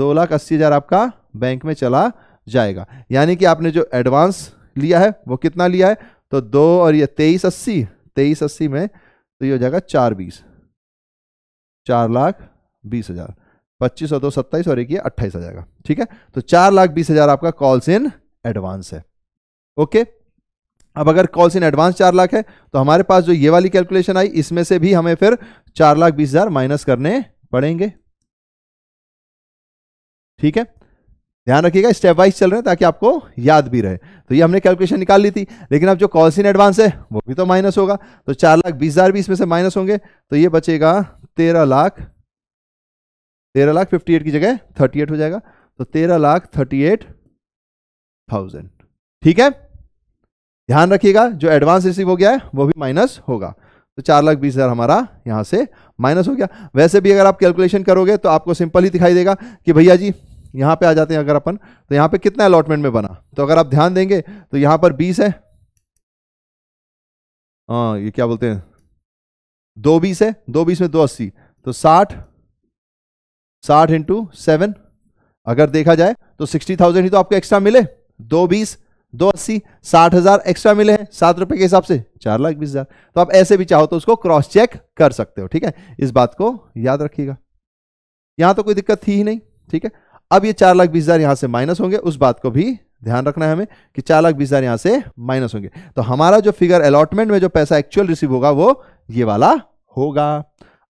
दो लाख अस्सी हजार आपका बैंक में चला जाएगा यानी कि आपने जो एडवांस लिया है वो कितना लिया है तो दो और ये तेईस अस्सी तेईस अस्सी में तो ये हो जाएगा चार बीस चार लाख बीस हज़ार पच्चीस और दो सत्ताईस और एक ये अट्ठाईस आ जाएगा ठीक है तो चार लाख बीस हज़ार आपका कॉल्स इन एडवांस है ओके अब अगर कॉल्स इन एडवांस चार लाख है तो हमारे पास जो ये वाली कैलकुलेशन आई इसमें से भी हमें फिर चार लाख बीस हज़ार माइनस करने पड़ेंगे ठीक है ध्यान रखिएगा स्टेप वाइज चल रहे हैं ताकि आपको याद भी रहे तो ये हमने कैलकुलेशन निकाल ली थी लेकिन अब जो कॉल्स इन एडवांस है वो भी तो माइनस होगा तो चार लाख बीस हज़ार भी इसमें से माइनस होंगे तो ये बचेगा तेरह लाख तेरह लाख फिफ्टी एट की जगह थर्टी एट हो जाएगा तो तेरह लाख थर्टी एट थाउजेंड ठीक है ध्यान रखिएगा जो एडवांस रिसीव हो गया है वो भी माइनस होगा तो चार लाख बीस हज़ार हमारा यहां से माइनस हो गया वैसे भी अगर आप कैलकुलेशन करोगे तो आपको सिंपल ही दिखाई देगा कि भैया जी यहाँ पे आ जाते हैं अगर अपन तो यहाँ पे कितना अलॉटमेंट में बना तो अगर आप ध्यान देंगे तो यहाँ पर बीस है आ, हाँ, ये क्या बोलते हैं दो बीस है दो बीस में दो अस्सी तो साठ साठ इंटू सेवन अगर देखा जाए तो सिक्सटी थाउजेंड ही तो आपको एक्स्ट्रा मिले दो बीस दो अस्सी साठ हजार एक्स्ट्रा मिले हैं सात रुपए के हिसाब से चार लाख बीस हजार तो आप ऐसे भी चाहो तो उसको क्रॉस चेक कर सकते हो ठीक है इस बात को याद रखिएगा यहां तो कोई दिक्कत थी ही नहीं ठीक है अब ये चार लाख बीस हज़ार यहाँ से माइनस होंगे उस बात को भी ध्यान रखना है हमें कि चार लाख बीस हज़ार यहाँ से माइनस होंगे तो हमारा जो फिगर अलॉटमेंट में जो पैसा एक्चुअल रिसीव होगा वो ये वाला होगा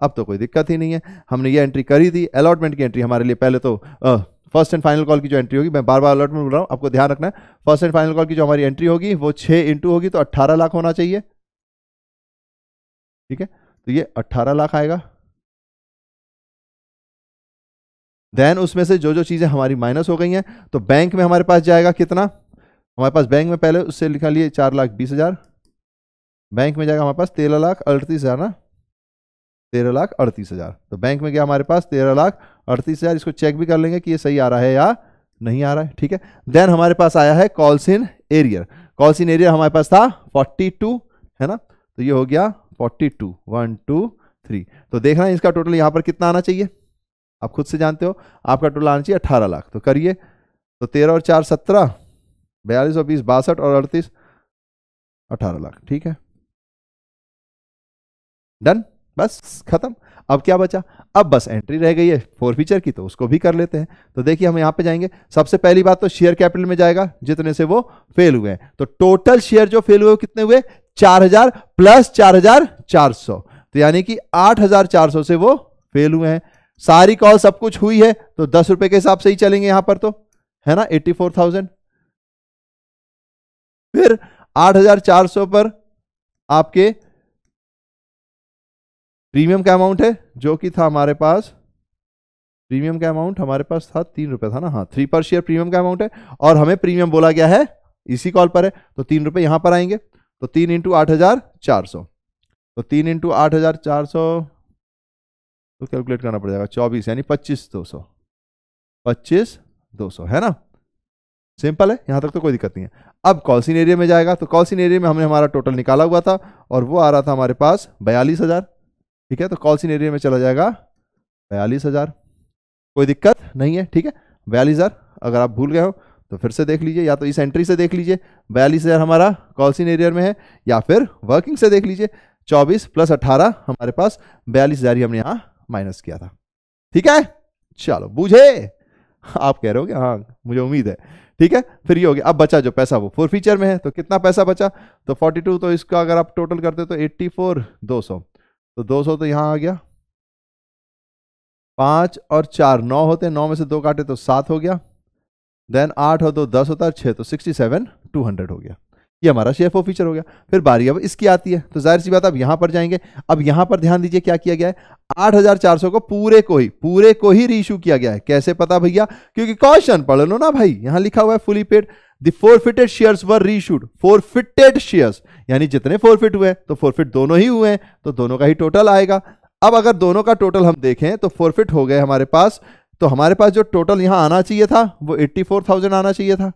अब तो कोई दिक्कत ही नहीं है हमने ये एंट्री करी थी अलॉटमेंट की एंट्री हमारे लिए पहले तो फर्स्ट एंड फाइनल कॉल की जो एंट्री होगी मैं बार बार अलॉटमेंट बोल रहा हूँ आपको ध्यान रखना है फर्स्ट एंड फाइनल कॉल की जो हमारी एंट्री होगी वो छः इंटू होगी तो अट्ठारह लाख होना चाहिए ठीक है तो ये अट्ठारह लाख आएगा देन उसमें से जो जो चीज़ें हमारी माइनस हो गई हैं तो बैंक में हमारे पास जाएगा कितना हमारे पास बैंक में पहले उससे लिखा लिए चार लाख बीस हज़ार बैंक में जाएगा हमारे पास तेरह लाख अड़तीस हज़ार ना तेरह लाख अड़तीस हज़ार तो बैंक में गया हमारे पास तेरह लाख अड़तीस हज़ार इसको चेक भी कर लेंगे कि ये सही आ रहा है या नहीं आ रहा है ठीक है देन हमारे पास आया है कॉल्सिन एरियर कॉल्सिन एरियर हमारे पास था फोर्टी टू है ना तो ये हो गया forty two one two three तो देखना इसका टोटल यहाँ पर कितना आना चाहिए आप खुद से जानते हो आपका टोटल आना चाहिए अट्ठारह लाख तो करिए तो तेरह और चार सत्रह बयालीस और बीस बासठ और अड़तीस अठारह लाख ठीक है डन बस खत्म अब क्या बचा अब बस एंट्री रह गई है फोर फीचर की तो उसको भी कर लेते हैं तो देखिए हम यहां पे जाएंगे सबसे पहली बात तो शेयर कैपिटल में जाएगा जितने से वो फेल हुए हैं तो टोटल शेयर जो फेल हुए कितने हुए चार हजार प्लस चार चार हजार सौ तो यानी कि आठ हजार चार सौ से वो फेल हुए हैं सारी कॉल सब कुछ हुई है तो दस रुपए के हिसाब से ही चलेंगे यहां पर तो है ना एट्टी फोर थाउजेंड फिर आठ हजार चार सौ पर आपके प्रीमियम का अमाउंट है जो कि था हमारे पास प्रीमियम का अमाउंट हमारे पास था तीन रुपए था ना हाँ थ्री पर शेयर प्रीमियम का अमाउंट है और हमें प्रीमियम बोला गया है इसी कॉल पर है तो तीन रुपए यहां पर आएंगे तो तीन इंटू आठ हजार चार सौ तो तीन इंटू आठ हजार चार सौ तो कैलकुलेट करना पड़ जाएगा चौबीस यानी पच्चीस दो सौ पच्चीस दो सौ है ना सिंपल है यहाँ तक तो कोई दिक्कत नहीं है अब कॉलसिन एरिया में जाएगा तो कॉलसिन एरिया में हमने हमारा टोटल निकाला हुआ था और वो आ रहा था हमारे पास बयालीस हज़ार ठीक है तो कॉलसिन एरिया में चला जाएगा बयालीस हज़ार कोई दिक्कत नहीं है ठीक है बयालीस हज़ार अगर आप भूल गए हो तो फिर से देख लीजिए या तो इस एंट्री से देख लीजिए बयालीस हज़ार हमारा कॉलसिन एरिया में है या फिर वर्किंग से देख लीजिए चौबीस प्लस अट्ठारह हमारे पास बयालीस हज़ार ही हमने यहाँ माइनस किया था ठीक है चलो बूझे आप कह रहे हो हाँ मुझे उम्मीद है ठीक है फिर ये हो गया अब बचा जो पैसा वो फोर फीचर में है तो कितना पैसा बचा तो 42 तो इसका अगर आप टोटल करते तो 84 200 तो 200 तो यहां आ गया पांच और चार नौ होते नौ में से दो काटे तो सात हो गया देन आठ हो तो दस होता है तो सिक्सटी सेवन टू हंड्रेड हो गया ये हमारा शेफ ऑफ फीचर हो गया फिर बारी अब इसकी आती है तो जाहिर सी बात आप यहां पर जाएंगे अब यहां पर ध्यान दीजिए क्या किया गया है 8400 को पूरे को ही पूरे को ही रीइशू किया गया है कैसे पता भैया क्योंकि कॉशन पढ़ लो ना भाई यहां लिखा हुआ है फुली पेड दिटेड share were reissued forfeited share यानी जितने फोर फिट हुए तो फोर फिट दोनों ही हुए हैं तो दोनों का ही टोटल आएगा अब अगर दोनों का टोटल हम देखें तो फोर फिट हो गए हमारे पास तो हमारे पास जो टोटल यहां आना चाहिए था वो थाउजेंड आना चाहिए था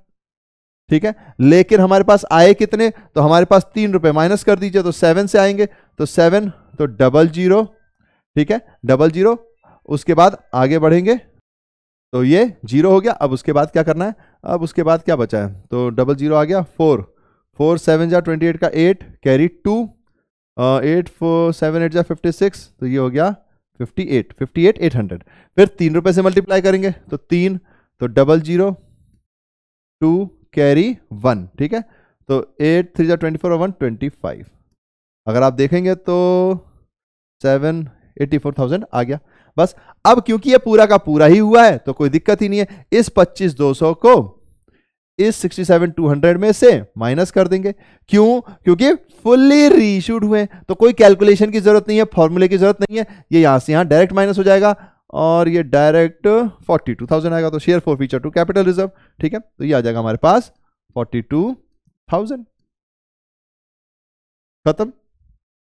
ठीक है लेकिन हमारे पास आए कितने तो हमारे पास तीन रुपए माइनस कर दीजिए तो सेवन से आएंगे तो सेवन तो डबल जीरो ठीक है डबल जीरो उसके बाद आगे बढ़ेंगे तो ये जीरो हो गया अब उसके बाद क्या करना है अब उसके बाद क्या बचा है तो डबल जीरो आ गया फोर फोर सेवन जा ट्वेंटी एट का eight carry two eight four seven eight जा फिफ्टी सिक्स तो ये हो गया fifty eight fifty eight eight hundred फिर तीन रुपये से मल्टीप्लाई करेंगे तो तीन तो double zero two carry one ठीक है तो एट थ्री जो ट्वेंटी फोर और वन ट्वेंटी फाइव अगर आप देखेंगे तो सेवन एट्टी फोर थाउजेंड आ गया बस अब क्योंकि ये पूरा का पूरा ही हुआ है तो कोई दिक्कत ही नहीं है इस पच्चीस दो सौ को इस सिक्सटी सेवन टू हंड्रेड में से माइनस कर देंगे क्यों क्योंकि फुल्ली रीशूड हुए तो कोई कैलकुलेशन की जरूरत नहीं है फॉर्मूले की जरूरत नहीं है ये यहां से यहां डायरेक्ट माइनस हो जाएगा और ये डायरेक्ट फोर्टी टू थाउजेंड आएगा तो share forfeiture to capital reserve ठीक है तो ये आ जाएगा हमारे पास फोर्टी टू थाउजेंड खत्म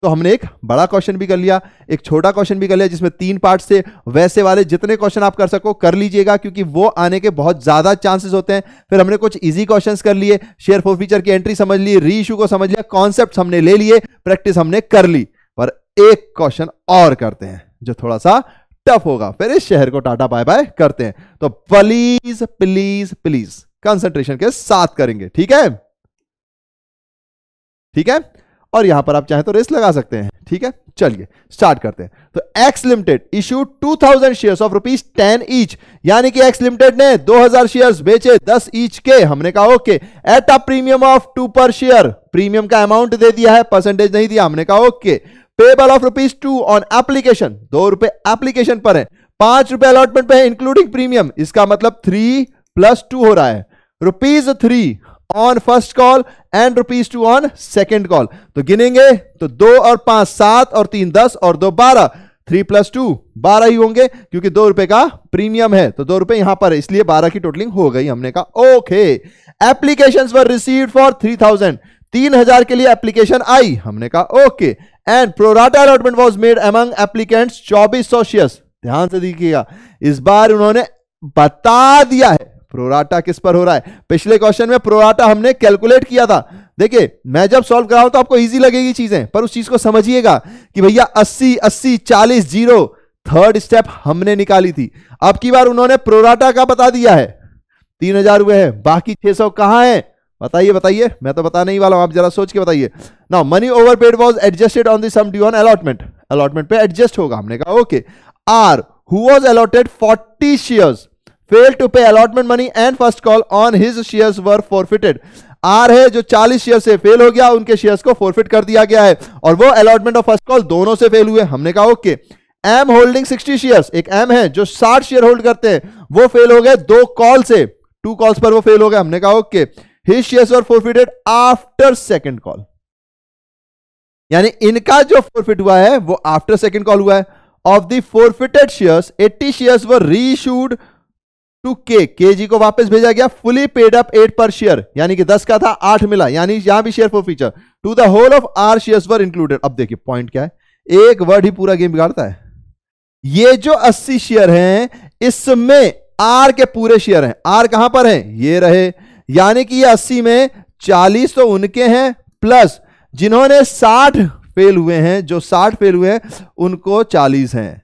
तो हमने एक बड़ा क्वेश्चन भी कर लिया एक छोटा क्वेश्चन भी कर लिया जिसमें तीन पार्ट से वैसे वाले जितने क्वेश्चन आप कर सको कर लीजिएगा क्योंकि वो आने के बहुत ज्यादा चांसेस होते हैं फिर हमने कुछ इजी क्वेश्चंस कर लिए शेयर फॉर फीचर की एंट्री समझ ली री इशू को समझ लिया कॉन्सेप्ट हमने ले लिए प्रैक्टिस हमने कर ली पर एक क्वेश्चन और करते हैं जो थोड़ा सा टफ होगा फिर इस शहर को टाटा बाय बाय करते हैं तो प्लीज प्लीज प्लीज कंसंट्रेशन के साथ करेंगे ठीक है ठीक है और यहां पर आप चाहे तो रेस लगा सकते हैं ठीक है चलिए स्टार्ट करते हैं तो X limited issue 2000 share of rupees ten each यानी कि एक्स लिमिटेड ने 2000 शेयर्स बेचे 10 ईच के हमने कहा okay at a premium of two per share premium का अमाउंट दे दिया है परसेंटेज नहीं दिया हमने कहा okay okay. Payable of rupees two on application दो रुपए एप्लीकेशन पर है पांच रुपए अलॉटमेंट पे है इंक्लूडिंग प्रीमियम इसका मतलब थ्री प्लस टू हो रहा है rupees three on first call and rupees two on second call तो गिनेंगे तो दो और पांच सात और तीन दस और दो बारह थ्री प्लस टू बारह ही होंगे क्योंकि दो रुपए का प्रीमियम है तो दो रुपए यहां पर है इसलिए बारह की टोटलिंग हो गई हमने कहा okay application for receive for three thousand तीन हजार के लिए एप्लीकेशन आई हमने कहा okay and pro rata allotment was made among applicants चौबीस सोशियस ध्यान से देखिएगा इस बार उन्होंने बता दिया है प्रोराटा किस पर हो रहा है पिछले क्वेश्चन में प्रोराटा हमने कैलकुलेट किया था देखिए मैं जब सॉल्व कराऊं तो आपको इजी लगेगी चीजें पर उस चीज को समझिएगा कि भैया 80 80 40 जीरो थर्ड स्टेप हमने निकाली थी अब की बार उन्होंने प्रोराटा का बता दिया है तीन हजार हुए हैं बाकी 600 सौ कहां है बताइए बताइए मैं तो बताने ही वाला हूं आप जरा सोच के बताइए ना money overpaid was adjusted on the due on allotment allotment पे एडजस्ट होगा हमने कहा okay R who was allotted forty shares fail to pay allotment money and first call on his shares were forfeited R है जो 40 share से fail हो गया उनके शेयर्स को फोरफिट कर दिया गया है और वो अलॉटमेंट ऑफ फर्स्ट कॉल दोनों से फेल हुए हमने कहा ओके एम होल्डिंग 60 शेयर्स एक एम है जो 60 शेयर होल्ड करते हैं वो फेल हो गए दो कॉल से टू कॉल्स पर वो फेल हो गए हमने कहा okay okay. his shares were forfeited after second call यानी इनका जो फोरफिट हुआ है वो आफ्टर सेकेंड कॉल हुआ है of the forfeited shares 80 shares were reissued to के के जी को वापस भेजा गया fully paid up at per share यानी कि दस का था आठ मिला यानी यहां भी share forfeiture to the whole of R shares were included अब देखिए पॉइंट क्या है एक वर्ड ही पूरा गेम बिगाड़ता है ये जो 80 शेयर हैं इसमें आर के पूरे शेयर हैं आर कहां पर हैं ये रहे यानी कि ये अस्सी में चालीस तो उनके हैं प्लस जिन्होंने साठ फेल हुए हैं जो साठ फेल हुए हैं उनको चालीस हैं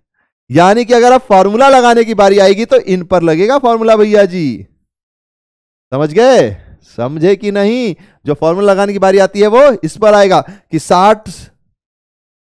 यानी कि अगर आप फॉर्मूला लगाने की बारी आएगी तो इन पर लगेगा फॉर्मूला भैया जी समझ गए समझे कि नहीं जो फॉर्मूला लगाने की बारी आती है वो इस पर आएगा कि साठ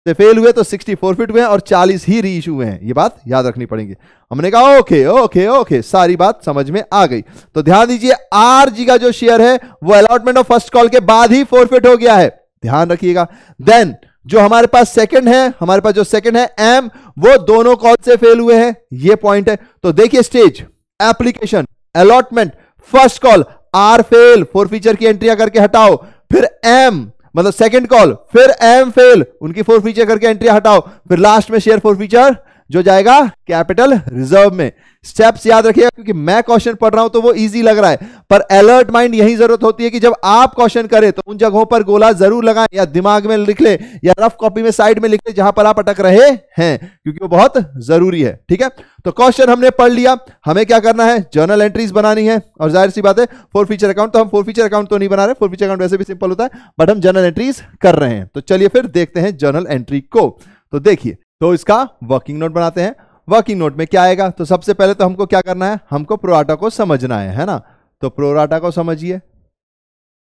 से फेल हुए तो 60 फोरफिट हुए हैं और 40 ही री इशू हुए हैं ये बात याद रखनी पड़ेगी हमने कहा ओके ओके ओके सारी बात समझ में आ गई तो ध्यान दीजिए आर जी का जो शेयर है वो अलॉटमेंट ऑफ फर्स्ट कॉल के बाद ही फोर फिट हो गया है ध्यान रखिएगा देन जो हमारे पास सेकंड है हमारे पास जो सेकंड है एम वो दोनों कॉल से फेल हुए हैं ये पॉइंट है तो देखिए stage application allotment first call R fail forfeiture की एंट्रिया करके हटाओ फिर एम मतलब सेकंड कॉल फिर एम फेल उनकी फोर फीचर करके एंट्री हटाओ फिर लास्ट में शेयर फोर फीचर जो जाएगा कैपिटल रिजर्व में स्टेप्स याद रखिएगा क्योंकि मैं क्वेश्चन पढ़ रहा हूं तो वो इजी लग रहा है पर अलर्ट माइंड यही जरूरत होती है कि जब आप क्वेश्चन करें तो उन जगहों पर गोला जरूर लगाएं या दिमाग में लिख ले या रफ कॉपी में साइड में लिख ले जहां पर आप अटक रहे हैं क्योंकि वो बहुत जरूरी है ठीक है तो क्वेश्चन हमने पढ़ लिया हमें क्या करना है जर्नल एंट्रीज बनानी है और जाहिर सी बात है फोर फीचर अकाउंट तो हम फोर फीचर अकाउंट तो नहीं बना रहे फोर फीचर अकाउंट वैसे भी सिंपल होता है बट हम जर्नल एंट्रीज कर रहे हैं तो चलिए फिर देखते हैं जर्नल एंट्री को तो देखिए तो इसका वर्किंग नोट बनाते हैं वर्किंग नोट में क्या आएगा तो सबसे पहले तो हमको क्या करना है हमको प्रोराटा को समझना है है ना तो प्रोराटा को समझिए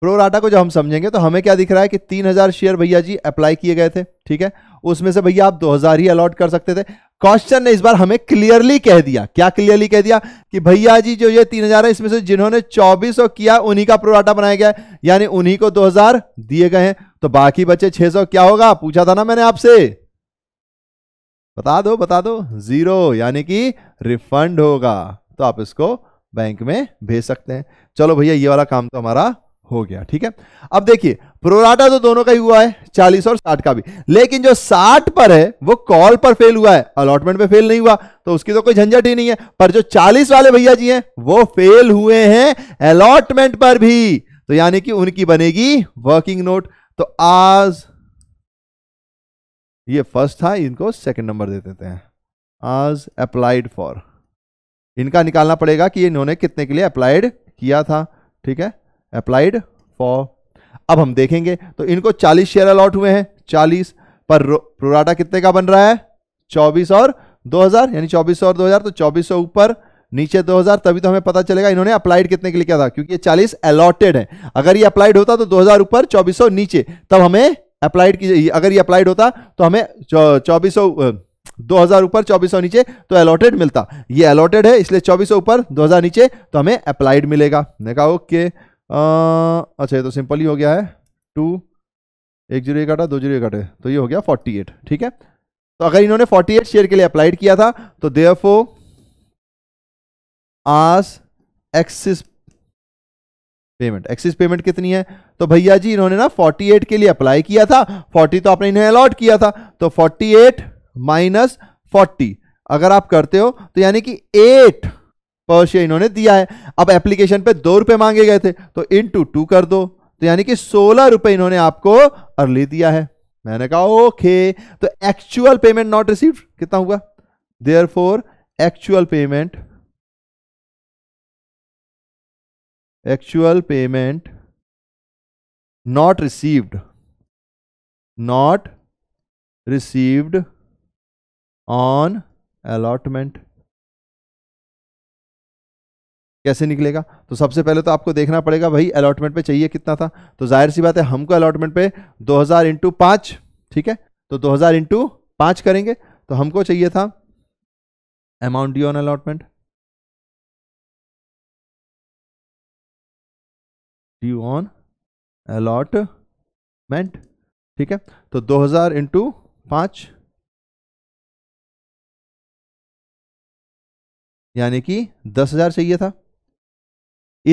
प्रोराटा को जब हम समझेंगे तो हमें क्या दिख रहा है कि 3000 शेयर भैया जी अप्लाई किए गए थे ठीक है उसमें से भैया आप 2000 ही अलॉट कर सकते थे क्वेश्चन ने इस बार हमें क्लियरली कह दिया क्या क्लियरली कह दिया कि भैया जी जो ये 3000 है इसमें से जिन्होंने 2400 किया उन्हीं का प्रोराटा बनाया गया यानी उन्हीं को 2000 दिए गए हैं तो बाकी बचे 600 क्या होगा पूछा था ना मैंने आपसे बता दो बता दो जीरो यानी कि रिफंड होगा तो आप इसको बैंक में भेज सकते हैं चलो भैया ये वाला काम तो हमारा हो गया ठीक है अब देखिए प्रोराटा तो दोनों का ही हुआ है चालीस और साठ का भी लेकिन जो साठ पर है वो कॉल पर फेल हुआ है अलॉटमेंट पे फेल नहीं हुआ तो उसकी तो कोई झंझट ही नहीं है पर जो चालीस वाले भैया जी हैं वो फेल हुए हैं अलॉटमेंट पर भी तो यानी कि उनकी बनेगी वर्किंग नोट तो आज ये फर्स्ट था इनको सेकंड नंबर दे देते हैं आज अप्लाइड फॉर इनका निकालना पड़ेगा कि इन्होंने कितने के लिए अप्लाइड किया था ठीक है अप्लाइड फॉर अब हम देखेंगे तो इनको 40 शेयर अलॉट हुए हैं 40 पर प्रोराटा कितने का बन रहा है 24 और 2000 यानी 24 और 2000 तो 2400 ऊपर नीचे 2000 तभी तो हमें पता चलेगा इन्होंने अप्लाइड कितने के लिए किया था क्योंकि ये 40 अलॉटेड है अगर ये अप्लाइड होता तो 2000 ऊपर 2400 नीचे तब हमें अप्लाइड की अगर ये अप्लाइड होता तो हमें चौबीस सौ दो हज़ार ऊपर चौबीस सौ नीचे तो अलॉटेड मिलता ये अलॉटेड है इसलिए चौबीस सौ ऊपर दो हज़ार नीचे तो हमें अप्लाइड मिलेगा मैंने कहा ओके अच्छा ये तो सिंपल ही हो गया है टू एक जीरो एक आटा दो जीरो एक आटे तो ये हो गया फोर्टी एट ठीक है तो अगर इन्होंने फोर्टी एट शेयर के लिए अप्लाइड किया था तो therefore as excess payment excess payment कितनी है तो भैया जी इन्होंने ना 48 के लिए अप्लाई किया था 40 तो आपने इन्हें अलॉट किया था तो 48 एट माइनस फोर्टी अगर आप करते हो तो यानी कि 8 पर शेयर इन्होंने दिया है अब एप्लीकेशन पे दो रुपए मांगे गए थे तो इन टू टू कर दो तो यानी कि सोलह रुपये इन्होंने आपको अर्ली दिया है मैंने कहा ओके तो एक्चुअल पेमेंट नॉट रिसीव कितना हुआ there actual payment actual payment not received not received on allotment कैसे निकलेगा तो सबसे पहले तो आपको देखना पड़ेगा भाई अलॉटमेंट पे चाहिए कितना था तो जाहिर सी बात है हमको अलॉटमेंट पे 2000 हज़ार इंटू पांच ठीक है तो 2000 हज़ार इंटू पांच करेंगे तो हमको चाहिए था amount due on allotment due on allotment ठीक है तो 2000 हजार इंटू पांच यानी कि दस हजार चाहिए था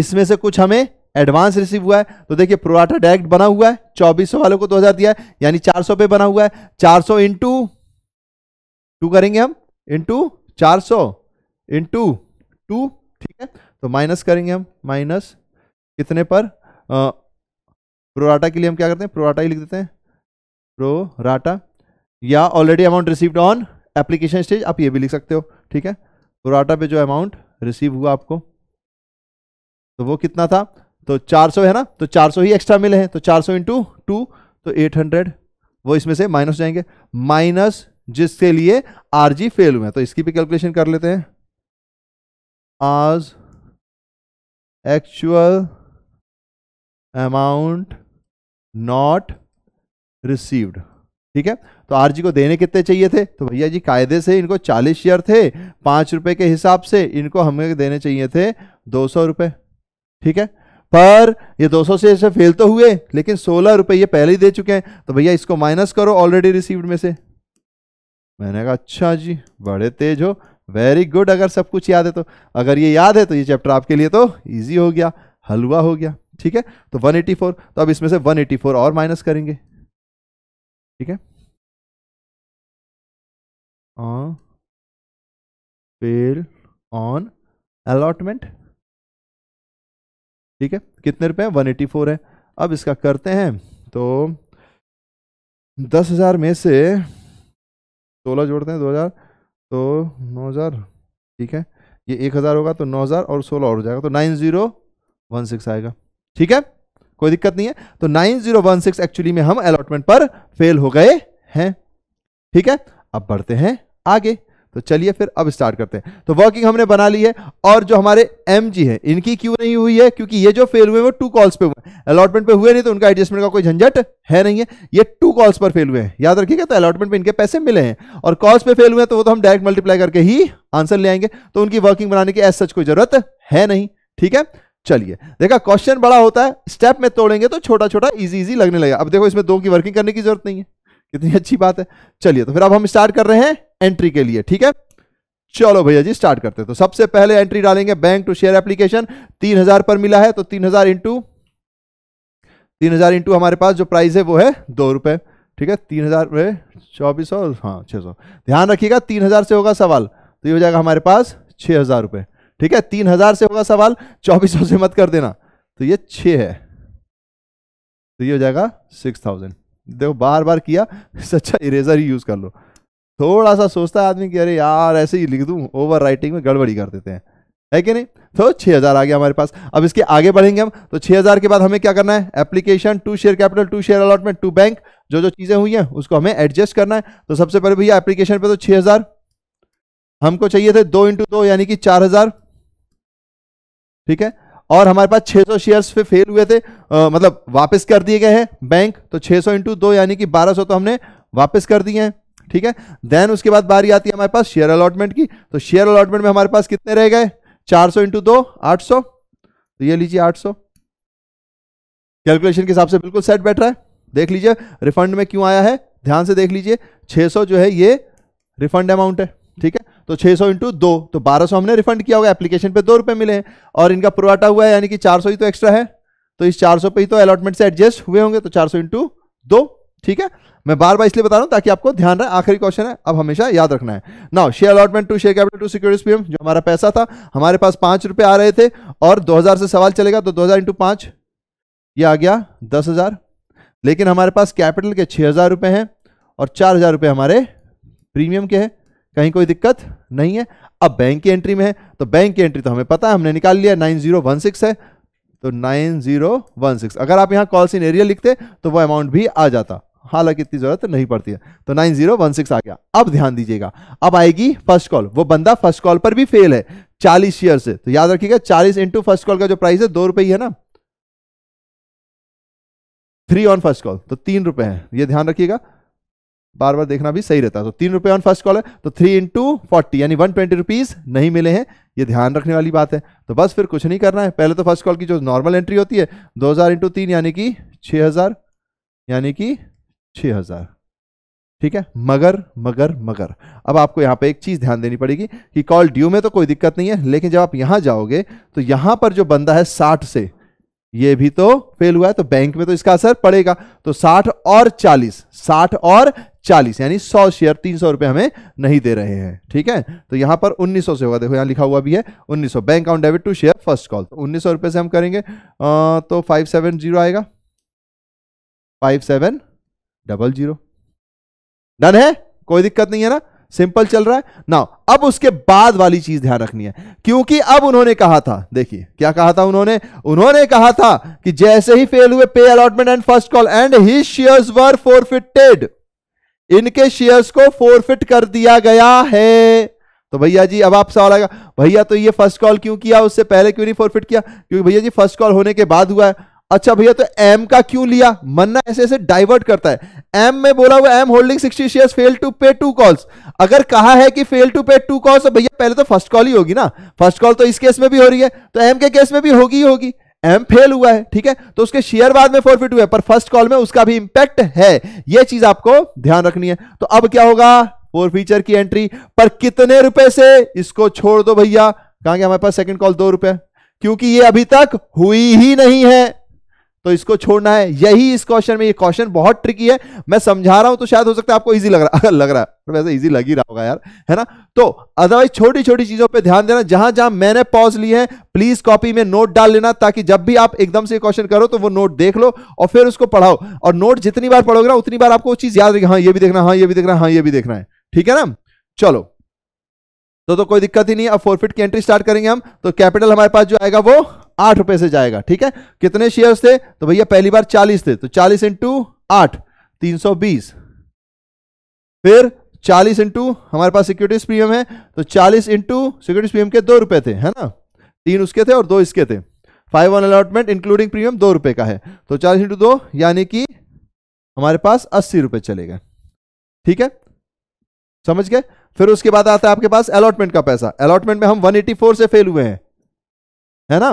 इसमें से कुछ हमें एडवांस रिसीव हुआ है तो देखिए प्रोराटा डायरेक्ट बना हुआ है 2400 वालों को 2000 दिया है यानी 400 पे बना हुआ है 400 सौ इंटू टू करेंगे हम इंटू चार सौ इंटू टू ठीक है तो माइनस करेंगे हम माइनस कितने पर प्रोराटा के लिए हम क्या करते हैं प्रोराटा ही लिख देते हैं प्रोराटा या already amount received on application stage आप ये भी लिख सकते हो ठीक है प्रोराटा पे जो अमाउंट रिसीव हुआ आपको तो वो कितना था तो 400 है ना तो 400 ही एक्स्ट्रा मिले हैं तो 400 सौ इंटू टू तो 800 वो इसमें से माइनस जाएंगे माइनस जिसके लिए आरजी फेल हुए तो इसकी भी कैलकुलेशन कर लेते हैं आज एक्चुअल अमाउंट नॉट रिसीव्ड ठीक है तो आरजी को देने कितने चाहिए थे तो भैया जी कायदे से इनको चालीस शेयर थे पांच रुपए के हिसाब से इनको हमें देने चाहिए थे दो सौ रुपये ठीक है पर ये 200 से ऐसे फेल तो हुए लेकिन सोलह रुपए ये पहले ही दे चुके हैं तो भैया इसको माइनस करो ऑलरेडी रिसीव्ड में से मैंने कहा अच्छा जी बड़े तेज हो वेरी गुड अगर सब कुछ याद है तो अगर ये याद है तो ये चैप्टर आपके लिए तो ईजी हो गया हलवा हो गया ठीक है तो 184 तो अब इसमें से 184 और माइनस करेंगे ठीक है ऑन ऑन अलॉटमेंट ठीक है कितने रुपए वन एटी फोर है अब इसका करते हैं तो दस हजार में से सोलह जोड़ते हैं दो हजार तो नौ हजार ठीक है ये एक हजार होगा तो नौ हजार और सोलह और हो जाएगा तो नाइन जीरो वन सिक्स आएगा ठीक है कोई दिक्कत नहीं है तो 9016 एक्चुअली में हम अलॉटमेंट पर फेल हो गए हैं ठीक है अब बढ़ते हैं आगे तो चलिए फिर अब स्टार्ट करते हैं तो वर्किंग हमने बना ली है और जो हमारे एम जी है इनकी क्यों नहीं हुई है क्योंकि ये जो फेल हुए वो टू कॉल्स पे हुए अलॉटमेंट पे हुए नहीं तो उनका एडजस्टमेंट का कोई झंझट है नहीं है ये टू कॉल्स पर फेल हुए हैं याद रखिएगा तो अलॉटमेंट पे इनके पैसे मिले हैं और कॉल्स पे फेल हुए हैं तो वो तो हम डायरेक्ट मल्टीप्लाई करके ही आंसर ले आएंगे तो उनकी वर्किंग बनाने की एज सच कोई जरूरत है नहीं ठीक है चलिए देखा क्वेश्चन बड़ा होता है स्टेप में तोड़ेंगे तो छोटा छोटा इजी इजी लगने लगेगा अब देखो इसमें दो की वर्किंग करने की जरूरत नहीं है कितनी अच्छी बात है चलिए तो फिर अब हम स्टार्ट कर रहे हैं एंट्री के लिए ठीक है चलो भैया जी स्टार्ट करते हैं तो सबसे पहले एंट्री डालेंगे बैंक टू शेयर एप्लीकेशन तीन हजार पर मिला है तो तीन हजार इंटू तीन हजार इंटू हमारे पास जो प्राइस है वो है दो रुपए ठीक है तीन हजार चौबीस सौ हाँ छह सौ ध्यान रखिएगा तीन हजार से होगा सवाल तो ये हो जाएगा हमारे पास छह हजार रुपये ठीक है तीन हजार से होगा सवाल चौबीस सौ से मत कर देना तो ये छ है तो ये हो जाएगा सिक्स थाउजेंड देखो बार बार किया सच्चा इरेजर ही यूज कर लो थोड़ा सा सोचता है आदमी कि अरे यार ऐसे ही लिख दू ओवर राइटिंग में गड़बड़ी कर देते हैं है कि नहीं तो 6000 आ गया हमारे पास अब इसके आगे बढ़ेंगे हम तो 6000 के बाद हमें क्या करना है application to share capital to share allotment to bank जो जो चीज़ें हुई हैं उसको हमें एडजस्ट करना है तो सबसे पहले भैया एप्लीकेशन पे तो 6000 हमको चाहिए थे दो इंटू दो यानी कि चार हजार ठीक है और हमारे पास 600 शेयर्स पे फेल हुए थे आ, मतलब वापस कर दिए गए हैं बैंक तो 600 सौ इंटू दो यानी कि 1200 तो हमने वापस कर दिए हैं ठीक है देन उसके बाद बारी आती है हमारे पास शेयर अलॉटमेंट की तो शेयर अलॉटमेंट में हमारे पास कितने रह गए 400 सौ इंटू दो आठ तो ये लीजिए 800 कैलकुलेशन के हिसाब से बिल्कुल सेट बैठ रहा है देख लीजिए रिफंड में क्यों आया है ध्यान से देख लीजिए 600 जो है ये रिफंड अमाउंट है ठीक है तो 600 सौ इंटू दो तो 1200 हमने रिफंड किया होगा एप्लीकेशन पे दो रुपए मिले हैं और इनका प्रोवाटा हुआ है यानी कि 400 ही तो एक्स्ट्रा है तो इस 400 पे ही तो अलॉटमेंट से एडजस्ट हुए होंगे तो 400 सौ इंटू दो ठीक है मैं बार बार इसलिए बता रहा हूं ताकि आपको ध्यान रहे आखिरी क्वेश्चन है अब हमेशा याद रखना है now share allotment to share capital to security PM जो हमारा पैसा था हमारे पास पांच रुपए आ रहे थे और दो से सवाल चलेगा तो दो हजार इंटू पांच आ गया दस हज़ार लेकिन हमारे पास कैपिटल के छह हज़ार रुपए हैं और चार हज़ार रुपए हमारे प्रीमियम के हैं कहीं कोई दिक्कत नहीं है अब बैंक की एंट्री में है तो बैंक की एंट्री तो हमें पता है हमने निकाल लिया नाइन जीरो वन सिक्स है तो नाइन जीरो वन सिक्स अगर आप यहाँ कॉल सीन एरिया लिखते तो वो अमाउंट भी आ जाता हालांकि इतनी जरूरत नहीं पड़ती है तो नाइन जीरो वन सिक्स आ गया अब ध्यान दीजिएगा अब आएगी फर्स्ट कॉल वो बंदा फर्स्ट कॉल पर भी फेल है चालीस शेयर से तो याद रखिएगा चालीस इंटू फर्स्ट कॉल का जो प्राइस है दो रुपये ही है ना थ्री ऑन फर्स्ट कॉल तो तीन रुपए हैं ये ध्यान रखिएगा बार बार देखना भी सही रहता है तो तीन रुपये ऑन फर्स्ट कॉल है तो थ्री इंटू फोर्टी यानी वन ट्वेंटी रुपीज़ नहीं मिले हैं ये ध्यान रखने वाली बात है तो बस फिर कुछ नहीं करना है पहले तो फर्स्ट कॉल की जो नॉर्मल एंट्री होती है दो हज़ार इंटू तीन यानी कि छः हज़ार यानी कि छः हज़ार ठीक है मगर मगर मगर अब आपको यहाँ पे एक चीज़ ध्यान देनी पड़ेगी कि कॉल ड्यू में तो कोई दिक्कत नहीं है लेकिन जब आप यहाँ जाओगे तो यहाँ पर जो बंदा है साठ से ये भी तो फेल हुआ है तो बैंक में तो इसका असर पड़ेगा तो 60 और 40 60 और 40 यानी 100 शेयर तीन सौ रुपए हमें नहीं दे रहे हैं ठीक है तो यहां पर 1900 से होगा देखो यहां लिखा हुआ भी है 1900 bank on debit to share first call तो उन्नीस रुपए से हम करेंगे आ, तो 570 आएगा 5700 डबल जीरो डन है कोई दिक्कत नहीं है ना सिंपल चल रहा है ना अब उसके बाद वाली चीज ध्यान रखनी है क्योंकि अब उन्होंने कहा था देखिए क्या कहा था उन्होंने उन्होंने कहा था कि जैसे ही फेल हुए pay allotment and first call and he shares were forfeited इनके शेयर्स को फोरफिट कर दिया गया है तो भैया जी अब आप सवाल आएगा भैया तो ये फर्स्ट कॉल क्यों किया उससे पहले क्यों नहीं फोरफिट किया क्योंकि भैया जी फर्स्ट कॉल होने के बाद हुआ है अच्छा भैया तो एम का क्यों लिया मन्ना ऐसे ऐसे डाइवर्ट करता है एम में बोला हुआ M holding 60 shares fail to pay two calls अगर कहा है कि fail to pay two calls तो भैया पहले तो फर्स्ट कॉल ही होगी ना फर्स्ट कॉल तो इस केस में भी हो रही है तो एम के केस में भी होगी ही होगी एम फेल हुआ है ठीक है तो उसके शेयर बाद में फोर हुआ है पर फर्स्ट कॉल में उसका भी इंपैक्ट है यह चीज आपको ध्यान रखनी है तो अब क्या होगा फोर फीचर की एंट्री पर कितने रुपए से इसको छोड़ दो भैया कहा गया हमारे पास सेकेंड कॉल दो रुपए क्योंकि ये अभी तक हुई ही नहीं है तो इसको छोड़ना है यही इस क्वेश्चन में ये क्वेश्चन बहुत ट्रिकी है मैं समझा रहा हूं तो शायद हो सकता है आपको इजी लग रहा लग रहा है वैसे इजी लग ही रहा होगा यार है ना तो अदरवाइज छोटी छोटी चीजों पे ध्यान देना जहां जहां मैंने पॉज ली है प्लीज कॉपी में नोट डाल लेना ताकि जब भी आप एकदम से क्वेश्चन करो तो वो नोट देख लो और फिर उसको पढ़ाओ और नोट जितनी बार पढ़ोगे ना उतनी बार आपको चीज याद रहेगी हाँ ये भी देखना हाँ ये भी देखना हाँ ये भी देखना है ठीक है ना चलो तो, तो कोई दिक्कत ही नहीं अब फोरफिट की एंट्री स्टार्ट करेंगे हम तो कैपिटल हमारे पास जो आएगा वो आठ रुपए से जाएगा ठीक है कितने शेयर्स थे तो भैया पहली बार चालीस थे तो चालीस इंटू आठ तीन सौ बीस फिर चालीस इंटू हमारे पास सिक्योरिटीज प्रीमियम है तो चालीस इंटू सिक्योरिटीज प्रीमियम के दो रुपए थे है ना तीन उसके थे और दो इसके थे five one allotment including premium दो रुपए का है तो चालीस इंटू दो यानी कि हमारे पास अस्सी रुपए चले गए ठीक है समझ गए फिर उसके बाद आता है आपके पास अलॉटमेंट का पैसा अलॉटमेंट में हम 184 से फेल हुए हैं है ना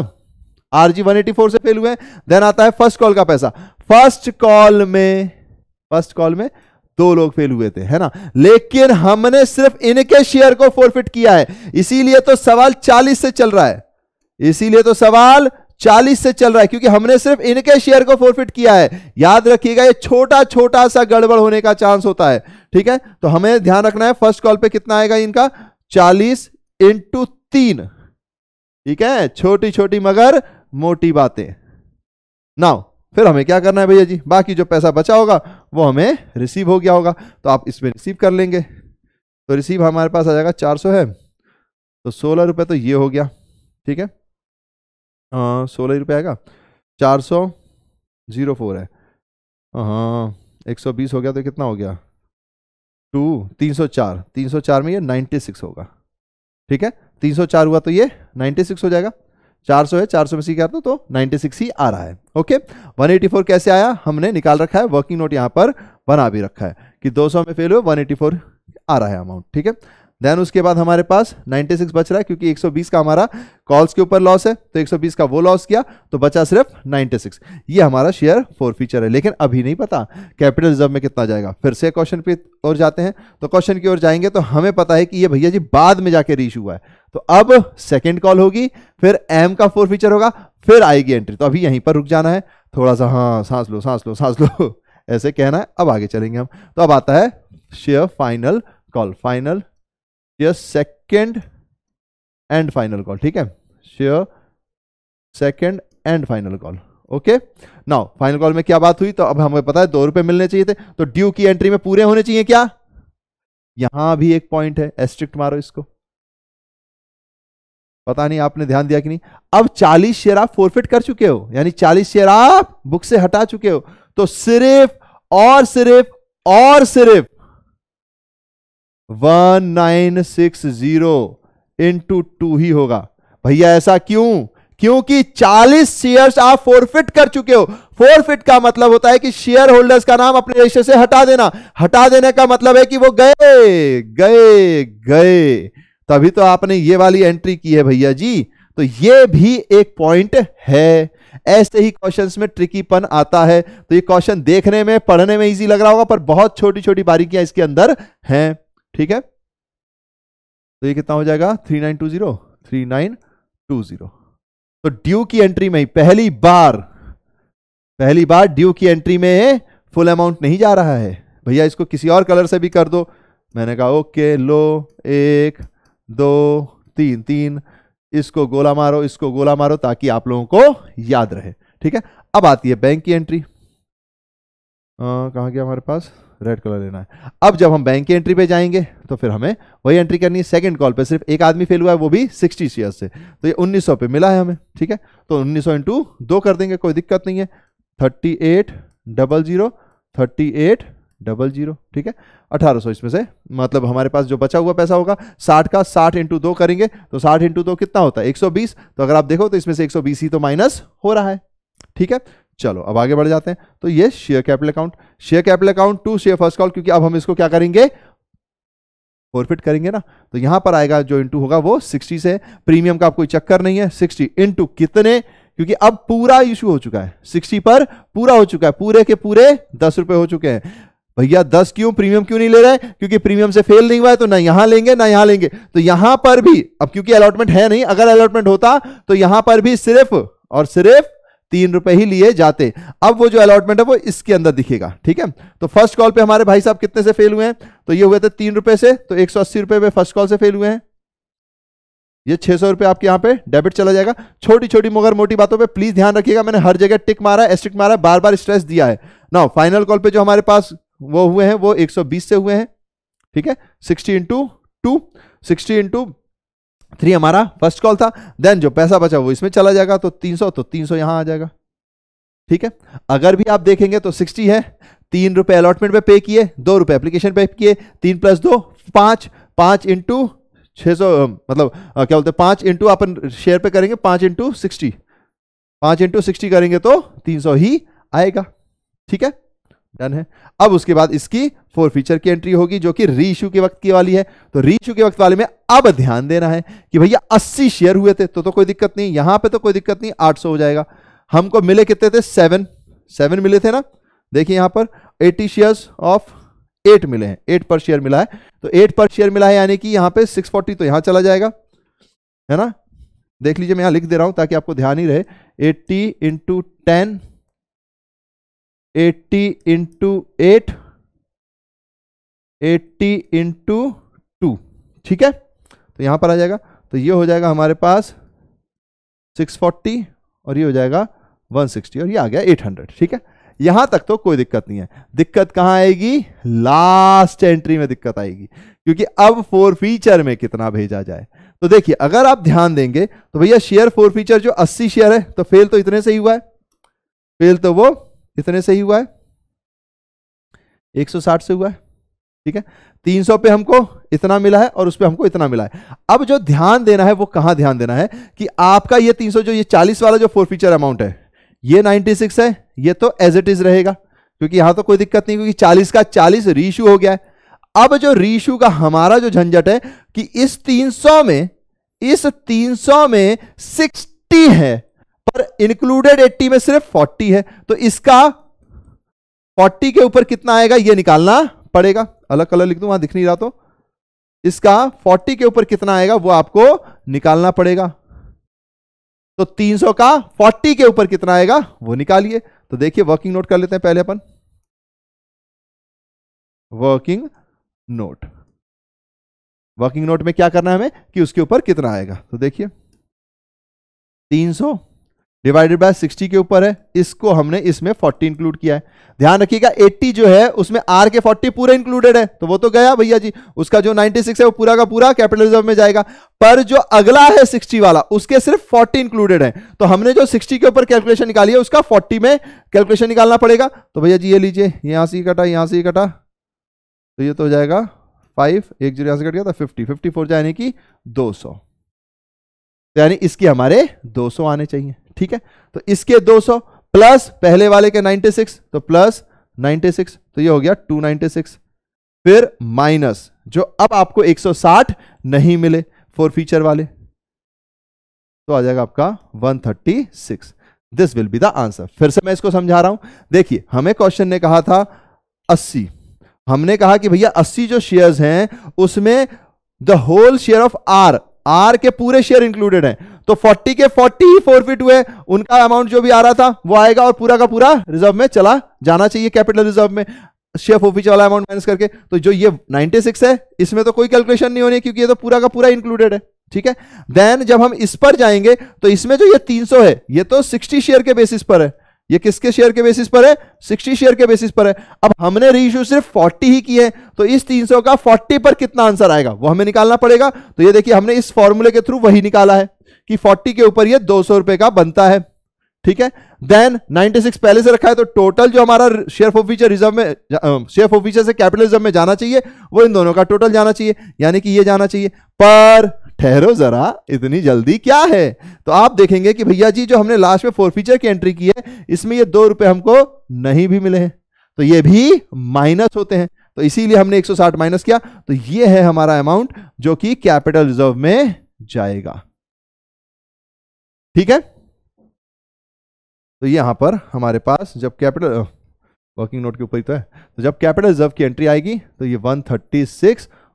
आरजी 184 से फेल हुए हैं देन आता है फर्स्ट कॉल का पैसा फर्स्ट कॉल में फर्स्ट कॉल में दो लोग फेल हुए थे है ना लेकिन हमने सिर्फ इनके शेयर को फोरफिट किया है इसीलिए तो सवाल 40 से चल रहा है इसीलिए तो सवाल 40 से चल रहा है क्योंकि हमने सिर्फ इनके शेयर को फोरफिट किया है याद रखिएगा ये छोटा छोटा सा गड़बड़ होने का चांस होता है ठीक है तो हमें ध्यान रखना है फर्स्ट कॉल पे कितना आएगा इनका 40 इंटू तीन ठीक है छोटी छोटी मगर मोटी बातें नाउ फिर हमें क्या करना है भैया जी बाकी जो पैसा बचा होगा वो हमें रिसीव हो गया होगा तो आप इसमें रिसीव कर लेंगे तो रिसीव हमारे पास आ जाएगा चार सौ है तो सोलह रुपये तो ये हो गया ठीक है सोलह रुपये आएगा चार सौ जीरो फोर है हाँ एक सौ बीस हो गया तो कितना हो गया टू तीन सौ चार तीन सौ चार में ये नाइन्टी सिक्स होगा ठीक है तीन सौ चार हुआ तो ये नाइन्टी सिक्स हो जाएगा 400 है 400 में सी क्या तो 96 ही आ रहा है ओके 184 कैसे आया हमने निकाल रखा है वर्किंग नोट यहाँ पर बना भी रखा है कि 200 में फेल हुए 184 आ रहा है अमाउंट ठीक है देन उसके बाद हमारे पास 96 बच रहा है क्योंकि 120 का हमारा कॉल्स के ऊपर लॉस है तो 120 का वो लॉस किया तो बचा सिर्फ 96 ये हमारा शेयर फोर फीचर है लेकिन अभी नहीं पता कैपिटल रिजर्व में कितना जाएगा फिर से क्वेश्चन पे और जाते हैं तो क्वेश्चन की ओर जाएंगे तो हमें पता है कि ये भैया जी बाद में जाके रीच हुआ है तो अब सेकेंड कॉल होगी फिर एम का फोर फीचर होगा फिर आएगी एंट्री तो अभी यहीं पर रुक जाना है थोड़ा सा हाँ सांस लो सांस लो सांस लो ऐसे कहना है अब आगे चलेंगे हम तो अब आता है share final call final share second and final call ठीक है share second and final call okay now final call में क्या बात हुई तो अब हमें पता है दो रुपए मिलने चाहिए थे तो ड्यू की एंट्री में पूरे होने चाहिए क्या यहां भी एक पॉइंट है एस्ट्रिक्ट मारो इसको पता नहीं आपने ध्यान दिया कि नहीं अब 40 शेयर आप फोरफिट कर चुके हो यानी 40 शेयर आप बुक से हटा चुके हो तो सिर्फ और सिर्फ और सिर्फ one nine six zero into two ही होगा भैया ऐसा क्यों क्योंकि 40 शेयर्स आप फोरफिट कर चुके हो फोरफिट का मतलब होता है कि शेयर होल्डर्स का नाम अपने रजिस्टर से हटा देना हटा देने का मतलब है कि वो गए गए गए तभी तो आपने ये वाली एंट्री की है भैया जी तो ये भी एक पॉइंट है ऐसे ही क्वेश्चन में ट्रिकीपन आता है तो ये क्वेश्चन देखने में पढ़ने में इजी लग रहा होगा पर बहुत छोटी छोटी बारीकियां इसके अंदर हैं ठीक है तो ये कितना हो जाएगा three nine two zero three nine two zero तो ड्यू की एंट्री में पहली बार पहली बार ड्यू की एंट्री में फुल अमाउंट नहीं जा रहा है भैया इसको किसी और कलर से भी कर दो मैंने कहा ओके लो एक दो तीन तीन इसको गोला मारो इसको गोला मारो ताकि आप लोगों को याद रहे ठीक है अब आती है बैंक की एंट्री कहाँ गया हमारे पास रेड कलर लेना है अब जब हम बैंक की एंट्री पे जाएंगे तो फिर हमें वही एंट्री करनी है सेकंड कॉल पे सिर्फ एक आदमी फेल हुआ है वो भी 60 शेयर से तो ये 1900 पे मिला है हमें ठीक है तो 1900 सौ इंटू दो कर देंगे कोई दिक्कत नहीं है thirty eight double zero thirty eight double zero ठीक है अठारह सौ इसमें से मतलब हमारे पास जो बचा हुआ पैसा होगा साठ का साठ इंटू दो करेंगे तो साठ इंटू दो कितना होता है एक सौ बीस तो अगर आप देखो तो इसमें से एक सौ बीस ही तो माइनस हो रहा है ठीक है चलो अब आगे बढ़ जाते हैं तो ये share capital account share capital account to share first call क्योंकि अब हम इसको क्या करेंगे फोरफिट करेंगे ना तो यहां पर आएगा जो इनटू होगा वो 60 से प्रीमियम का आपको चक्कर नहीं है 60 इनटू कितने क्योंकि अब पूरा इशू हो चुका है 60 पर पूरा हो चुका है पूरे के पूरे दस रुपए हो चुके हैं भैया दस क्यों प्रीमियम क्यों नहीं ले रहे क्योंकि प्रीमियम से फेल नहीं हुआ है तो ना यहां लेंगे ना यहां लेंगे तो यहां पर भी अब क्योंकि अलॉटमेंट है नहीं अगर अलॉटमेंट होता तो यहां पर भी सिर्फ और सिर्फ तीन रुपए ही लिए जाते अब वो जो अलॉटमेंट है वो इसके अंदर दिखेगा ठीक है तो फर्स्ट कॉल पे हमारे भाई साहब कितने से फेल हुए हैं तो ये हुए थे तीन रुपए से तो एक सौ अस्सी रुपए पे फर्स्ट कॉल से फेल हुए हैं ये छह सौ रुपए आपके यहां पे डेबिट चला जाएगा छोटी छोटी मगर मोटी बातों पे प्लीज ध्यान रखिएगा मैंने हर जगह टिक मारा है एस्टिक मारा है बार बार स्ट्रेस दिया है ना फाइनल कॉल पे जो हमारे पास वो हुए हैं वो 120 से हुए हैं ठीक है sixty into two sixty into three हमारा फर्स्ट कॉल था देन जो पैसा बचा वो इसमें चला जाएगा तो 300 तो 300 यहां आ जाएगा ठीक है अगर भी आप देखेंगे तो 60 है तीन रुपए अलॉटमेंट पे पे किए दो रुपए एप्लीकेशन पे किए तीन प्लस दो पांच पांच इंटू छ सौ मतलब आ, क्या बोलते हैं पांच इंटू अपन शेयर पे करेंगे पांच इंटू सिक्सटी पांच इंटू सिक्सटी करेंगे तो तीन सौ ही आएगा ठीक है डन है अब उसके बाद इसकी फोर फीचर की एंट्री होगी जो कि री इशू के वक्त की वाली है तो री इशू के वक्त वाले में अब ध्यान देना है कि भैया 80 शेयर हुए थे तो तो कोई दिक्कत नहीं यहां पे तो कोई दिक्कत नहीं 800 हो जाएगा हमको मिले कितने थे सेवन सेवन मिले थे ना देखिए यहां पर एट्टी शेयर्स ऑफ एट मिले हैं एट पर शेयर मिला है तो एट पर शेयर मिला है यानी कि यहां पर सिक्स फोर्टी तो यहां चला जाएगा है ना देख लीजिए मैं यहां लिख दे रहा हूं ताकि आपको ध्यान ही रहे eighty into ten eighty into eight eighty into two ठीक है तो यहां पर आ जाएगा तो ये हो जाएगा हमारे पास सिक्स फोर्टी और ये हो जाएगा वन सिक्सटी और ये आ गया एट हंड्रेड ठीक है यहां तक तो कोई दिक्कत नहीं है दिक्कत कहां आएगी लास्ट एंट्री में दिक्कत आएगी क्योंकि अब फोर फीचर में कितना भेजा जाए तो देखिए अगर आप ध्यान देंगे तो भैया शेयर फोर फीचर जो 80 शेयर है तो फेल तो इतने से ही हुआ है फेल तो वो कितने से ही हुआ है 160 से हुआ है ठीक है 300 पे हमको इतना मिला है और उस पर हमको इतना मिला है अब जो ध्यान देना है वो कहां ध्यान देना है कि आपका ये 300 जो ये 40 वाला जो फोर फीचर अमाउंट है ये 96 है ये तो एज इट इज रहेगा क्योंकि यहां तो कोई दिक्कत नहीं क्योंकि 40 का 40 रीशू हो गया है अब जो रीशू का हमारा जो झंझट है कि इस तीन में इस तीन में सिक्सटी है पर इंक्लूडेड 80 में सिर्फ 40 है तो इसका 40 के ऊपर कितना आएगा ये निकालना पड़ेगा अलग कलर लिख दू वहां दिख नहीं रहा तो इसका 40 के ऊपर कितना आएगा वो आपको निकालना पड़ेगा तो 300 का 40 के ऊपर कितना आएगा वो निकालिए तो देखिए वर्किंग नोट कर लेते हैं पहले अपन वर्किंग नोट वर्किंग नोट में क्या करना है हमें कि उसके ऊपर कितना आएगा तो देखिए 300 डिवाइडेड बाय 60 के ऊपर है इसको हमने इसमें 40 इंक्लूड किया है ध्यान रखिएगा 80 जो है उसमें आर के 40 पूरे इंक्लूडेड है तो वो तो गया भैया जी उसका जो 96 है वो पूरा का पूरा कैपिटल रिजर्व में जाएगा पर जो अगला है 60 वाला उसके सिर्फ 40 इंक्लूडेड है तो हमने जो 60 के ऊपर कैलकुलेशन निकाली है उसका 40 में कैलकुलेशन निकालना पड़ेगा तो भैया जी ये लीजिए यहां से कटा यहां से कटा तो ये तो हो जाएगा फाइव एक जीरो से कट गया था फिफ्टी फिफ्टी फोर यानी कि दो यानी इसके हमारे दो आने चाहिए ठीक है तो इसके 200 प्लस पहले वाले के 96 तो प्लस 96 तो ये हो गया 296 फिर माइनस जो अब आपको 160 नहीं मिले फोर फीचर वाले तो आ जाएगा आपका 136 this will be the answer फिर से मैं इसको समझा रहा हूं देखिए हमें क्वेश्चन ने कहा था 80 हमने कहा कि भैया 80 जो शेयर्स हैं उसमें the whole share of R R के पूरे शेयर इंक्लूडेड है तो 40 के 40 ही फोरफिट हुए उनका अमाउंट जो भी आ रहा था वो आएगा और पूरा का पूरा रिजर्व में चला जाना चाहिए कैपिटल रिजर्व में शेयर फोफिच वाला अमाउंट माइनस करके तो जो ये 96 है इसमें तो कोई कैलकुलेशन नहीं होनी क्योंकि ये तो पूरा का पूरा इंक्लूडेड है ठीक है देन जब हम इस पर जाएंगे तो इसमें जो ये 300 है ये तो 60 शेयर के बेसिस पर है ये किसके शेयर के बेसिस पर है सिक्सटी शेयर के बेसिस पर है अब हमने रीइश्यू सिर्फ फोर्टी ही की है तो इस तीन सौ का फोर्टी पर कितना आंसर आएगा वो हमें निकालना पड़ेगा तो ये देखिए हमने इस फॉर्मूले के थ्रू वही निकाला है कि फोर्टी के ऊपर ये दो सौ रुपए का बनता है ठीक है देन नाइनटी सिक्स पहले से रखा है तो टोटल जो हमारा शेयर ऑफिसर रिजर्व में शेयर ऑफिसर से कैपिटल रिजर्व में जाना चाहिए वो इन दोनों का टोटल जाना चाहिए यानी कि ये जाना चाहिए पर ठहरो जरा इतनी जल्दी क्या है तो आप देखेंगे कि भैया जी जो हमने लास्ट में फोरफीचर की एंट्री की है इसमें ये दो रुपए हमको नहीं भी मिले हैं तो ये भी माइनस होते हैं तो इसीलिए हमने 160 माइनस किया तो ये है हमारा अमाउंट जो कि कैपिटल रिजर्व में जाएगा ठीक है तो यहां पर हमारे पास जब कैपिटल वर्किंग नोट के ऊपर ही तो है तो जब कैपिटल रिजर्व की एंट्री आएगी तो ये वन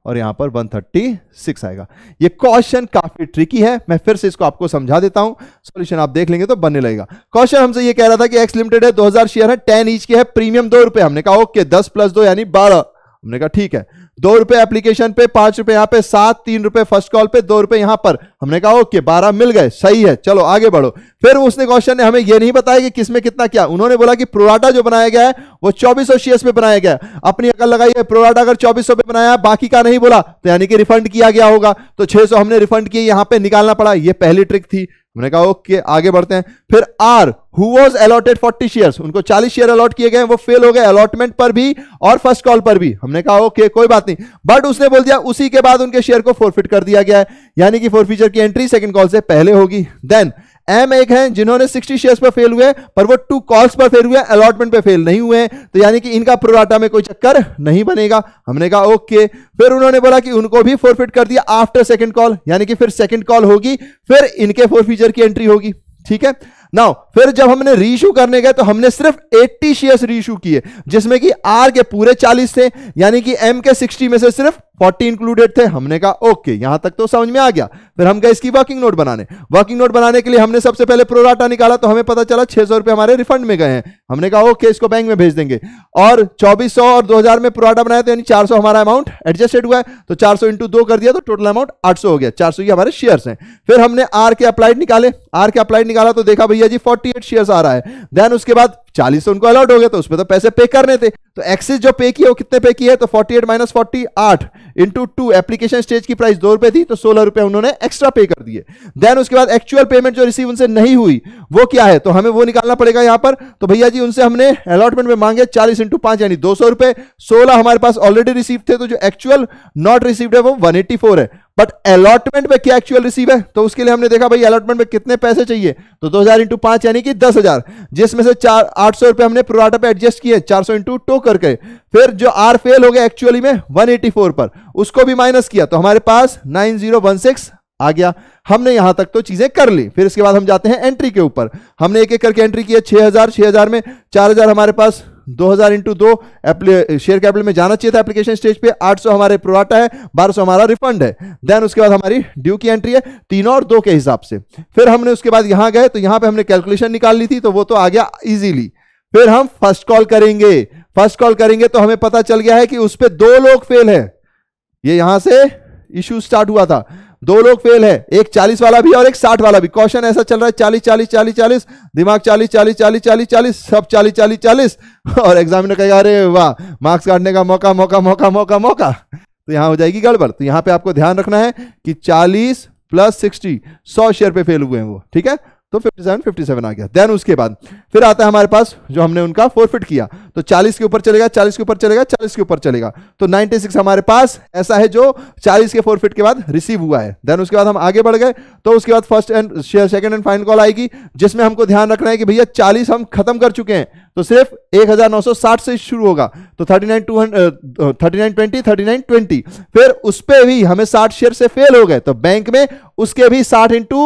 और यहां पर 136 आएगा ये क्वेश्चन काफी ट्रिकी है मैं फिर से इसको आपको समझा देता हूं सॉल्यूशन आप देख लेंगे तो बनने लगेगा क्वेश्चन हमसे ये कह रहा था कि एक्स लिमिटेड है 2000 शेयर है 10 ईच के है प्रीमियम दो रुपए हमने कहा ओके दस प्लस दो यानी बारह हमने कहा ठीक है दो रुपए एप्लीकेशन पे पांच रुपए यहां पे सात तीन रुपए फर्स्ट कॉल पे दो रुपए यहां पर हमने कहा ओके बारह मिल गए सही है चलो आगे बढ़ो फिर उसने क्वेश्चन ने हमें यह नहीं बताया कि किसमें कितना क्या उन्होंने बोला कि प्रोराटा जो बनाया गया है वो चौबीस सौ में बनाया गया अपनी अकल लगाई है प्रोराटा अगर चौबीस सौ पे बनाया बाकी का नहीं बोला तो यानी कि रिफंड किया गया होगा तो छह हमने रिफंड किए यहां पर निकालना पड़ा यह पहली ट्रिक थी मैंने कहा ओके आगे बढ़ते हैं फिर R who was allotted forty shares उनको 40 शेयर अलॉट किए गए वो फेल हो गए अलॉटमेंट पर भी और फर्स्ट कॉल पर भी हमने कहा ओके कोई बात नहीं बट उसने बोल दिया उसी के बाद उनके शेयर को फोरफिट कर दिया गया है यानी कि फोरफीचर की एंट्री सेकंड कॉल से पहले होगी देन एम एक है जिन्होंने 60 शेयर्स पर फेल हुए पर वो टू कॉल्स पर फेल हुए अलॉटमेंट पर फेल नहीं हुए तो यानी कि इनका प्रोराटा में कोई चक्कर नहीं बनेगा हमने कहा ओके फिर उन्होंने बोला कि उनको भी फोरफिट कर दिया आफ्टर सेकंड कॉल यानी कि फिर सेकंड कॉल होगी फिर इनके फोरफीचर की एंट्री होगी ठीक है नाउ फिर जब हमने रीशू करने गए तो हमने सिर्फ 80 शेयर्स रीशू किए जिसमें कि आर के पूरे 40 थे यानी कि एम के 60 में से सिर्फ 40 इंक्लूडेड थे हमने कहा ओके यहां तक तो समझ में आ गया फिर हम गए इसकी वर्किंग नोट बनाने वर्किंग नोट बनाने के लिए हमने सबसे पहले प्रोराटा निकाला तो हमें पता चला छह सौ हमारे रिफंड में गए हैं हमने कहा ओके इसको बैंक में भेज देंगे और चौबीस और दो में प्रोराटा बनाया तो यानी चार हमारा अमाउंट एडजस्टेड हुआ है तो चार सौ कर दिया तो टोटल अमाउंट आठ हो गया चार सौ हमारे शेयर है फिर हमने आर के अप्लाइड निकाले आर के अप्लाइड निकाला तो देखा भैया जी फोर्टी फोर्टी एट शेयर आ रहा है देन उसके बाद चालीस उनको अलॉट हो गया तो उसमें तो पैसे पे करने थे तो एक्सिस जो पे किया वो कितने पे किए तो फोर्टी एट माइनस फोर्टी आठ इंटू टू एप्लीकेशन स्टेज की प्राइस दो रुपए थी तो सोलह रुपए उन्होंने एक्स्ट्रा पे कर दिए देन उसके बाद एक्चुअल पेमेंट जो रिसीव उनसे नहीं हुई वो क्या है तो हमें वो निकालना पड़ेगा यहां पर तो भैया जी उनसे हमने अलॉटमेंट में मांगे चालीस इंटू पांच यानी दो सौ रुपए सोलह हमारे पास ऑलरेडी रिसीव थे तो जो एक्चुअल नॉट रिसीव्ड है वो वन है बट अलॉटमेंट में क्या एक्चुअल रिसीव है तो उसके लिए हमने देखा भाई अलॉटमेंट में कितने पैसे चाहिए तो 2000 हजार इंटू पांच यानी कि दस हजार जिसमें से चार आठ सौ रुपए हमने प्रोराटा पे एडजस्ट किए चार सौ इंटू टो करके फिर जो आर फेल हो गया एक्चुअली में वन एटी फोर पर उसको भी माइनस किया तो हमारे पास नाइन जीरो वन सिक्स आ गया हमने यहां तक तो चीजें कर ली फिर इसके बाद हम जाते हैं एंट्री के ऊपर हमने एक एक करके एंट्री किया छह हजार छह हजार में चार हजार हमारे पास दो हजार इंटू दो शेयर कैपिटल में जाना चाहिए था एप्लीकेशन स्टेज पे 800 हमारे प्रोराटा है 1200 हमारा रिफंड है देन उसके बाद हमारी ड्यू की एंट्री है तीन और दो के हिसाब से फिर हमने उसके बाद यहां गए तो यहां पे हमने कैलकुलेशन निकाल ली थी तो वो तो आ गया इजीली फिर हम फर्स्ट कॉल करेंगे फर्स्ट कॉल करेंगे तो हमें पता चल गया है कि उस पर दो लोग फेल है ये यहां से इश्यू स्टार्ट हुआ था दो लोग फेल है एक चालीस वाला भी और एक साठ वाला भी क्वेश्चन ऐसा चल रहा है चालीस चालीस चालीस चालीस दिमाग चालीस चालीस चालीस चालीस चालीस सब चालीस चालीस चालीस और एग्जामिनर कहेगा अरे वाह मार्क्स काटने का मौका मौका मौका मौका मौका तो यहां हो जाएगी गड़बड़ तो यहां पे आपको ध्यान रखना है कि चालीस प्लस सिक्सटी सौ शेयर पे फेल हुए हैं वो ठीक है तो 57 57 आ गया देन उसके बाद फिर आता है हमारे पास जो हमने उनका फोरफिट किया तो 40 के ऊपर चलेगा 40 के ऊपर चलेगा 40 के ऊपर चलेगा तो 96 हमारे पास ऐसा है जो 40 के फोरफिट के बाद रिसीव हुआ है देन उसके बाद हम आगे बढ़ गए तो उसके बाद first and second and final call आएगी जिसमें हमको ध्यान रखना है कि भैया चालीस हम खत्म कर चुके हैं तो सिर्फ 1960 से शुरू होगा तो 39200 two thirty nine thirty twenty फिर उस पर भी हमें 60 शेयर से फेल हो गए तो बैंक में उसके भी 60 इंटू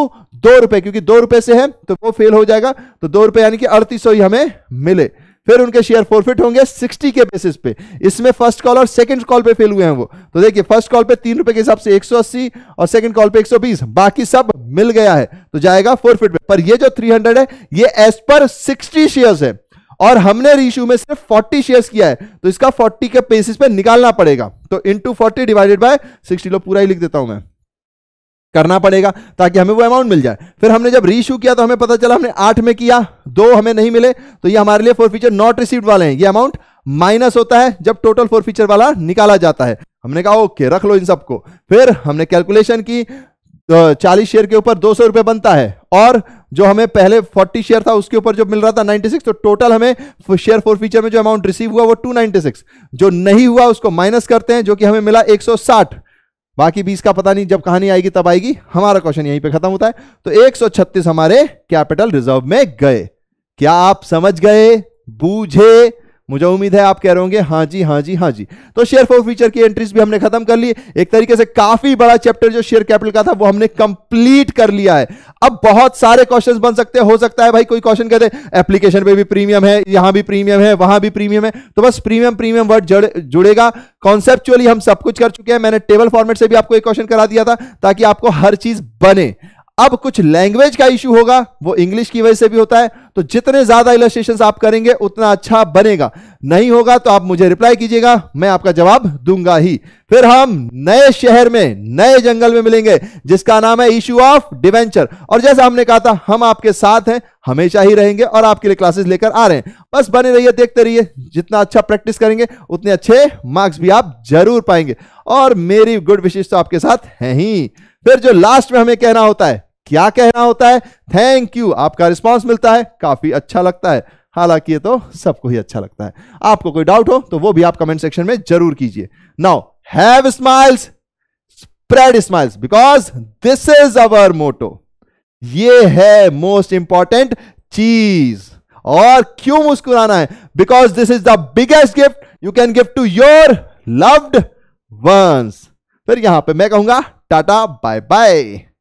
दो रुपए क्योंकि दो रुपए से है तो वो फेल हो जाएगा तो दो रुपए यानी कि अड़तीस ही हमें मिले फिर उनके शेयर फोरफिट होंगे 60 के बेसिस पे इसमें फर्स्ट कॉल और सेकंड कॉल पे फेल हुए हैं वो तो देखिए फर्स्ट कॉल पे तीन रुपए के हिसाब से 180 और सेकंड कॉल पे 120 बाकी सब मिल गया है तो जाएगा फोरफिट पे पर ये जो 300 है ये एज पर 60 शेयर्स है और हमने रीशू में सिर्फ 40 शेयर्स किया है तो इसका 40 के बेसिस पे निकालना पड़ेगा तो इंटू फोर्टी डिवाइडेड बाय 60 लो पूरा ही लिख देता हूं मैं करना पड़ेगा ताकि हमें वो अमाउंट मिल जाए फिर हमने जब रीशू किया तो हमें पता चला हमने आठ में किया दो हमें नहीं मिले तो ये हमारे लिए फोर फीचर नॉट रिसीव वाले हैं ये अमाउंट माइनस होता है जब टोटल फोर फीचर वाला निकाला जाता है हमने कहा ओके रख लो इन सबको फिर हमने कैलकुलेशन की तो चालीस शेयर के ऊपर दो सौ रुपए बनता है और जो हमें पहले 40 शेयर था उसके ऊपर जो मिल रहा था 96 तो टोटल हमें शेयर फोर फीचर में जो अमाउंट रिसीव हुआ वो 296 जो नहीं हुआ उसको माइनस करते हैं जो कि हमें मिला 160 बाकी 20 का पता नहीं जब कहानी आएगी तब आएगी हमारा क्वेश्चन यहीं पे खत्म होता है तो 136 हमारे कैपिटल रिजर्व में गए क्या आप समझ गए बूझे मुझे उम्मीद है आप कह रहे होंगे हाँ जी हाँ जी हाँ जी तो शेयर फॉर फ्यूचर की एंट्रीज भी हमने खत्म कर ली एक तरीके से काफी बड़ा चैप्टर जो शेयर कैपिटल का था वो हमने कंप्लीट कर लिया है अब बहुत सारे क्वेश्चंस बन सकते हैं हो सकता है भाई कोई क्वेश्चन कहते एप्लीकेशन पे भी प्रीमियम है यहां भी प्रीमियम है वहां भी प्रीमियम है तो बस प्रीमियम प्रीमियम वर्ड जुड़ेगा कॉन्सेप्चुअली हम सब कुछ कर चुके हैं मैंने टेबल फॉर्मेट से भी आपको एक क्वेश्चन करा दिया था ताकि आपको हर चीज बने अब कुछ लैंग्वेज का इश्यू होगा वो इंग्लिश की वजह से भी होता है तो जितने ज्यादा इलस्ट्रेशन आप करेंगे उतना अच्छा बनेगा नहीं होगा तो आप मुझे रिप्लाई कीजिएगा मैं आपका जवाब दूंगा ही फिर हम नए शहर में नए जंगल में मिलेंगे जिसका नाम है इश्यू ऑफ डिवेंचर और जैसा हमने कहा था हम आपके साथ हैं हमेशा ही रहेंगे और आपके लिए क्लासेस लेकर आ रहे हैं बस बने रहिए देखते रहिए जितना अच्छा प्रैक्टिस करेंगे उतने अच्छे मार्क्स भी आप जरूर पाएंगे और मेरी गुड विशेष तो आपके साथ है ही फिर जो लास्ट में हमें कहना होता है क्या कहना होता है थैंक यू आपका रिस्पॉन्स मिलता है काफी अच्छा लगता है हालांकि ये तो सबको ही अच्छा लगता है आपको कोई डाउट हो तो वो भी आप कमेंट सेक्शन में जरूर कीजिए now have smiles spread smiles because this is our motto ये है मोस्ट इंपॉर्टेंट चीज और क्यों मुस्कुराना है because this is the biggest gift you can gift to your loved ones फिर यहां पे मैं कहूंगा टाटा बाय बाय